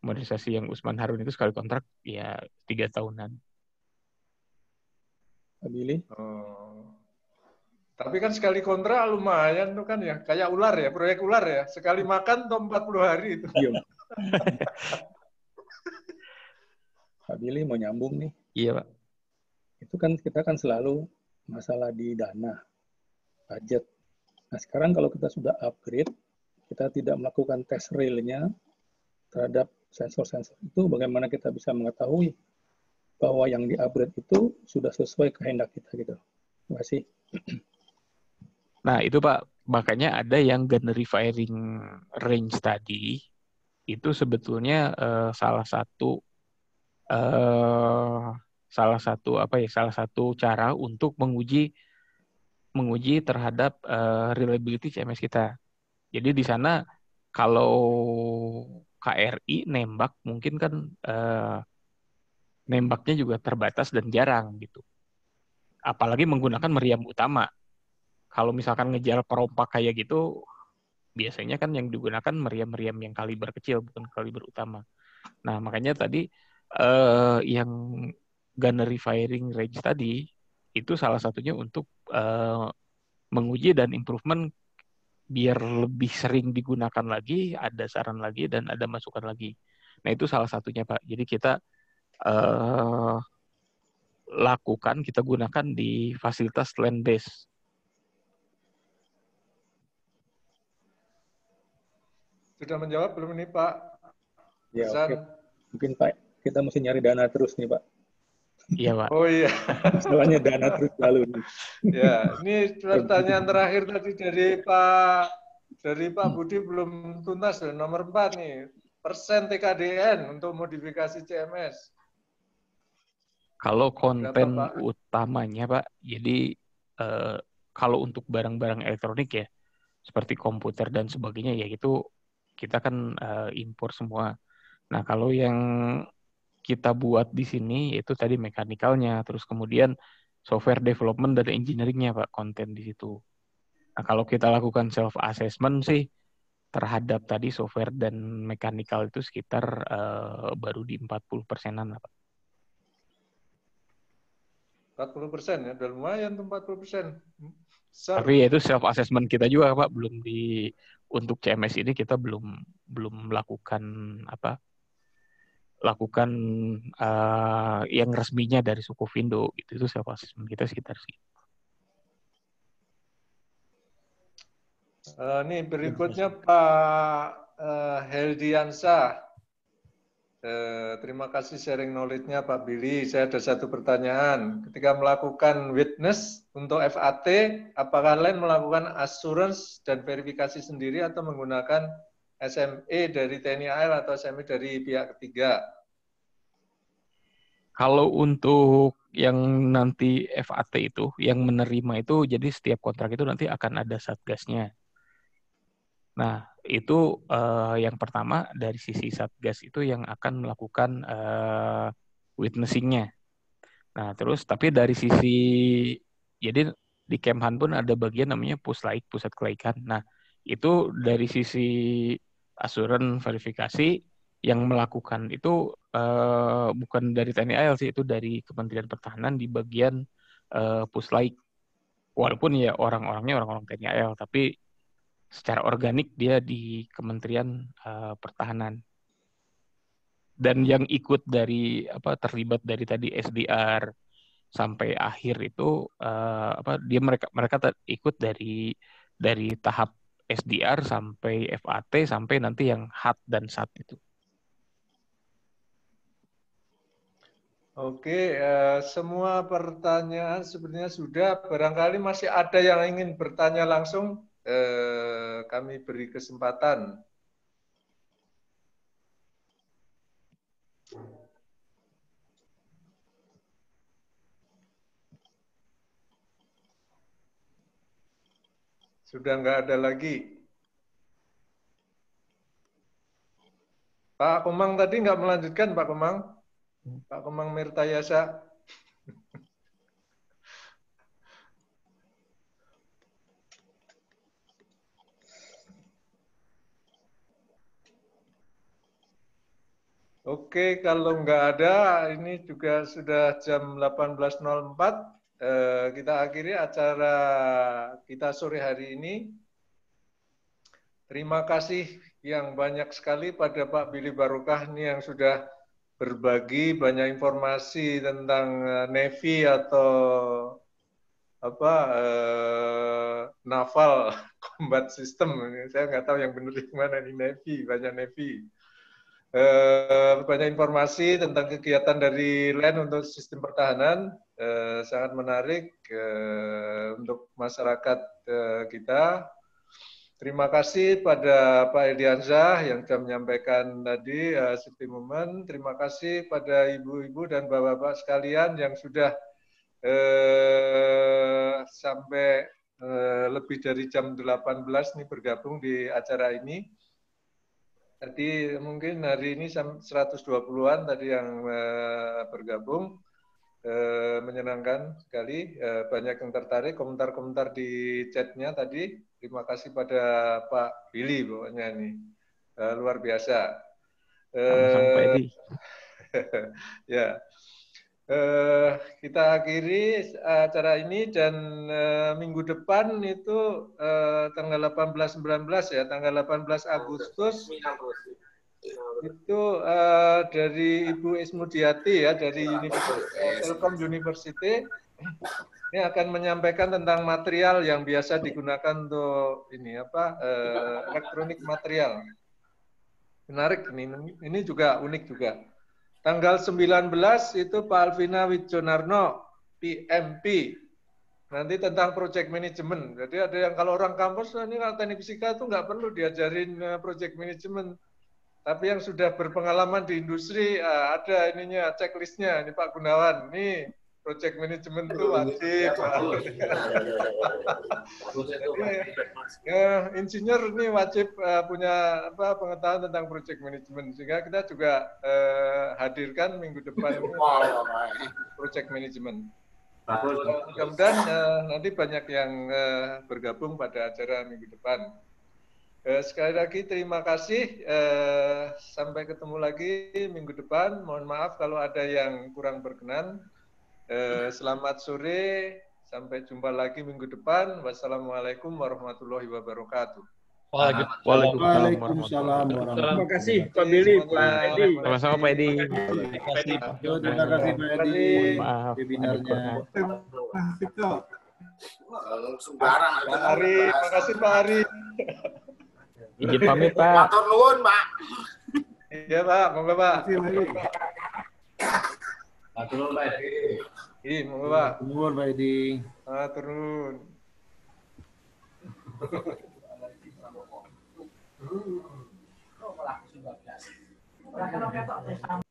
modernisasi yang Usman Harun itu sekali kontrak ya tiga tahunan. Billy? Oh. Tapi kan sekali kontra lumayan tuh kan ya, kayak ular ya, proyek ular ya. Sekali makan tuh 40 hari itu. Iya. Pak Billy mau nyambung nih. Iya Pak. Itu kan kita kan selalu masalah di dana, budget. Nah sekarang kalau kita sudah upgrade, kita tidak melakukan tes realnya terhadap sensor-sensor itu, bagaimana kita bisa mengetahui bahwa yang di-upgrade itu sudah sesuai kehendak kita gitu. Terima kasih. Nah, itu Pak, makanya ada yang firing range tadi itu sebetulnya uh, salah satu uh, salah satu apa ya salah satu cara untuk menguji menguji terhadap uh, reliability CMS kita. Jadi di sana kalau KRI nembak mungkin kan uh, nembaknya juga terbatas dan jarang gitu. Apalagi menggunakan meriam utama kalau misalkan ngejar perompak kayak gitu biasanya kan yang digunakan meriam-meriam yang kaliber kecil bukan kaliber utama. Nah, makanya tadi eh, yang gunnery firing range tadi itu salah satunya untuk uh, menguji dan improvement biar lebih sering digunakan lagi, ada saran lagi dan ada masukan lagi. Nah, itu salah satunya, Pak. Jadi kita eh, lakukan, kita gunakan di fasilitas land base Sudah menjawab belum ini Pak? Ya, Pesan. oke. Mungkin Pak, kita mesti nyari dana terus nih Pak. Iya Pak. Oh iya. Soalnya dana terus lalu nih. ya, ini pertanyaan terakhir tadi dari Pak dari Pak Budi belum tuntas loh. nomor 4 nih. Persen TKDN untuk modifikasi CMS. Kalau konten Kata, Pak? utamanya Pak, jadi eh, kalau untuk barang-barang elektronik ya, seperti komputer dan sebagainya ya itu kita kan uh, impor semua. Nah, kalau yang kita buat di sini itu tadi mekanikalnya, terus kemudian software development dan engineeringnya pak konten di situ. Nah, kalau kita lakukan self assessment sih terhadap tadi software dan mekanikal itu sekitar uh, baru di 40 persenan pak. 40 persen ya, udah lumayan empat 40 persen. Tapi ya itu self assessment kita juga pak, belum di untuk CMS ini kita belum belum melakukan apa lakukan uh, yang resminya dari suku Vindo gitu itu siapa sistem kita sekitar sih. Uh, eh, nih berikutnya Pak uh, eh, Heldiansa Eh, terima kasih sharing knowledge-nya Pak Billy. Saya ada satu pertanyaan. Ketika melakukan witness untuk FAT, apakah lain melakukan assurance dan verifikasi sendiri atau menggunakan SME dari TNI AL atau SME dari pihak ketiga? Kalau untuk yang nanti FAT itu, yang menerima itu, jadi setiap kontrak itu nanti akan ada satgasnya. Nah, itu uh, yang pertama dari sisi Satgas itu yang akan melakukan uh, witnessing-nya. Nah, terus tapi dari sisi jadi di Kemhan pun ada bagian namanya Puslaik, Pusat Kelaikan. Nah, itu dari sisi asuran verifikasi yang melakukan itu uh, bukan dari TNI AL sih, itu dari Kementerian Pertahanan di bagian uh, Puslaik. Walaupun ya orang-orangnya orang-orang TNI AL, tapi secara organik dia di Kementerian uh, Pertahanan. Dan yang ikut dari apa terlibat dari tadi SDR sampai akhir itu uh, apa dia mereka mereka ikut dari dari tahap SDR sampai FAT sampai nanti yang HAT dan SAT itu. Oke, uh, semua pertanyaan sebenarnya sudah. Barangkali masih ada yang ingin bertanya langsung. Eh, kami beri kesempatan Sudah nggak ada lagi. Pak Komang tadi nggak melanjutkan Pak Komang. Pak Komang Mirtayasa. Oke, kalau nggak ada, ini juga sudah jam 18.04. Eh, kita akhiri acara kita sore hari ini. Terima kasih yang banyak sekali pada Pak Billy Barokah nih yang sudah berbagi banyak informasi tentang eh, Nevi atau apa eh, naval combat system. Saya nggak tahu yang benar di mana ini Nevi, banyak Nevi. Eh, banyak informasi tentang kegiatan dari LEN untuk sistem pertahanan. Eh, sangat menarik eh, untuk masyarakat kita. Terima kasih pada Pak Elianzah yang sudah menyampaikan tadi uh, eh, Terima kasih pada ibu-ibu dan bapak-bapak sekalian yang sudah sampai lebih dari jam 18 nih bergabung di acara ini. Jadi mungkin hari ini 120-an tadi yang eh, bergabung eh, menyenangkan sekali, eh, banyak yang tertarik, komentar-komentar di chatnya tadi. Terima kasih pada Pak Billy pokoknya ini luar biasa. Sampai di. ya, uh, kita akhiri acara ini dan uh, minggu depan itu uh, tanggal 18 19 ya, tanggal 18 Agustus itu uh, dari Ibu Ismudiati ya dari Universitas, Telkom University ini akan menyampaikan tentang material yang biasa digunakan untuk ini apa uh, elektronik material menarik ini ini juga unik juga Tanggal 19 itu Pak Alvina Wijonarno, PMP. Nanti tentang project management. Jadi ada yang kalau orang kampus, oh, ini kalau teknik fisika itu nggak perlu diajarin eh, project management. Tapi yang sudah berpengalaman di industri, eh, ada ininya, checklistnya. Ini Pak Gunawan, nih project management itu wajib. Iya, iya. Ya, insinyur ini wajib uh, punya apa pengetahuan tentang project management sehingga kita juga uh, hadirkan minggu depan iya, project management. Kemudian Uh, uh, nanti banyak yang uh, bergabung pada acara minggu depan. Uh, sekali lagi terima kasih. Uh, sampai ketemu lagi minggu depan. Mohon maaf kalau ada yang kurang berkenan. Eh, selamat sore, sampai jumpa lagi minggu depan. Wassalamualaikum warahmatullahi wabarakatuh. Waalaikumsalam, Terima kasih Pak Billy, Pak Edi. Sama-sama Pak Edi. Terima kasih Pak Edi. Maaf, webinarnya. Langsung barang. Pak Ari, terima kasih Pak Ari. Izin pamit Pak. Matur nuwun Pak. Iya Pak, monggo Pak. Ah, turun Pak Edi. Iya, monggo Pak. Turun Pak Edi. Ah, turun. Kok malah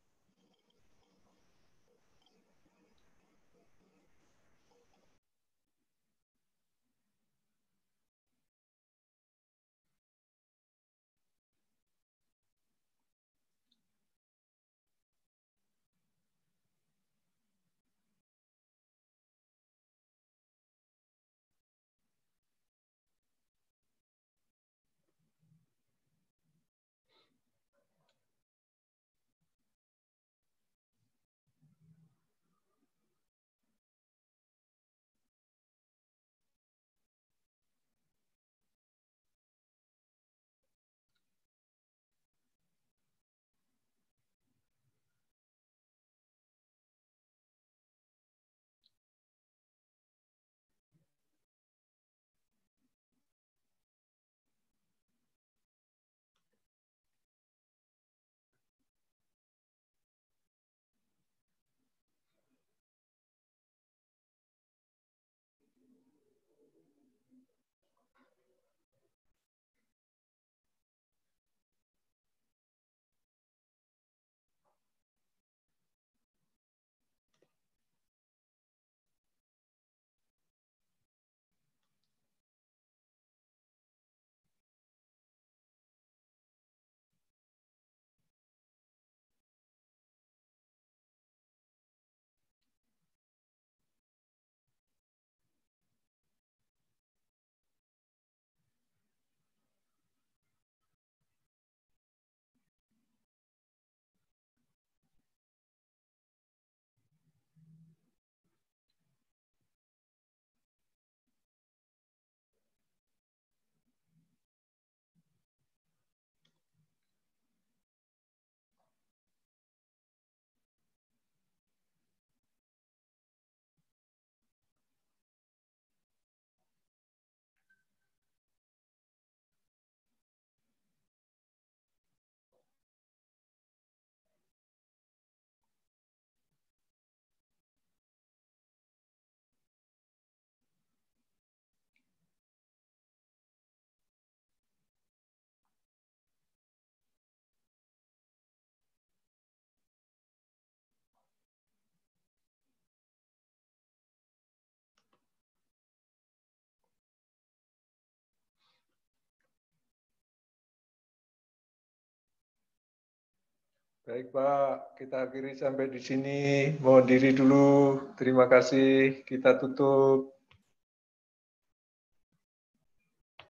Baik Pak, kita akhiri sampai di sini. Mohon diri dulu. Terima kasih. Kita tutup.